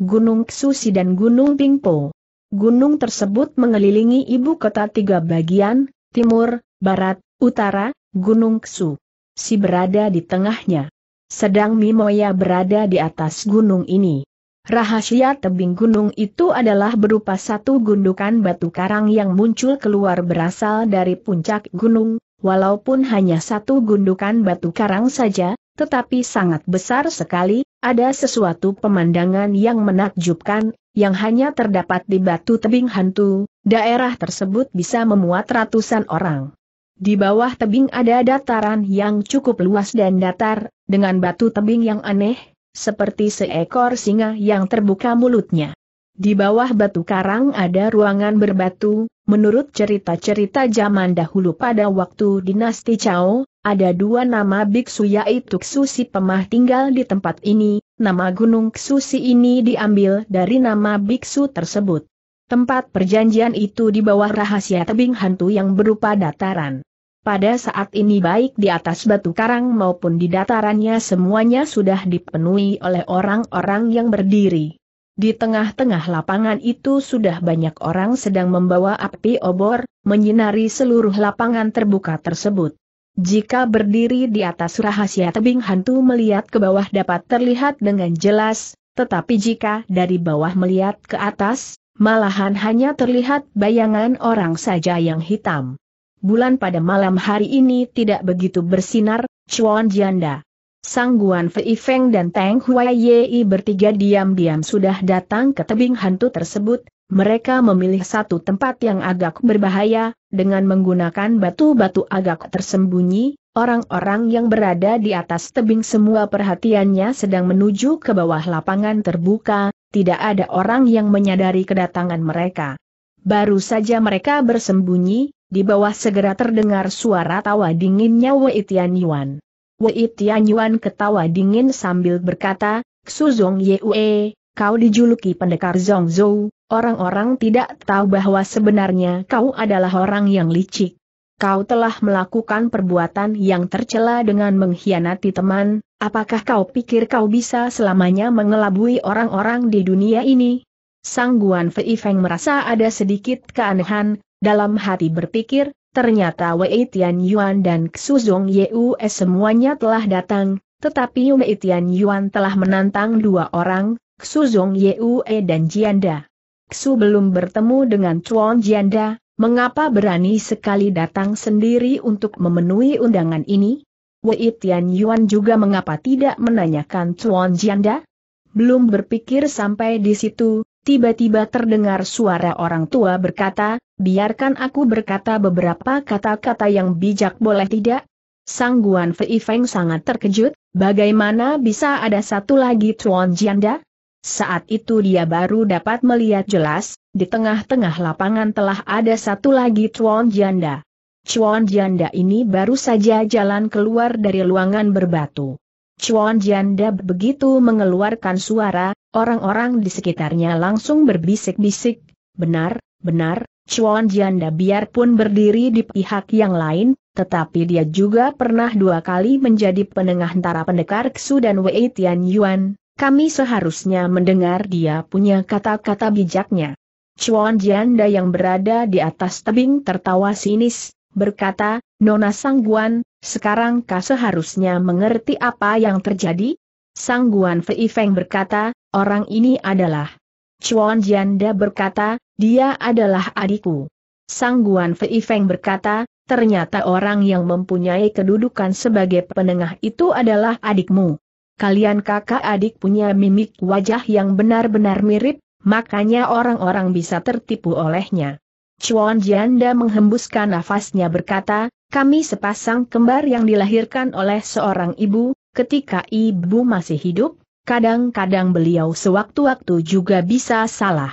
Gunung Susi dan Gunung Pingpo. Gunung tersebut mengelilingi ibu kota tiga bagian, timur, barat, utara, Gunung Ksu. Si berada di tengahnya. Sedang Mimoya berada di atas gunung ini. Rahasia tebing gunung itu adalah berupa satu gundukan batu karang yang muncul keluar berasal dari puncak gunung, walaupun hanya satu gundukan batu karang saja, tetapi sangat besar sekali, ada sesuatu pemandangan yang menakjubkan, yang hanya terdapat di batu tebing hantu, daerah tersebut bisa memuat ratusan orang. Di bawah tebing ada dataran yang cukup luas dan datar, dengan batu tebing yang aneh, seperti seekor singa yang terbuka mulutnya. Di bawah batu karang ada ruangan berbatu, menurut cerita-cerita zaman dahulu pada waktu dinasti Chao, ada dua nama biksu yaitu Ksusi Pemah tinggal di tempat ini, nama Gunung Ksusi ini diambil dari nama biksu tersebut. Tempat perjanjian itu di bawah rahasia tebing hantu yang berupa dataran. Pada saat ini baik di atas batu karang maupun di datarannya semuanya sudah dipenuhi oleh orang-orang yang berdiri. Di tengah-tengah lapangan itu sudah banyak orang sedang membawa api obor, menyinari seluruh lapangan terbuka tersebut. Jika berdiri di atas rahasia tebing hantu melihat ke bawah dapat terlihat dengan jelas, tetapi jika dari bawah melihat ke atas, malahan hanya terlihat bayangan orang saja yang hitam. Bulan pada malam hari ini tidak begitu bersinar, Chuan Janda. Sang Guan Fei Feng dan Tang Huai bertiga diam-diam sudah datang ke tebing hantu tersebut, mereka memilih satu tempat yang agak berbahaya, dengan menggunakan batu-batu agak tersembunyi, orang-orang yang berada di atas tebing semua perhatiannya sedang menuju ke bawah lapangan terbuka, tidak ada orang yang menyadari kedatangan mereka. Baru saja mereka bersembunyi, di bawah segera terdengar suara tawa dinginnya Wei Tianyuan. Wei Tianyuan ketawa dingin sambil berkata, Suzong Yue, kau dijuluki pendekar Zhongzhou, orang-orang tidak tahu bahwa sebenarnya kau adalah orang yang licik. Kau telah melakukan perbuatan yang tercela dengan mengkhianati teman, apakah kau pikir kau bisa selamanya mengelabui orang-orang di dunia ini? Sang Guan Fei Feng merasa ada sedikit keanehan, dalam hati berpikir, ternyata Wei Tian Yuan dan Xu Zhong Yue semuanya telah datang, tetapi Wei Tian Yuan telah menantang dua orang, Xu Zong Yue dan Jianda. Xu belum bertemu dengan Chuan Jianda, mengapa berani sekali datang sendiri untuk memenuhi undangan ini? Wei Tian Yuan juga mengapa tidak menanyakan Chuan Jianda? Belum berpikir sampai di situ, tiba-tiba terdengar suara orang tua berkata, biarkan aku berkata beberapa kata-kata yang bijak boleh tidak? Sang Guan Fei Feng sangat terkejut, bagaimana bisa ada satu lagi Chuan Jianda? Saat itu dia baru dapat melihat jelas, di tengah-tengah lapangan telah ada satu lagi Chuan Janda. Chuan Janda ini baru saja jalan keluar dari luangan berbatu. Chuan Janda begitu mengeluarkan suara, orang-orang di sekitarnya langsung berbisik-bisik, benar, benar, Chuan Janda biarpun berdiri di pihak yang lain, tetapi dia juga pernah dua kali menjadi penengah antara pendekar Ksu dan Wei Tian Yuan, kami seharusnya mendengar dia punya kata-kata bijaknya. Chuan Jianda yang berada di atas tebing tertawa sinis, berkata, Nona Sangguan, sekarang kau seharusnya mengerti apa yang terjadi? Sangguan Fei Feng berkata, orang ini adalah. Chuan Jianda berkata, dia adalah adikku. Sangguan Fei Feng berkata, ternyata orang yang mempunyai kedudukan sebagai penengah itu adalah adikmu kalian kakak adik punya mimik wajah yang benar-benar mirip, makanya orang-orang bisa tertipu olehnya. Chuan Jianda menghembuskan nafasnya berkata, kami sepasang kembar yang dilahirkan oleh seorang ibu, ketika ibu masih hidup, kadang-kadang beliau sewaktu-waktu juga bisa salah.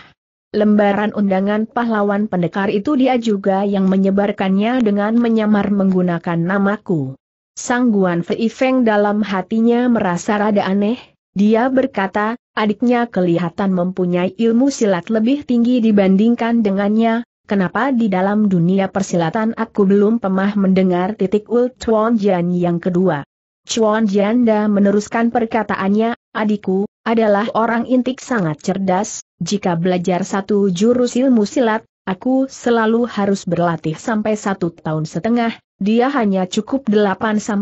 Lembaran undangan pahlawan pendekar itu dia juga yang menyebarkannya dengan menyamar menggunakan namaku. Sang Guan Fei Feng dalam hatinya merasa rada aneh, dia berkata, adiknya kelihatan mempunyai ilmu silat lebih tinggi dibandingkan dengannya, kenapa di dalam dunia persilatan aku belum pemah mendengar titik ul Chuan Jian yang kedua. Chuan Jianda meneruskan perkataannya, adikku, adalah orang intik sangat cerdas, jika belajar satu jurus ilmu silat, aku selalu harus berlatih sampai satu tahun setengah, dia hanya cukup 8-10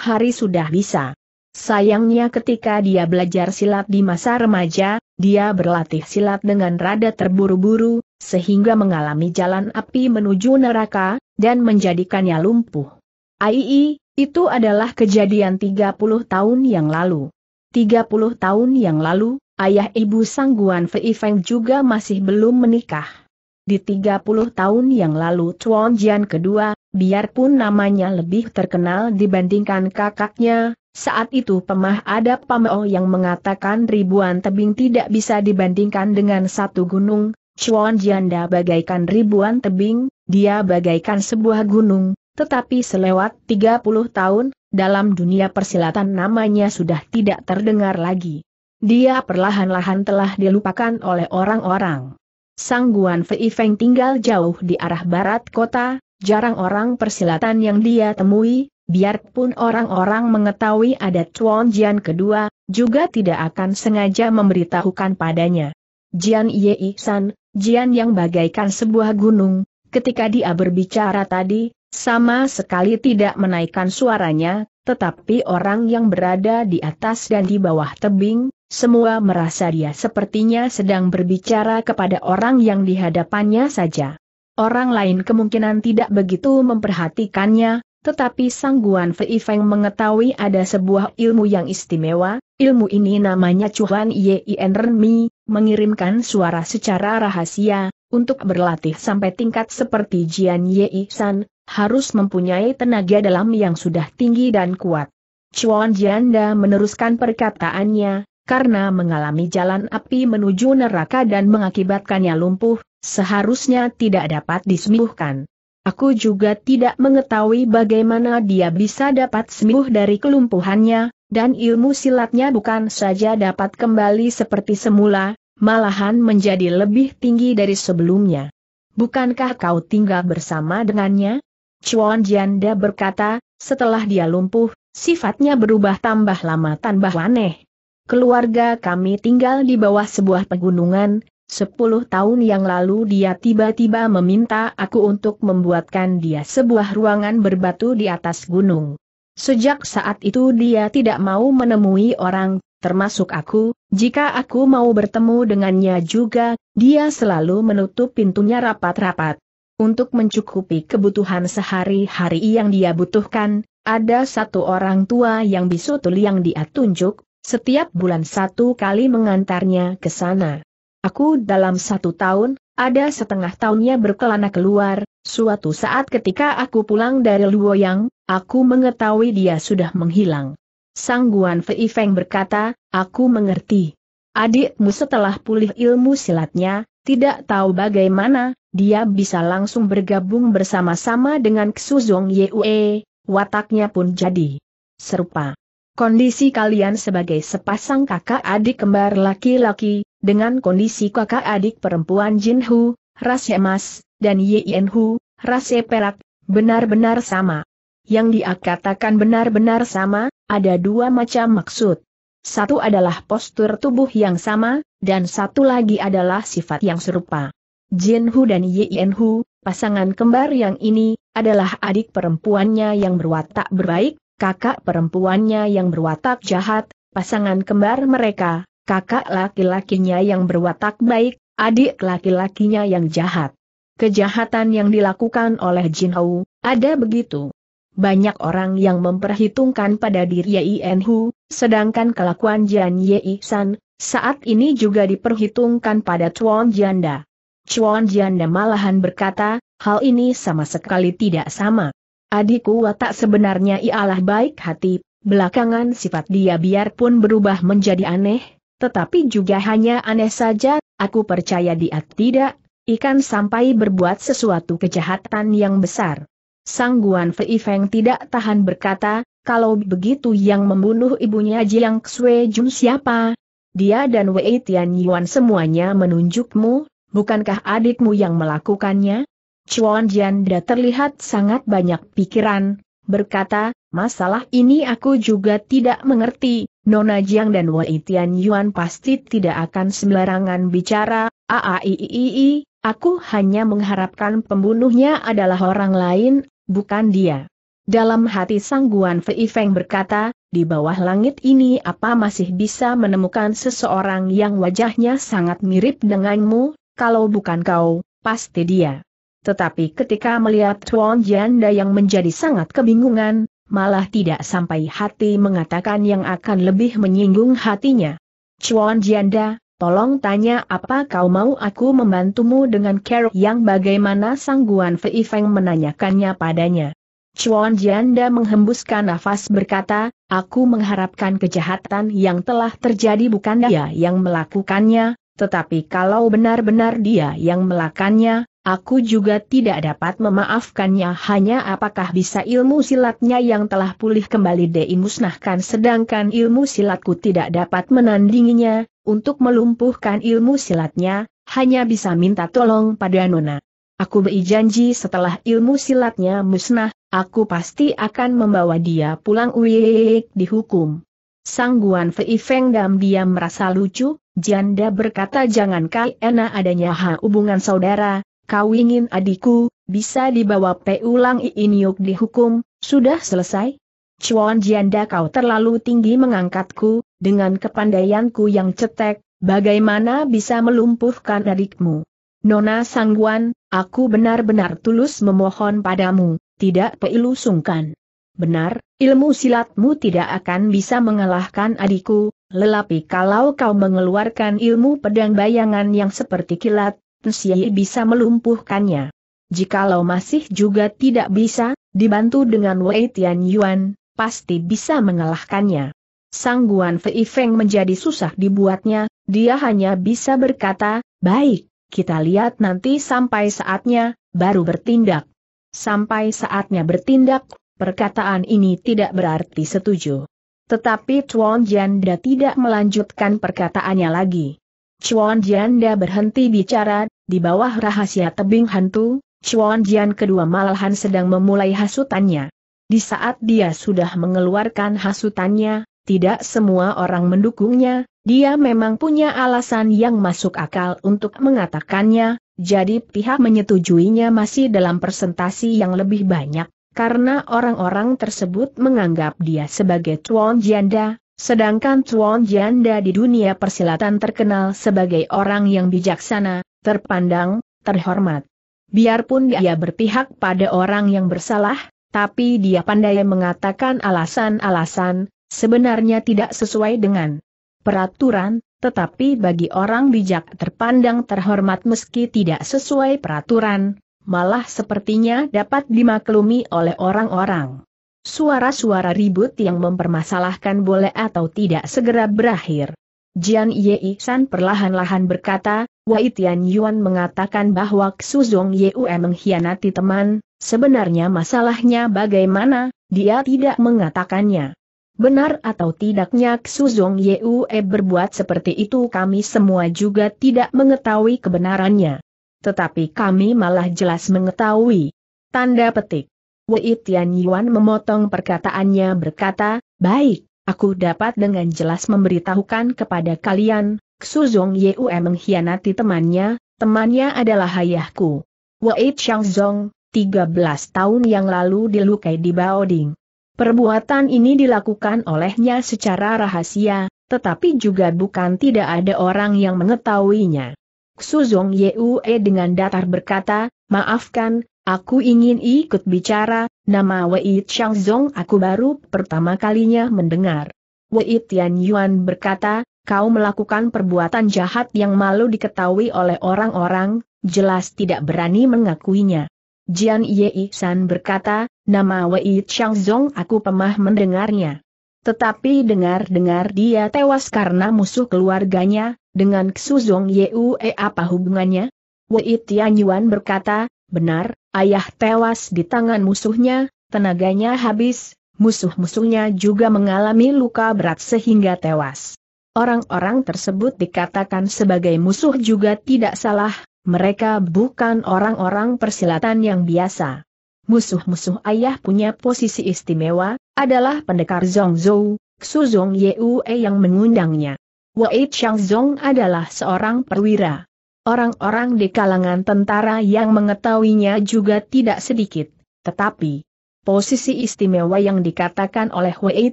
hari sudah bisa. Sayangnya ketika dia belajar silat di masa remaja, dia berlatih silat dengan rada terburu-buru, sehingga mengalami jalan api menuju neraka, dan menjadikannya lumpuh. Aii, itu adalah kejadian 30 tahun yang lalu. 30 tahun yang lalu, ayah ibu Sangguan Fei Feng juga masih belum menikah. Di 30 tahun yang lalu Chuan Jian kedua, biarpun namanya lebih terkenal dibandingkan kakaknya, saat itu pemah ada pameo yang mengatakan ribuan tebing tidak bisa dibandingkan dengan satu gunung, Chuan Jianda bagaikan ribuan tebing, dia bagaikan sebuah gunung, tetapi selewat 30 tahun, dalam dunia persilatan namanya sudah tidak terdengar lagi. Dia perlahan-lahan telah dilupakan oleh orang-orang. Sang Guan Fei Feng tinggal jauh di arah barat kota, jarang orang persilatan yang dia temui, biarpun orang-orang mengetahui ada Chuan Jian kedua, juga tidak akan sengaja memberitahukan padanya. Jian Yei San, Jian yang bagaikan sebuah gunung, ketika dia berbicara tadi, sama sekali tidak menaikkan suaranya, tetapi orang yang berada di atas dan di bawah tebing, semua merasa dia sepertinya sedang berbicara kepada orang yang dihadapannya saja. Orang lain kemungkinan tidak begitu memperhatikannya, tetapi Sang Guan Fei Feng mengetahui ada sebuah ilmu yang istimewa, ilmu ini namanya Chuan Yien Renmi, mengirimkan suara secara rahasia, untuk berlatih sampai tingkat seperti Jian Yi San, harus mempunyai tenaga dalam yang sudah tinggi dan kuat. Chuan Jianda meneruskan perkataannya, karena mengalami jalan api menuju neraka dan mengakibatkannya lumpuh, Seharusnya tidak dapat disembuhkan. Aku juga tidak mengetahui bagaimana dia bisa dapat sembuh dari kelumpuhannya, dan ilmu silatnya bukan saja dapat kembali seperti semula, malahan menjadi lebih tinggi dari sebelumnya. Bukankah kau tinggal bersama dengannya? Chuan Janda berkata, setelah dia lumpuh, sifatnya berubah tambah lama tambah aneh. Keluarga kami tinggal di bawah sebuah pegunungan, Sepuluh tahun yang lalu dia tiba-tiba meminta aku untuk membuatkan dia sebuah ruangan berbatu di atas gunung. Sejak saat itu dia tidak mau menemui orang, termasuk aku, jika aku mau bertemu dengannya juga, dia selalu menutup pintunya rapat-rapat. Untuk mencukupi kebutuhan sehari-hari yang dia butuhkan, ada satu orang tua yang bisu tuli yang dia tunjuk, setiap bulan satu kali mengantarnya ke sana. Aku dalam satu tahun, ada setengah tahunnya berkelana keluar, suatu saat ketika aku pulang dari Luoyang, aku mengetahui dia sudah menghilang. Sang Guan Fei Feng berkata, aku mengerti. Adikmu setelah pulih ilmu silatnya, tidak tahu bagaimana, dia bisa langsung bergabung bersama-sama dengan Ksuzong Yue, wataknya pun jadi serupa. Kondisi kalian sebagai sepasang kakak adik kembar laki-laki, dengan kondisi kakak adik perempuan Jin Hu, ras emas, dan Yen Hu, ras perak, benar-benar sama. Yang dikatakan benar-benar sama, ada dua macam maksud. Satu adalah postur tubuh yang sama, dan satu lagi adalah sifat yang serupa. Jin Hu dan Yen Hu, pasangan kembar yang ini, adalah adik perempuannya yang berwatak berbaik, kakak perempuannya yang berwatak jahat, pasangan kembar mereka, kakak laki-lakinya yang berwatak baik, adik laki-lakinya yang jahat. Kejahatan yang dilakukan oleh Jin Hou, ada begitu. Banyak orang yang memperhitungkan pada diri En Hu, sedangkan kelakuan Jian Yi San, saat ini juga diperhitungkan pada Chuan Janda. Chuan Janda malahan berkata, hal ini sama sekali tidak sama. Adikku watak sebenarnya ialah baik hati, belakangan sifat dia biarpun berubah menjadi aneh, tetapi juga hanya aneh saja, aku percaya dia tidak, ikan sampai berbuat sesuatu kejahatan yang besar. Sangguan Fei Feng tidak tahan berkata, kalau begitu yang membunuh ibunya Jiang Xue Jun siapa? Dia dan Wei Tian Yuan semuanya menunjukmu, bukankah adikmu yang melakukannya? Chuan Jian da terlihat sangat banyak pikiran, berkata, Masalah ini aku juga tidak mengerti, Nona Jiang dan Wei Tian Yuan pasti tidak akan sembarangan bicara, aaiiii, aku hanya mengharapkan pembunuhnya adalah orang lain, bukan dia. Dalam hati Sang Guan Fei Feng berkata, di bawah langit ini apa masih bisa menemukan seseorang yang wajahnya sangat mirip denganmu, kalau bukan kau, pasti dia. Tetapi ketika melihat Tuan Janda yang menjadi sangat kebingungan, malah tidak sampai hati mengatakan yang akan lebih menyinggung hatinya. Chuan Jianda, tolong tanya apa kau mau aku membantumu dengan care yang bagaimana sangguan Fei Feng menanyakannya padanya. Chuan Jianda menghembuskan nafas berkata, aku mengharapkan kejahatan yang telah terjadi bukan dia yang melakukannya, tetapi kalau benar-benar dia yang melakukannya, Aku juga tidak dapat memaafkannya hanya apakah bisa ilmu silatnya yang telah pulih kembali musnahkan, sedangkan ilmu silatku tidak dapat menandinginya, untuk melumpuhkan ilmu silatnya, hanya bisa minta tolong pada Nona. Aku janji setelah ilmu silatnya musnah, aku pasti akan membawa dia pulang uyeek dihukum. Sang Guan Fei Feng Dam diam merasa lucu, janda berkata jangan kai ena adanya ha hubungan saudara, kau ingin adikku, bisa dibawa pulang Yuk dihukum, sudah selesai? Chuan Jianda kau terlalu tinggi mengangkatku, dengan kepandaianku yang cetek, bagaimana bisa melumpuhkan adikmu? Nona Sangguan, aku benar-benar tulus memohon padamu, tidak perlu sungkan. Benar, ilmu silatmu tidak akan bisa mengalahkan adikku, lelapi kalau kau mengeluarkan ilmu pedang bayangan yang seperti kilat, Yi bisa melumpuhkannya. Jikalau masih juga tidak bisa, dibantu dengan Wei Tian Yuan, pasti bisa mengalahkannya. Sangguan Fei Feng menjadi susah dibuatnya, dia hanya bisa berkata, baik, kita lihat nanti sampai saatnya, baru bertindak. Sampai saatnya bertindak, perkataan ini tidak berarti setuju. Tetapi Chuan Janda tidak melanjutkan perkataannya lagi. Chuan Janda berhenti bicara di bawah rahasia tebing hantu, Chuan Jian kedua malahan sedang memulai hasutannya. Di saat dia sudah mengeluarkan hasutannya, tidak semua orang mendukungnya, dia memang punya alasan yang masuk akal untuk mengatakannya, jadi pihak menyetujuinya masih dalam presentasi yang lebih banyak, karena orang-orang tersebut menganggap dia sebagai Chuan Jianda, sedangkan Chuan Jianda di dunia persilatan terkenal sebagai orang yang bijaksana, terpandang, terhormat. Biarpun dia berpihak pada orang yang bersalah, tapi dia pandai mengatakan alasan-alasan, sebenarnya tidak sesuai dengan peraturan, tetapi bagi orang bijak terpandang terhormat meski tidak sesuai peraturan, malah sepertinya dapat dimaklumi oleh orang-orang. Suara-suara ribut yang mempermasalahkan boleh atau tidak segera berakhir. Jian Yi San perlahan-lahan berkata, Wei Tian Yuan mengatakan bahwa Suzong Yue mengkhianati teman, sebenarnya masalahnya bagaimana, dia tidak mengatakannya. Benar atau tidaknya Suzong Yue berbuat seperti itu kami semua juga tidak mengetahui kebenarannya. Tetapi kami malah jelas mengetahui. Tanda petik. Wei Tian Yuan memotong perkataannya berkata, baik, Aku dapat dengan jelas memberitahukan kepada kalian, Xu Zong Yue mengkhianati temannya, temannya adalah ayahku. Wei Changzong, 13 tahun yang lalu dilukai di Baoding. Perbuatan ini dilakukan olehnya secara rahasia, tetapi juga bukan tidak ada orang yang mengetahuinya. Xu Xuzong Yue dengan datar berkata, maafkan, Aku ingin ikut bicara, nama Wei Chang Zong aku baru pertama kalinya mendengar. Wei Tian Yuan berkata, kau melakukan perbuatan jahat yang malu diketahui oleh orang-orang, jelas tidak berani mengakuinya. Jian Ye San berkata, nama Wei Chang Zong aku pemah mendengarnya. Tetapi dengar-dengar dia tewas karena musuh keluarganya, dengan Xu Zong Yue apa hubungannya? Wei Tian Yuan berkata, Benar, ayah tewas di tangan musuhnya, tenaganya habis, musuh-musuhnya juga mengalami luka berat sehingga tewas. Orang-orang tersebut dikatakan sebagai musuh juga tidak salah, mereka bukan orang-orang persilatan yang biasa. Musuh-musuh ayah punya posisi istimewa, adalah pendekar Zongzhou, Xu Zong Yue yang mengundangnya. Wei Changzong adalah seorang perwira. Orang-orang di kalangan tentara yang mengetahuinya juga tidak sedikit, tetapi posisi istimewa yang dikatakan oleh Wei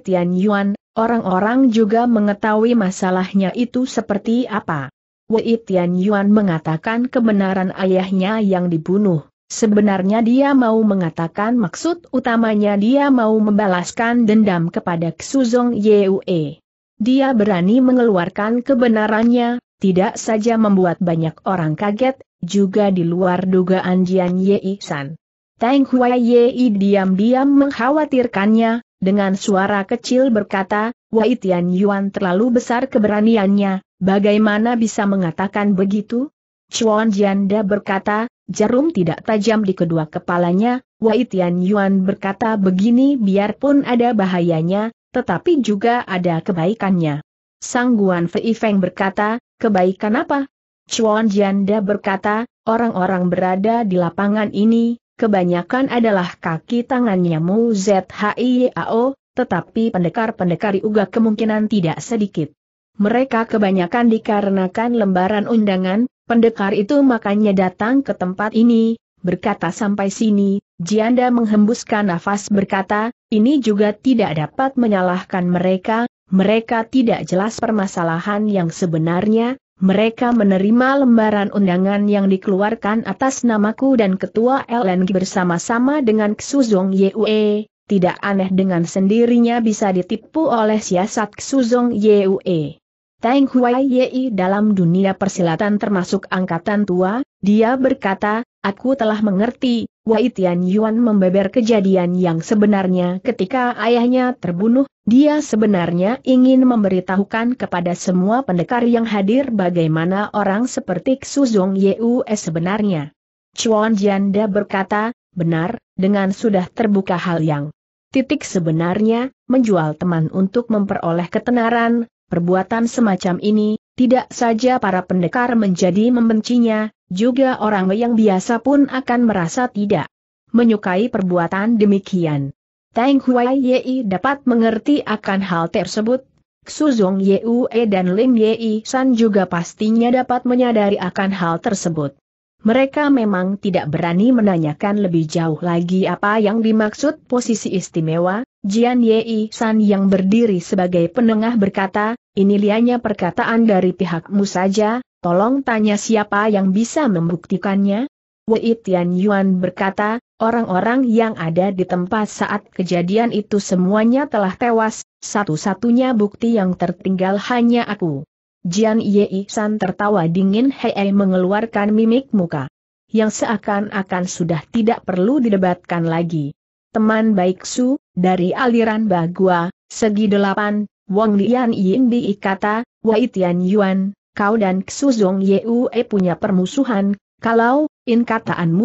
Tian Yuan, orang-orang juga mengetahui masalahnya itu seperti apa. Wei Tian Yuan mengatakan kebenaran ayahnya yang dibunuh. Sebenarnya dia mau mengatakan maksud utamanya dia mau membalaskan dendam kepada Xuzong Yue. Dia berani mengeluarkan kebenarannya, tidak saja membuat banyak orang kaget, juga di luar dugaan Jian Yei San. Tang Hua Yei diam-diam mengkhawatirkannya, dengan suara kecil berkata, Wai Tian Yuan terlalu besar keberaniannya, bagaimana bisa mengatakan begitu? Chuan Jianda berkata, jarum tidak tajam di kedua kepalanya, Wai Tian Yuan berkata begini biarpun ada bahayanya, tetapi juga ada kebaikannya. Sang Guan Fei Feng berkata, Kebaikan apa? Chuan Janda berkata, orang-orang berada di lapangan ini, kebanyakan adalah kaki tangannya Mu Zhiyao, tetapi pendekar-pendekar juga kemungkinan tidak sedikit. Mereka kebanyakan dikarenakan lembaran undangan, pendekar itu makanya datang ke tempat ini, berkata sampai sini, Janda menghembuskan nafas berkata, ini juga tidak dapat menyalahkan mereka, mereka tidak jelas permasalahan yang sebenarnya, mereka menerima lembaran undangan yang dikeluarkan atas namaku dan ketua LNG bersama-sama dengan Ksuzong Yue, tidak aneh dengan sendirinya bisa ditipu oleh siasat Ksuzong Yue. Teng Huai Yei dalam dunia persilatan termasuk angkatan tua, dia berkata, Aku telah mengerti, Wai Tian Yuan membeber kejadian yang sebenarnya ketika ayahnya terbunuh, dia sebenarnya ingin memberitahukan kepada semua pendekar yang hadir bagaimana orang seperti Zong Yue sebenarnya. Chuan Jianda berkata, benar, dengan sudah terbuka hal yang titik sebenarnya, menjual teman untuk memperoleh ketenaran, perbuatan semacam ini, tidak saja para pendekar menjadi membencinya, juga orang yang biasa pun akan merasa tidak menyukai perbuatan demikian. Tang Huaiyi Yi dapat mengerti akan hal tersebut. Suzong Yue dan Lim Yi San juga pastinya dapat menyadari akan hal tersebut. Mereka memang tidak berani menanyakan lebih jauh lagi apa yang dimaksud posisi istimewa, Jian Yei San yang berdiri sebagai penengah berkata, ini lianya perkataan dari pihakmu saja, Tolong tanya siapa yang bisa membuktikannya? Wei Tian Yuan berkata, orang-orang yang ada di tempat saat kejadian itu semuanya telah tewas, satu-satunya bukti yang tertinggal hanya aku. Jian Ye San tertawa dingin hei mengeluarkan mimik muka. Yang seakan-akan sudah tidak perlu didebatkan lagi. Teman baik Su, dari aliran Bagua, segi delapan, Wang Lian Yin diikata, Wei Tian Yuan, kau dan Zong Yue punya permusuhan, kalau, in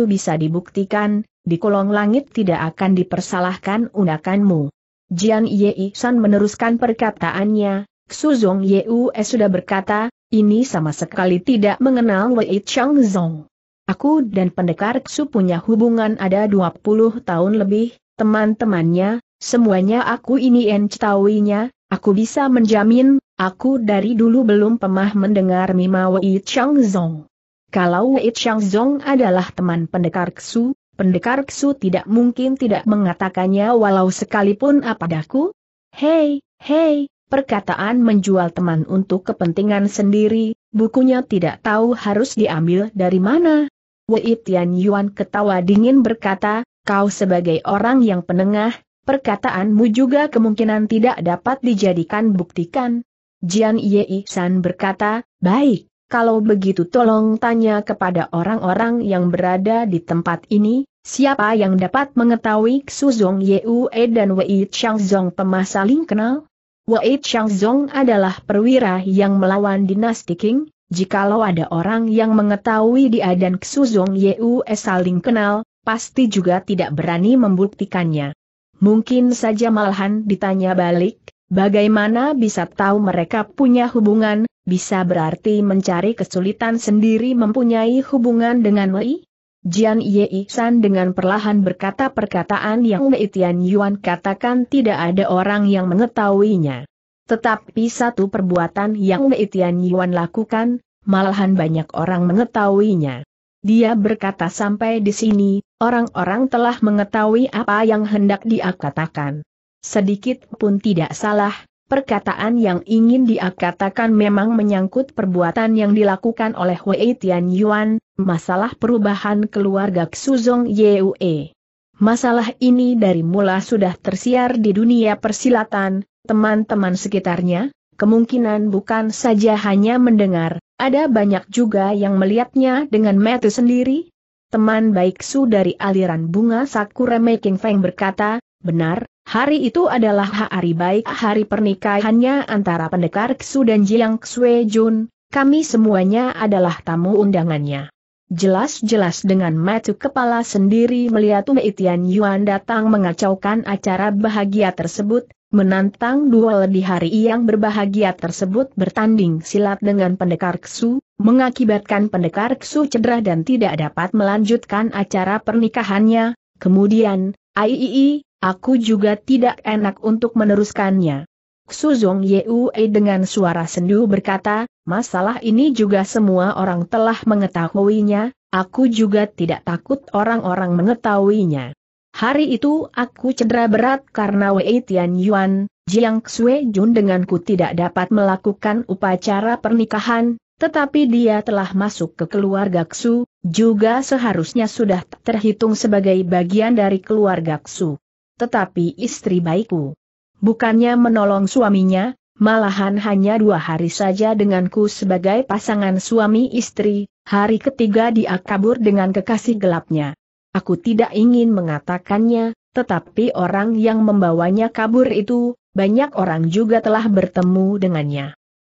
bisa dibuktikan, di kolong langit tidak akan dipersalahkan unakanmu. Jian Yei San meneruskan perkataannya, Zong Yue sudah berkata, ini sama sekali tidak mengenal Wei Changzong. Aku dan pendekar Xu punya hubungan ada 20 tahun lebih, teman-temannya, semuanya aku ini yang aku bisa menjamin, Aku dari dulu belum pernah mendengar Mima Wei Chang Zong. Kalau Wei Chang Zong adalah teman pendekar Ksu, pendekar Ksu tidak mungkin tidak mengatakannya walau sekalipun apadaku. Hei, hei, perkataan menjual teman untuk kepentingan sendiri, bukunya tidak tahu harus diambil dari mana. Wei Tian Yuan ketawa dingin berkata, kau sebagai orang yang penengah, perkataanmu juga kemungkinan tidak dapat dijadikan buktikan. Jian Ye San berkata, baik, kalau begitu tolong tanya kepada orang-orang yang berada di tempat ini, siapa yang dapat mengetahui Xuzong Yue dan Wei Changzong pemasaling kenal? Wei Changzong adalah perwira yang melawan dinasti King, jikalau ada orang yang mengetahui dia dan Xuzong Yue saling kenal, pasti juga tidak berani membuktikannya. Mungkin saja malahan ditanya balik, Bagaimana bisa tahu mereka punya hubungan, bisa berarti mencari kesulitan sendiri mempunyai hubungan dengan Wei? Jian Ye San dengan perlahan berkata perkataan yang Wei Tian Yuan katakan tidak ada orang yang mengetahuinya. Tetapi satu perbuatan yang Wei Tian Yuan lakukan, malahan banyak orang mengetahuinya. Dia berkata sampai di sini, orang-orang telah mengetahui apa yang hendak dia katakan. Sedikit pun tidak salah, perkataan yang ingin dia memang menyangkut perbuatan yang dilakukan oleh Wei Tian Yuan, masalah perubahan keluarga Xuzong Yue. Masalah ini dari mula sudah tersiar di dunia persilatan, teman-teman sekitarnya, kemungkinan bukan saja hanya mendengar, ada banyak juga yang melihatnya dengan mata sendiri. Teman baik Su dari aliran bunga Sakura Making Feng berkata, benar, Hari itu adalah hari baik hari pernikahannya antara pendekar Ksu dan Jiang Xue Jun, kami semuanya adalah tamu undangannya. Jelas-jelas dengan matu kepala sendiri melihat Mei Tian Yuan datang mengacaukan acara bahagia tersebut, menantang duel di hari yang berbahagia tersebut bertanding silat dengan pendekar Ksu, mengakibatkan pendekar Ksu cedera dan tidak dapat melanjutkan acara pernikahannya. Kemudian, Aiii, Aku juga tidak enak untuk meneruskannya. Suzong Yue dengan suara sendu berkata, masalah ini juga semua orang telah mengetahuinya, aku juga tidak takut orang-orang mengetahuinya. Hari itu aku cedera berat karena Wei Tian Yuan, Jiang Xue Jun denganku tidak dapat melakukan upacara pernikahan, tetapi dia telah masuk ke keluarga Xu, juga seharusnya sudah terhitung sebagai bagian dari keluarga Xu tetapi istri baikku. Bukannya menolong suaminya, malahan hanya dua hari saja denganku sebagai pasangan suami istri, hari ketiga dia kabur dengan kekasih gelapnya. Aku tidak ingin mengatakannya, tetapi orang yang membawanya kabur itu, banyak orang juga telah bertemu dengannya.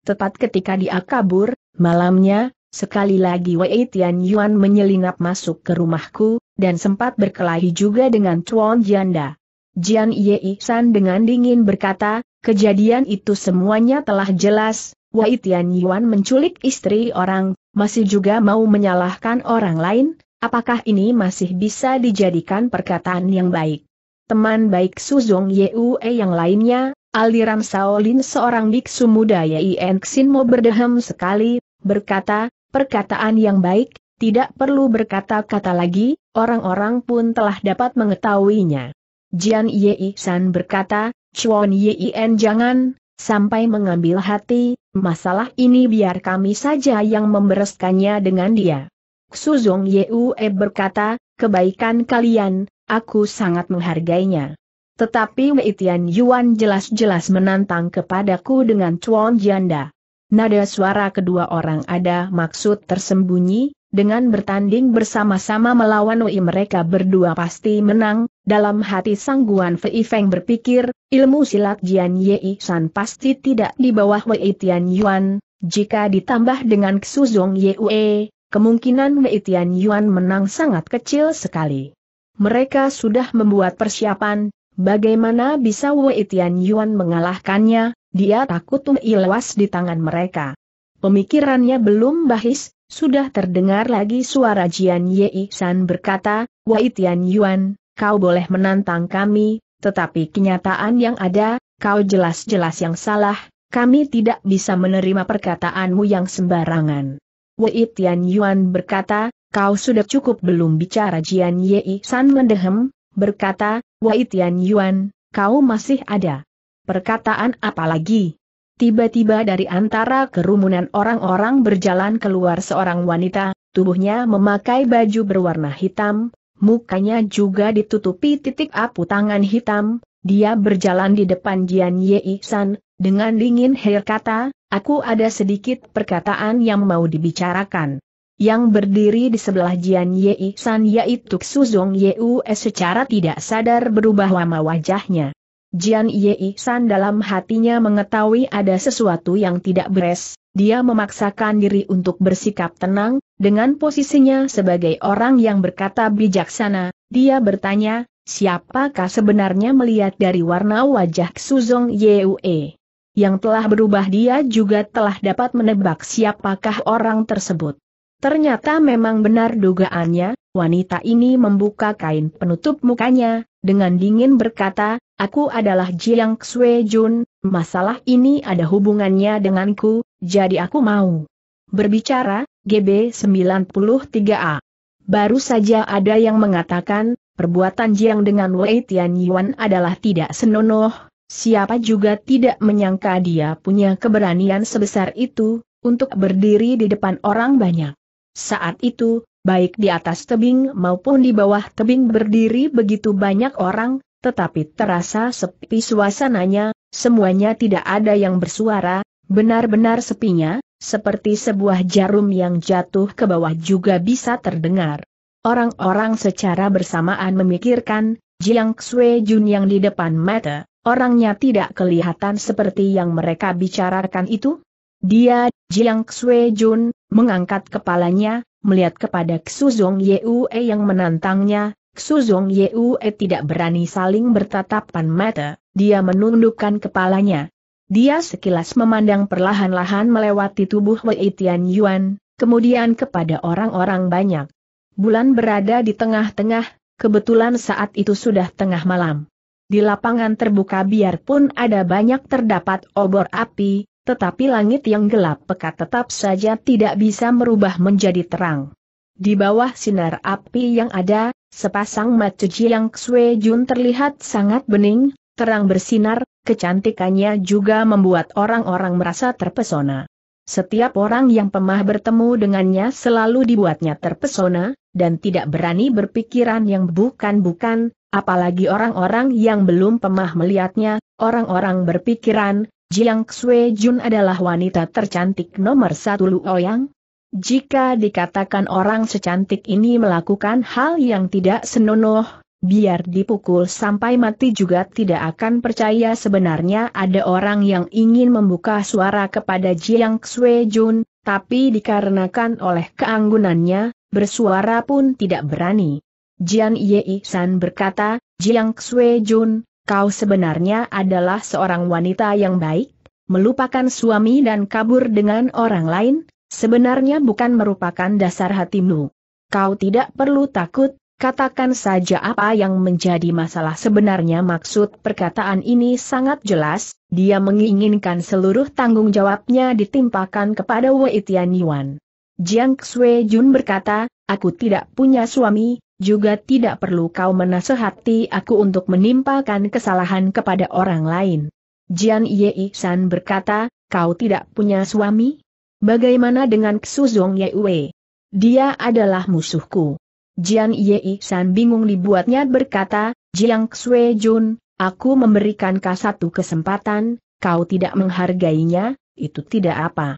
Tepat ketika dia kabur, malamnya, sekali lagi Wei Tian Yuan menyelinap masuk ke rumahku, dan sempat berkelahi juga dengan Chuan Janda. Jian Ye San dengan dingin berkata, kejadian itu semuanya telah jelas, Wei Tian Yuan menculik istri orang, masih juga mau menyalahkan orang lain, apakah ini masih bisa dijadikan perkataan yang baik? Teman baik Suzong Yue yang lainnya, aliran Shaolin seorang biksu muda Enxin mau berdehem sekali, berkata, perkataan yang baik, tidak perlu berkata-kata lagi, orang-orang pun telah dapat mengetahuinya. Jian Yei San berkata, Chuan En jangan, sampai mengambil hati, masalah ini biar kami saja yang membereskannya dengan dia. Suzong Yue berkata, kebaikan kalian, aku sangat menghargainya. Tetapi Wei Tian Yuan jelas-jelas menantang kepadaku dengan Chuan janda. Nada suara kedua orang ada maksud tersembunyi, dengan bertanding bersama-sama melawan Wei mereka berdua pasti menang, dalam hati sangguan Fei Feng berpikir, ilmu silat Jian Yei San pasti tidak di bawah Wei Tian Yuan, jika ditambah dengan Xu Zong Yue, kemungkinan Wei Tian Yuan menang sangat kecil sekali. Mereka sudah membuat persiapan, bagaimana bisa Wei Tian Yuan mengalahkannya, dia takut Wei di tangan mereka. Pemikirannya belum bahis, sudah terdengar lagi suara Jian Yei San berkata, Wei Tian Yuan, kau boleh menantang kami, tetapi kenyataan yang ada, kau jelas-jelas yang salah, kami tidak bisa menerima perkataanmu yang sembarangan. Wei Tian Yuan berkata, kau sudah cukup belum bicara Jian Yei San mendehem, berkata, Wei Tian Yuan, kau masih ada. Perkataan apa lagi? Tiba-tiba dari antara kerumunan orang-orang berjalan keluar seorang wanita, tubuhnya memakai baju berwarna hitam, mukanya juga ditutupi titik apu tangan hitam, dia berjalan di depan Jian Ye San, dengan dingin Her kata, aku ada sedikit perkataan yang mau dibicarakan. Yang berdiri di sebelah Jian Ye San yaitu Suzong Yue secara tidak sadar berubah lama wajahnya. Jian Ye San dalam hatinya mengetahui ada sesuatu yang tidak beres, dia memaksakan diri untuk bersikap tenang, dengan posisinya sebagai orang yang berkata bijaksana, dia bertanya, siapakah sebenarnya melihat dari warna wajah Suzong Yue? Yang telah berubah dia juga telah dapat menebak siapakah orang tersebut. Ternyata memang benar dugaannya, wanita ini membuka kain penutup mukanya, dengan dingin berkata, Aku adalah Jiang Xue Jun, masalah ini ada hubungannya denganku, jadi aku mau berbicara, GB 93A. Baru saja ada yang mengatakan, perbuatan Jiang dengan Wei Tian Yuan adalah tidak senonoh, siapa juga tidak menyangka dia punya keberanian sebesar itu, untuk berdiri di depan orang banyak. Saat itu, baik di atas tebing maupun di bawah tebing berdiri begitu banyak orang, tetapi terasa sepi suasananya, semuanya tidak ada yang bersuara, benar-benar sepinya, seperti sebuah jarum yang jatuh ke bawah juga bisa terdengar. Orang-orang secara bersamaan memikirkan, Jiang Xue Jun yang di depan mata, orangnya tidak kelihatan seperti yang mereka bicarakan itu? Dia, Jiang Xue Jun, mengangkat kepalanya, melihat kepada Xu Zhong Yue yang menantangnya, Suzong Yue tidak berani saling bertatapan mata, dia menundukkan kepalanya. Dia sekilas memandang perlahan-lahan melewati tubuh Wei Tian Yuan, kemudian kepada orang-orang banyak. Bulan berada di tengah-tengah, kebetulan saat itu sudah tengah malam. Di lapangan terbuka biarpun ada banyak terdapat obor api, tetapi langit yang gelap pekat tetap saja tidak bisa merubah menjadi terang. Di bawah sinar api yang ada, Sepasang mata Jiang Xue Jun terlihat sangat bening, terang bersinar, kecantikannya juga membuat orang-orang merasa terpesona. Setiap orang yang pemah bertemu dengannya selalu dibuatnya terpesona, dan tidak berani berpikiran yang bukan-bukan, apalagi orang-orang yang belum pemah melihatnya, orang-orang berpikiran, Jiang Xue Jun adalah wanita tercantik nomor satu Luoyang, jika dikatakan orang secantik ini melakukan hal yang tidak senonoh, biar dipukul sampai mati juga tidak akan percaya sebenarnya ada orang yang ingin membuka suara kepada Jiang Xue Jun, tapi dikarenakan oleh keanggunannya, bersuara pun tidak berani. Jian Ye San berkata, Jiang Xue Jun, kau sebenarnya adalah seorang wanita yang baik, melupakan suami dan kabur dengan orang lain, sebenarnya bukan merupakan dasar hatimu. Kau tidak perlu takut, katakan saja apa yang menjadi masalah sebenarnya maksud perkataan ini sangat jelas, dia menginginkan seluruh tanggung jawabnya ditimpakan kepada Wei Tianyuan. Jiang Xue Jun berkata, aku tidak punya suami, juga tidak perlu kau menasehati aku untuk menimpakan kesalahan kepada orang lain. Jian Yei San berkata, kau tidak punya suami? Bagaimana dengan Xuzong Yewe? Dia adalah musuhku. Jian Yei San bingung dibuatnya berkata, Jiang Xue Jun, aku memberikan kau satu kesempatan, kau tidak menghargainya, itu tidak apa.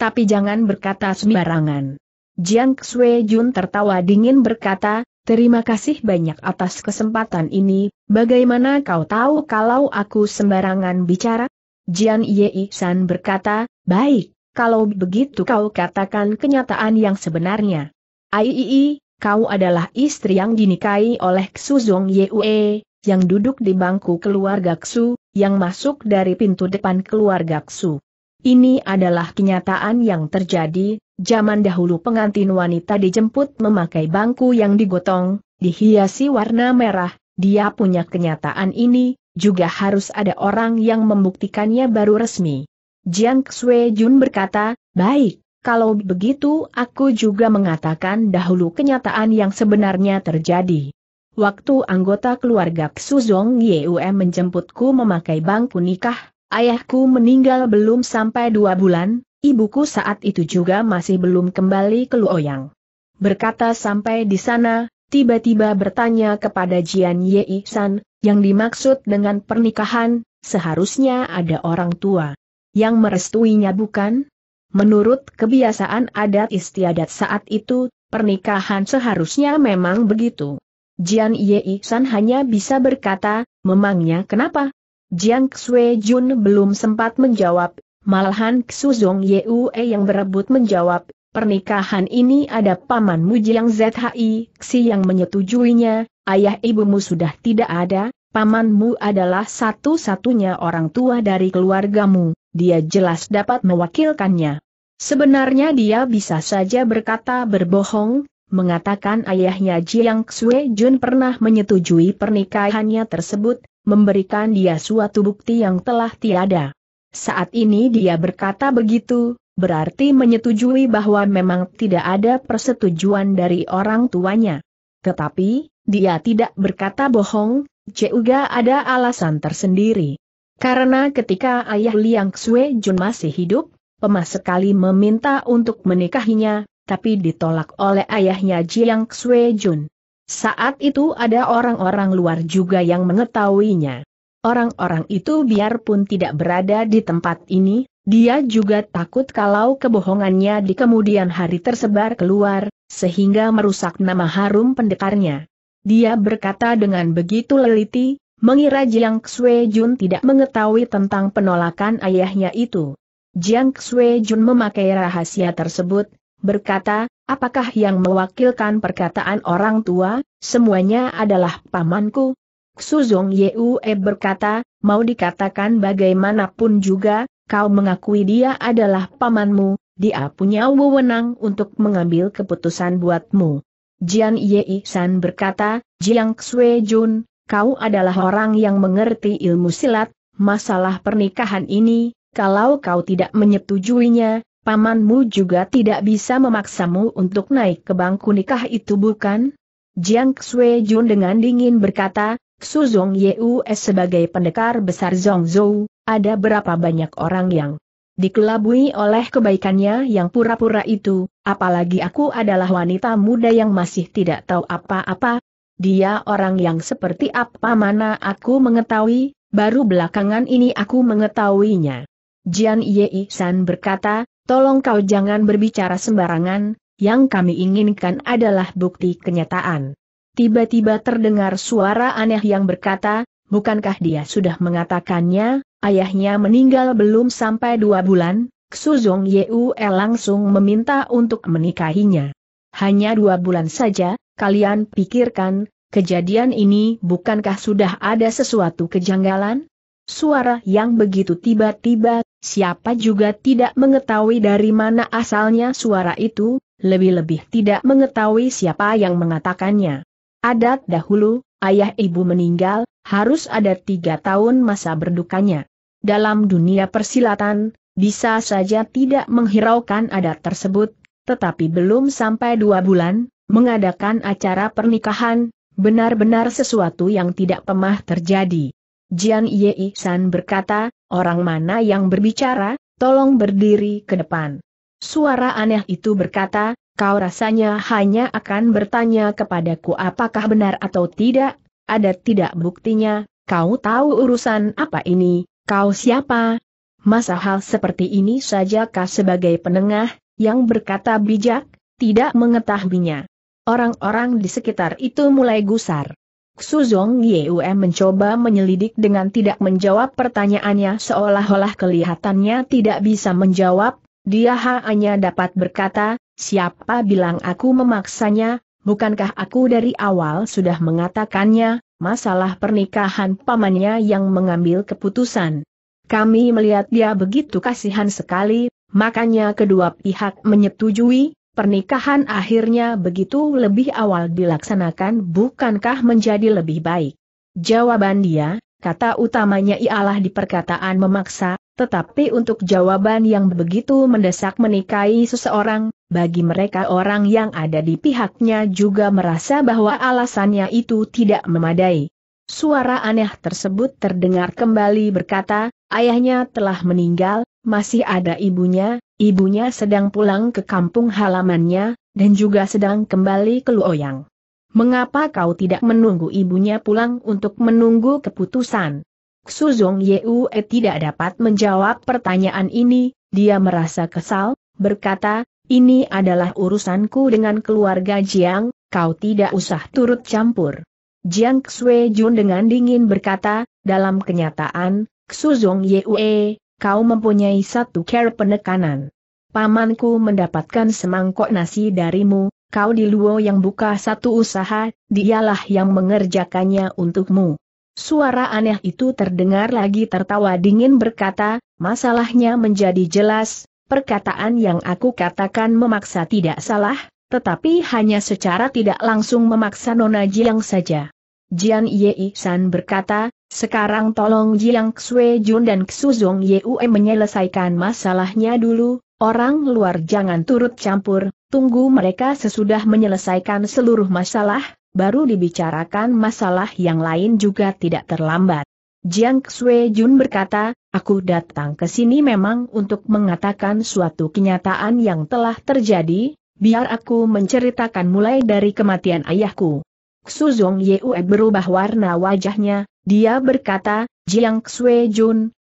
Tapi jangan berkata sembarangan. Jiang Xue Jun tertawa dingin berkata, terima kasih banyak atas kesempatan ini, bagaimana kau tahu kalau aku sembarangan bicara? Jian Yei San berkata, baik, kalau begitu kau katakan kenyataan yang sebenarnya. Aiii, kau adalah istri yang dinikahi oleh Xu Zong Yue, yang duduk di bangku keluarga Xu, yang masuk dari pintu depan keluarga Xu. Ini adalah kenyataan yang terjadi, zaman dahulu pengantin wanita dijemput memakai bangku yang digotong, dihiasi warna merah, dia punya kenyataan ini, juga harus ada orang yang membuktikannya baru resmi. Jiang Xue Jun berkata, baik, kalau begitu aku juga mengatakan dahulu kenyataan yang sebenarnya terjadi. Waktu anggota keluarga Xuzong Yeum menjemputku memakai bangku nikah, ayahku meninggal belum sampai dua bulan, ibuku saat itu juga masih belum kembali ke Luoyang. Berkata sampai di sana, tiba-tiba bertanya kepada Jian Yei San, yang dimaksud dengan pernikahan, seharusnya ada orang tua yang merestuinya bukan? Menurut kebiasaan adat istiadat saat itu, pernikahan seharusnya memang begitu. Jian Yei San hanya bisa berkata, memangnya kenapa? Jiang Xue Jun belum sempat menjawab, malahan Xu Zong Yue yang berebut menjawab, pernikahan ini ada pamanmu Jiang Zhi Xi yang menyetujuinya, ayah ibumu sudah tidak ada, pamanmu adalah satu-satunya orang tua dari keluargamu dia jelas dapat mewakilkannya. Sebenarnya dia bisa saja berkata berbohong, mengatakan ayahnya Jiang Xue Jun pernah menyetujui pernikahannya tersebut, memberikan dia suatu bukti yang telah tiada. Saat ini dia berkata begitu, berarti menyetujui bahwa memang tidak ada persetujuan dari orang tuanya. Tetapi, dia tidak berkata bohong, juga ada alasan tersendiri. Karena ketika ayah Liang Xue Jun masih hidup, Pemas sekali meminta untuk menikahinya, tapi ditolak oleh ayahnya Jiang Xue Jun. Saat itu ada orang-orang luar juga yang mengetahuinya. Orang-orang itu biarpun tidak berada di tempat ini, dia juga takut kalau kebohongannya di kemudian hari tersebar keluar, sehingga merusak nama harum pendekarnya. Dia berkata dengan begitu leliti, mengira Jiang Xue Jun tidak mengetahui tentang penolakan ayahnya itu. Jiang Xue Jun memakai rahasia tersebut, berkata, apakah yang mewakilkan perkataan orang tua, semuanya adalah pamanku? Suzong Yue berkata, mau dikatakan bagaimanapun juga, kau mengakui dia adalah pamanmu, dia punya wewenang untuk mengambil keputusan buatmu. Jian Yi San berkata, Jiang Xue Jun, kau adalah orang yang mengerti ilmu silat, masalah pernikahan ini, kalau kau tidak menyetujuinya, pamanmu juga tidak bisa memaksamu untuk naik ke bangku nikah itu bukan? Jiang Xue Jun dengan dingin berkata, Su Zong Yus sebagai pendekar besar Zong Zhou, ada berapa banyak orang yang dikelabui oleh kebaikannya yang pura-pura itu, apalagi aku adalah wanita muda yang masih tidak tahu apa-apa, dia orang yang seperti apa mana aku mengetahui, baru belakangan ini aku mengetahuinya. Jian Yei San berkata, tolong kau jangan berbicara sembarangan, yang kami inginkan adalah bukti kenyataan. Tiba-tiba terdengar suara aneh yang berkata, bukankah dia sudah mengatakannya, ayahnya meninggal belum sampai dua bulan, Suzong Yeu langsung meminta untuk menikahinya. Hanya dua bulan saja, kalian pikirkan, kejadian ini bukankah sudah ada sesuatu kejanggalan? Suara yang begitu tiba-tiba, siapa juga tidak mengetahui dari mana asalnya suara itu, lebih-lebih tidak mengetahui siapa yang mengatakannya. Adat dahulu, ayah ibu meninggal, harus ada tiga tahun masa berdukanya. Dalam dunia persilatan, bisa saja tidak menghiraukan adat tersebut, tetapi belum sampai dua bulan, Mengadakan acara pernikahan, benar-benar sesuatu yang tidak pernah terjadi. Jian Yei San berkata, orang mana yang berbicara, tolong berdiri ke depan. Suara aneh itu berkata, kau rasanya hanya akan bertanya kepadaku apakah benar atau tidak, ada tidak buktinya, kau tahu urusan apa ini, kau siapa? Masa hal seperti ini saja kah sebagai penengah, yang berkata bijak, tidak mengetahuinya. Orang-orang di sekitar itu mulai gusar. Suzong Yum mencoba menyelidik dengan tidak menjawab pertanyaannya seolah-olah kelihatannya tidak bisa menjawab, dia hanya dapat berkata, siapa bilang aku memaksanya, bukankah aku dari awal sudah mengatakannya, masalah pernikahan pamannya yang mengambil keputusan. Kami melihat dia begitu kasihan sekali, makanya kedua pihak menyetujui, pernikahan akhirnya begitu lebih awal dilaksanakan bukankah menjadi lebih baik? Jawaban dia, kata utamanya ialah di perkataan memaksa, tetapi untuk jawaban yang begitu mendesak menikahi seseorang, bagi mereka orang yang ada di pihaknya juga merasa bahwa alasannya itu tidak memadai. Suara aneh tersebut terdengar kembali berkata, ayahnya telah meninggal, masih ada ibunya, Ibunya sedang pulang ke kampung halamannya, dan juga sedang kembali ke Luoyang. Mengapa kau tidak menunggu ibunya pulang untuk menunggu keputusan? Suzong Yue tidak dapat menjawab pertanyaan ini, dia merasa kesal, berkata, ini adalah urusanku dengan keluarga Jiang, kau tidak usah turut campur. Jiang Xue Jun dengan dingin berkata, dalam kenyataan, Suzong Yue, kau mempunyai satu care penekanan. Pamanku mendapatkan semangkok nasi darimu, kau di Luo yang buka satu usaha, dialah yang mengerjakannya untukmu. Suara aneh itu terdengar lagi tertawa dingin berkata, masalahnya menjadi jelas, perkataan yang aku katakan memaksa tidak salah, tetapi hanya secara tidak langsung memaksa Nona Jiang saja. Jian Ye San berkata, sekarang tolong Jiang Xue Jun dan Xuzong Yue menyelesaikan masalahnya dulu, orang luar jangan turut campur, tunggu mereka sesudah menyelesaikan seluruh masalah, baru dibicarakan masalah yang lain juga tidak terlambat. Jiang Xue Jun berkata, aku datang ke sini memang untuk mengatakan suatu kenyataan yang telah terjadi, biar aku menceritakan mulai dari kematian ayahku. Suzong Yue berubah warna wajahnya, dia berkata, Jiang Xue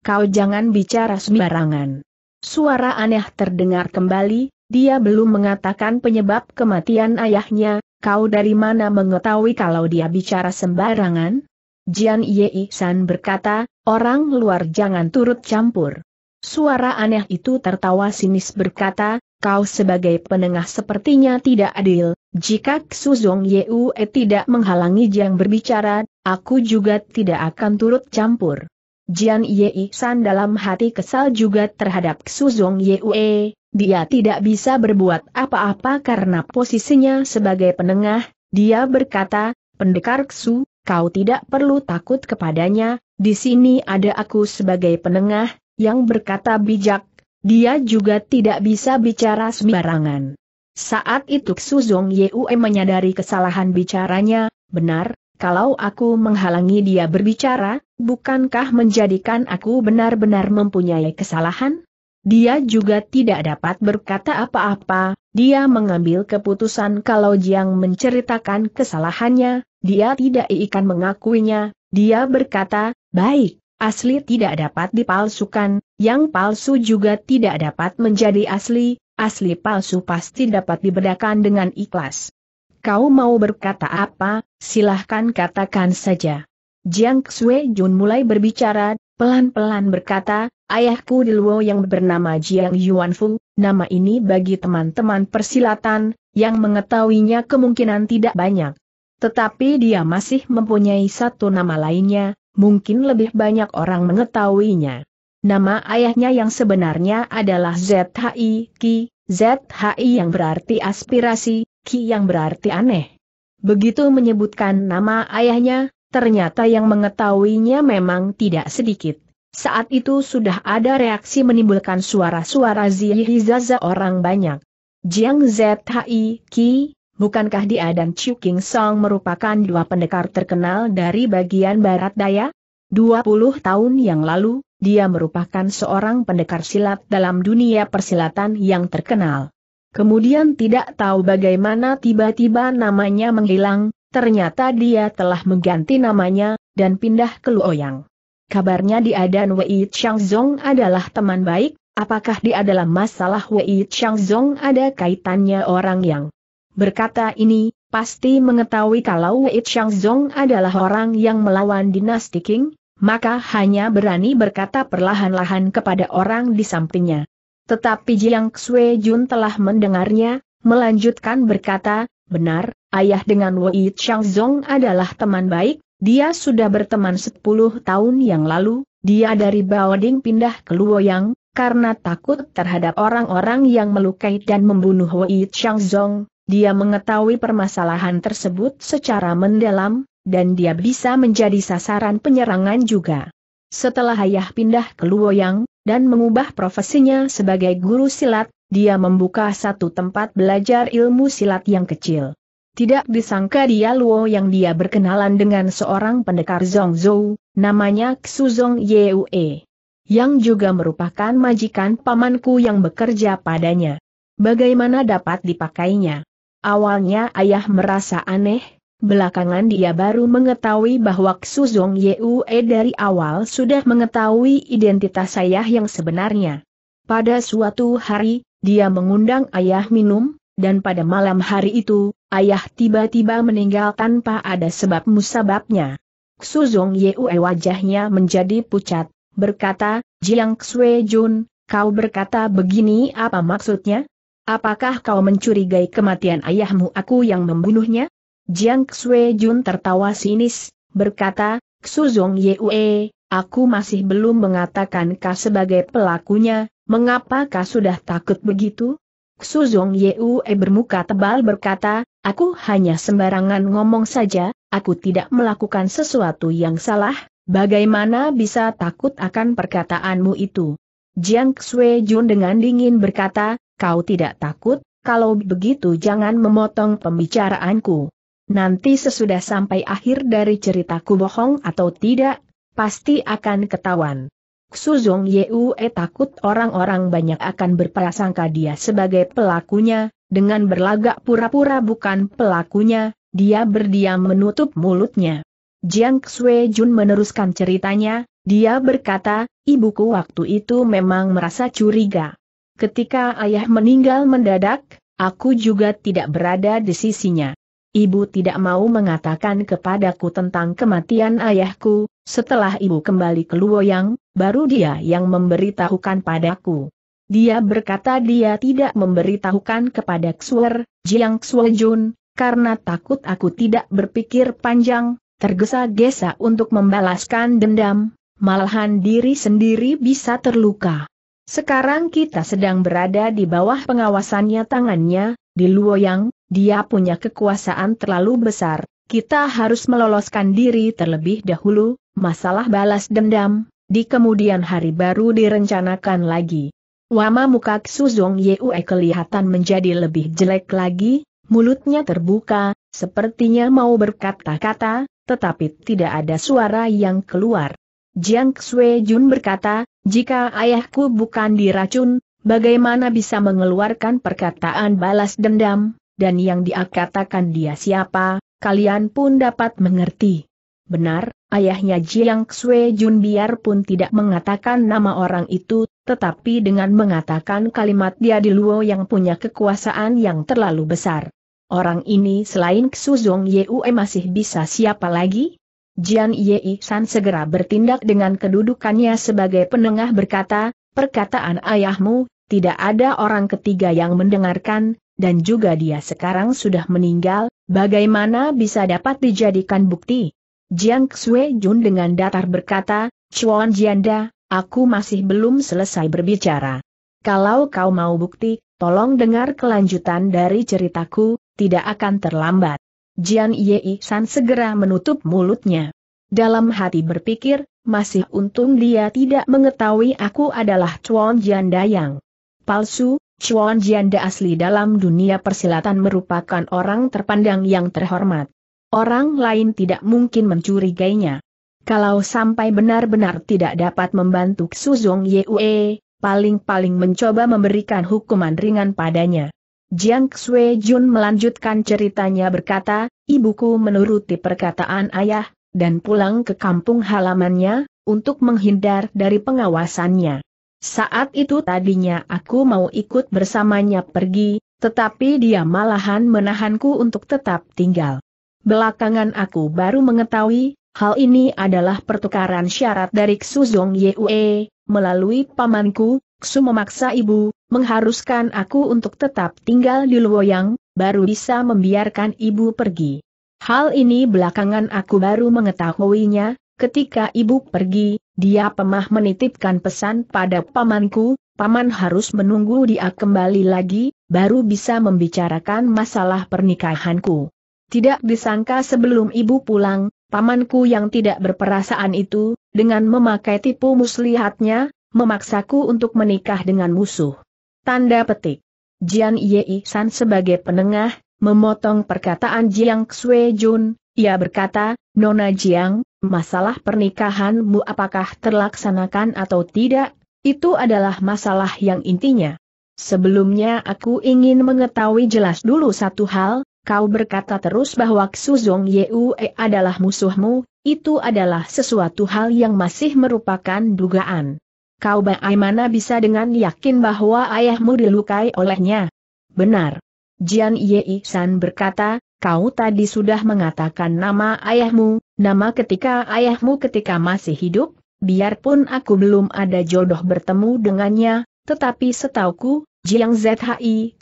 kau jangan bicara sembarangan. Suara aneh terdengar kembali, dia belum mengatakan penyebab kematian ayahnya, kau dari mana mengetahui kalau dia bicara sembarangan? Jian Yei San berkata, orang luar jangan turut campur. Suara aneh itu tertawa sinis berkata, kau sebagai penengah sepertinya tidak adil, jika Suzong Yue tidak menghalangi Jiang berbicara, aku juga tidak akan turut campur. Jian Yei San dalam hati kesal juga terhadap Suzong Yue, dia tidak bisa berbuat apa-apa karena posisinya sebagai penengah, dia berkata, pendekar Xu, kau tidak perlu takut kepadanya, di sini ada aku sebagai penengah, yang berkata bijak, dia juga tidak bisa bicara sembarangan. Saat itu Suzong Yue menyadari kesalahan bicaranya, benar, kalau aku menghalangi dia berbicara, bukankah menjadikan aku benar-benar mempunyai kesalahan? Dia juga tidak dapat berkata apa-apa, dia mengambil keputusan kalau Jiang menceritakan kesalahannya, dia tidak ikan mengakuinya, dia berkata, baik, Asli tidak dapat dipalsukan, yang palsu juga tidak dapat menjadi asli, asli palsu pasti dapat dibedakan dengan ikhlas. Kau mau berkata apa, silahkan katakan saja. Jiang Xue Jun mulai berbicara, pelan-pelan berkata, ayahku di Luo yang bernama Jiang Yuanfu, nama ini bagi teman-teman persilatan, yang mengetahuinya kemungkinan tidak banyak. Tetapi dia masih mempunyai satu nama lainnya, mungkin lebih banyak orang mengetahuinya. Nama ayahnya yang sebenarnya adalah ZHI Ki, ZHI yang berarti aspirasi, Qi yang berarti aneh. Begitu menyebutkan nama ayahnya, ternyata yang mengetahuinya memang tidak sedikit. Saat itu sudah ada reaksi menimbulkan suara-suara zihizaza orang banyak. Jiang ZHI Ki, bukankah dia dan Chiu King Song merupakan dua pendekar terkenal dari bagian barat daya? 20 tahun yang lalu, dia merupakan seorang pendekar silat dalam dunia persilatan yang terkenal. Kemudian tidak tahu bagaimana tiba-tiba namanya menghilang, ternyata dia telah mengganti namanya, dan pindah ke Luoyang. Kabarnya dia dan Wei Changzong adalah teman baik, apakah dia dalam masalah Wei Changzong ada kaitannya orang yang Berkata ini, pasti mengetahui kalau Wei Zong adalah orang yang melawan dinasti King, maka hanya berani berkata perlahan-lahan kepada orang di sampingnya. Tetapi Jiang Xue Jun telah mendengarnya, melanjutkan berkata, benar, ayah dengan Wei Zong adalah teman baik, dia sudah berteman 10 tahun yang lalu, dia dari Baoding pindah ke Luoyang, karena takut terhadap orang-orang yang melukai dan membunuh Wei Zong dia mengetahui permasalahan tersebut secara mendalam, dan dia bisa menjadi sasaran penyerangan juga. Setelah ayah pindah ke Luoyang, dan mengubah profesinya sebagai guru silat, dia membuka satu tempat belajar ilmu silat yang kecil. Tidak disangka dia Luo yang dia berkenalan dengan seorang pendekar Zhongzhou, namanya Xu Zong Yue, yang juga merupakan majikan pamanku yang bekerja padanya. Bagaimana dapat dipakainya? Awalnya ayah merasa aneh, belakangan dia baru mengetahui bahwa Xuzong Yue dari awal sudah mengetahui identitas ayah yang sebenarnya. Pada suatu hari, dia mengundang ayah minum, dan pada malam hari itu, ayah tiba-tiba meninggal tanpa ada sebab musababnya. Xuzong Yue wajahnya menjadi pucat, berkata, Jiang Xue Jun, kau berkata begini apa maksudnya? Apakah kau mencurigai kematian ayahmu aku yang membunuhnya? Jiang Xue Jun tertawa sinis, berkata, Xuzong Yue, aku masih belum mengatakan kau sebagai pelakunya, mengapa kau sudah takut begitu? Xuzong Yue bermuka tebal berkata, aku hanya sembarangan ngomong saja, aku tidak melakukan sesuatu yang salah, bagaimana bisa takut akan perkataanmu itu? Jiang Xue Jun dengan dingin berkata, kau tidak takut, kalau begitu jangan memotong pembicaraanku. Nanti sesudah sampai akhir dari ceritaku bohong atau tidak, pasti akan ketahuan. Suzong Yue takut orang-orang banyak akan berprasangka dia sebagai pelakunya, dengan berlagak pura-pura bukan pelakunya, dia berdiam menutup mulutnya. Jiang Xue Jun meneruskan ceritanya, dia berkata, ibuku waktu itu memang merasa curiga. Ketika ayah meninggal mendadak, aku juga tidak berada di sisinya. Ibu tidak mau mengatakan kepadaku tentang kematian ayahku, setelah ibu kembali ke Luoyang, baru dia yang memberitahukan padaku. Dia berkata dia tidak memberitahukan kepada Xuer, Jiang Xuejun, karena takut aku tidak berpikir panjang, tergesa-gesa untuk membalaskan dendam, malahan diri sendiri bisa terluka. Sekarang kita sedang berada di bawah pengawasannya tangannya, di Luoyang, dia punya kekuasaan terlalu besar, kita harus meloloskan diri terlebih dahulu, masalah balas dendam, di kemudian hari baru direncanakan lagi. Wama muka Suzong Yue kelihatan menjadi lebih jelek lagi, mulutnya terbuka, sepertinya mau berkata-kata, tetapi tidak ada suara yang keluar. Jiang Xue Jun berkata, jika ayahku bukan diracun, bagaimana bisa mengeluarkan perkataan balas dendam, dan yang dia katakan dia siapa, kalian pun dapat mengerti. Benar, ayahnya Jiang Xue Jun biarpun tidak mengatakan nama orang itu, tetapi dengan mengatakan kalimat dia di Luo yang punya kekuasaan yang terlalu besar. Orang ini selain Zong Yue masih bisa siapa lagi? Jian Yei San segera bertindak dengan kedudukannya sebagai penengah berkata, perkataan ayahmu, tidak ada orang ketiga yang mendengarkan, dan juga dia sekarang sudah meninggal, bagaimana bisa dapat dijadikan bukti? Jiang Xue Jun dengan datar berkata, Chuan Jianda, aku masih belum selesai berbicara. Kalau kau mau bukti, tolong dengar kelanjutan dari ceritaku, tidak akan terlambat. Jian Yei San segera menutup mulutnya. Dalam hati berpikir, masih untung dia tidak mengetahui aku adalah Chuan Jian Dayang. Palsu, Chuan Jian Da asli dalam dunia persilatan merupakan orang terpandang yang terhormat. Orang lain tidak mungkin mencurigainya. Kalau sampai benar-benar tidak dapat membantu Suzong Yue, paling-paling mencoba memberikan hukuman ringan padanya. Jiang Xue Jun melanjutkan ceritanya berkata, ibuku menuruti perkataan ayah, dan pulang ke kampung halamannya, untuk menghindar dari pengawasannya. Saat itu tadinya aku mau ikut bersamanya pergi, tetapi dia malahan menahanku untuk tetap tinggal. Belakangan aku baru mengetahui, hal ini adalah pertukaran syarat dari Xuzong Yue, melalui pamanku, Ksu memaksa ibu, mengharuskan aku untuk tetap tinggal di Luoyang, baru bisa membiarkan ibu pergi. Hal ini belakangan aku baru mengetahuinya, ketika ibu pergi, dia pemah menitipkan pesan pada pamanku, paman harus menunggu dia kembali lagi, baru bisa membicarakan masalah pernikahanku. Tidak disangka sebelum ibu pulang, pamanku yang tidak berperasaan itu, dengan memakai tipu muslihatnya, memaksaku untuk menikah dengan musuh. Tanda petik. Jian Yei San sebagai penengah, memotong perkataan Jiang Xue Jun, ia berkata, Nona Jiang, masalah pernikahanmu apakah terlaksanakan atau tidak, itu adalah masalah yang intinya. Sebelumnya aku ingin mengetahui jelas dulu satu hal, kau berkata terus bahwa Xu Xuzong Yue adalah musuhmu, itu adalah sesuatu hal yang masih merupakan dugaan. Kau bagaimana bisa dengan yakin bahwa ayahmu dilukai olehnya? Benar. Jian Ye San berkata, kau tadi sudah mengatakan nama ayahmu, nama ketika ayahmu ketika masih hidup, biarpun aku belum ada jodoh bertemu dengannya, tetapi setauku, Jiang Zhi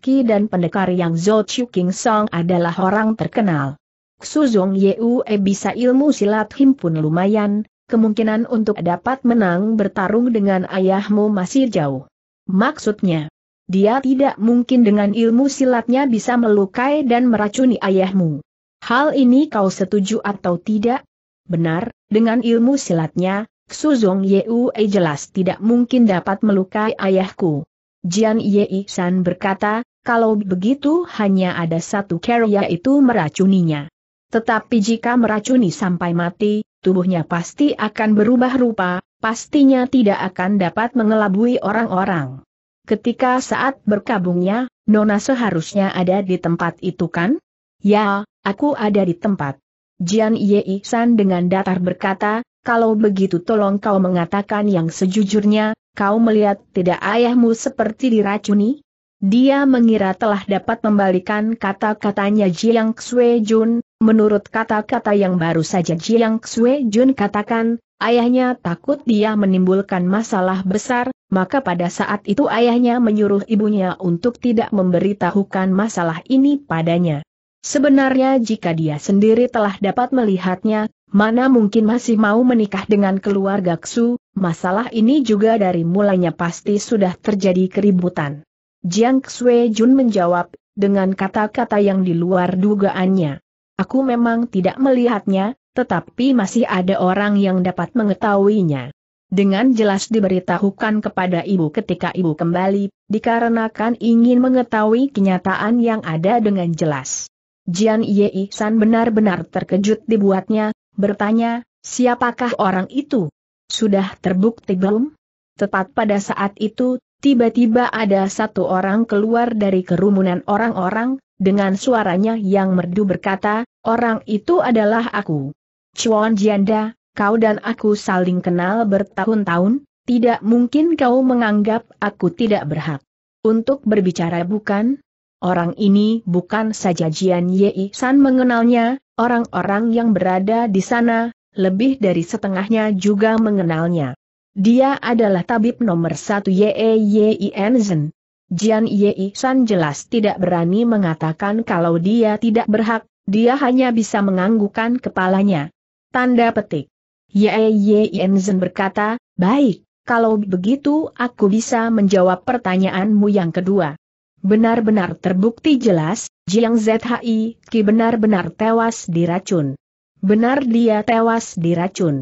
Ki dan pendekar yang Zhou Chu King Song adalah orang terkenal. Xuzong Yue bisa ilmu silat himpun lumayan, kemungkinan untuk dapat menang bertarung dengan ayahmu masih jauh. Maksudnya, dia tidak mungkin dengan ilmu silatnya bisa melukai dan meracuni ayahmu. Hal ini kau setuju atau tidak? Benar, dengan ilmu silatnya, Suzong Yue jelas tidak mungkin dapat melukai ayahku. Jian Yei San berkata, kalau begitu hanya ada satu cara yaitu meracuninya. Tetapi jika meracuni sampai mati, tubuhnya pasti akan berubah rupa, pastinya tidak akan dapat mengelabui orang-orang. Ketika saat berkabungnya, Nona seharusnya ada di tempat itu kan? Ya, aku ada di tempat. Jian Ye San dengan datar berkata, kalau begitu tolong kau mengatakan yang sejujurnya, kau melihat tidak ayahmu seperti diracuni? Dia mengira telah dapat membalikan kata-katanya Jiang Xue Jun, Menurut kata-kata yang baru saja Jiang Xue Jun katakan, ayahnya takut dia menimbulkan masalah besar, maka pada saat itu ayahnya menyuruh ibunya untuk tidak memberitahukan masalah ini padanya. Sebenarnya jika dia sendiri telah dapat melihatnya, mana mungkin masih mau menikah dengan keluarga Xu, masalah ini juga dari mulanya pasti sudah terjadi keributan. Jiang Xue Jun menjawab, dengan kata-kata yang di luar dugaannya. Aku memang tidak melihatnya, tetapi masih ada orang yang dapat mengetahuinya. Dengan jelas diberitahukan kepada ibu ketika ibu kembali, dikarenakan ingin mengetahui kenyataan yang ada dengan jelas. Jian Yei San benar-benar terkejut dibuatnya, bertanya, siapakah orang itu? Sudah terbukti belum? Tepat pada saat itu, tiba-tiba ada satu orang keluar dari kerumunan orang-orang, dengan suaranya yang merdu berkata, orang itu adalah aku. Chuan Jianda, kau dan aku saling kenal bertahun-tahun, tidak mungkin kau menganggap aku tidak berhak. Untuk berbicara bukan? Orang ini bukan saja Jian Yei San mengenalnya, orang-orang yang berada di sana, lebih dari setengahnya juga mengenalnya. Dia adalah tabib nomor satu Yei Yei Enzen, Jian Yei San jelas tidak berani mengatakan kalau dia tidak berhak, dia hanya bisa menganggukkan kepalanya. Tanda petik. Yei Yei Enzen berkata, baik, kalau begitu aku bisa menjawab pertanyaanmu yang kedua. Benar-benar terbukti jelas, Jiang Zhi Ki benar-benar tewas diracun. Benar dia tewas diracun.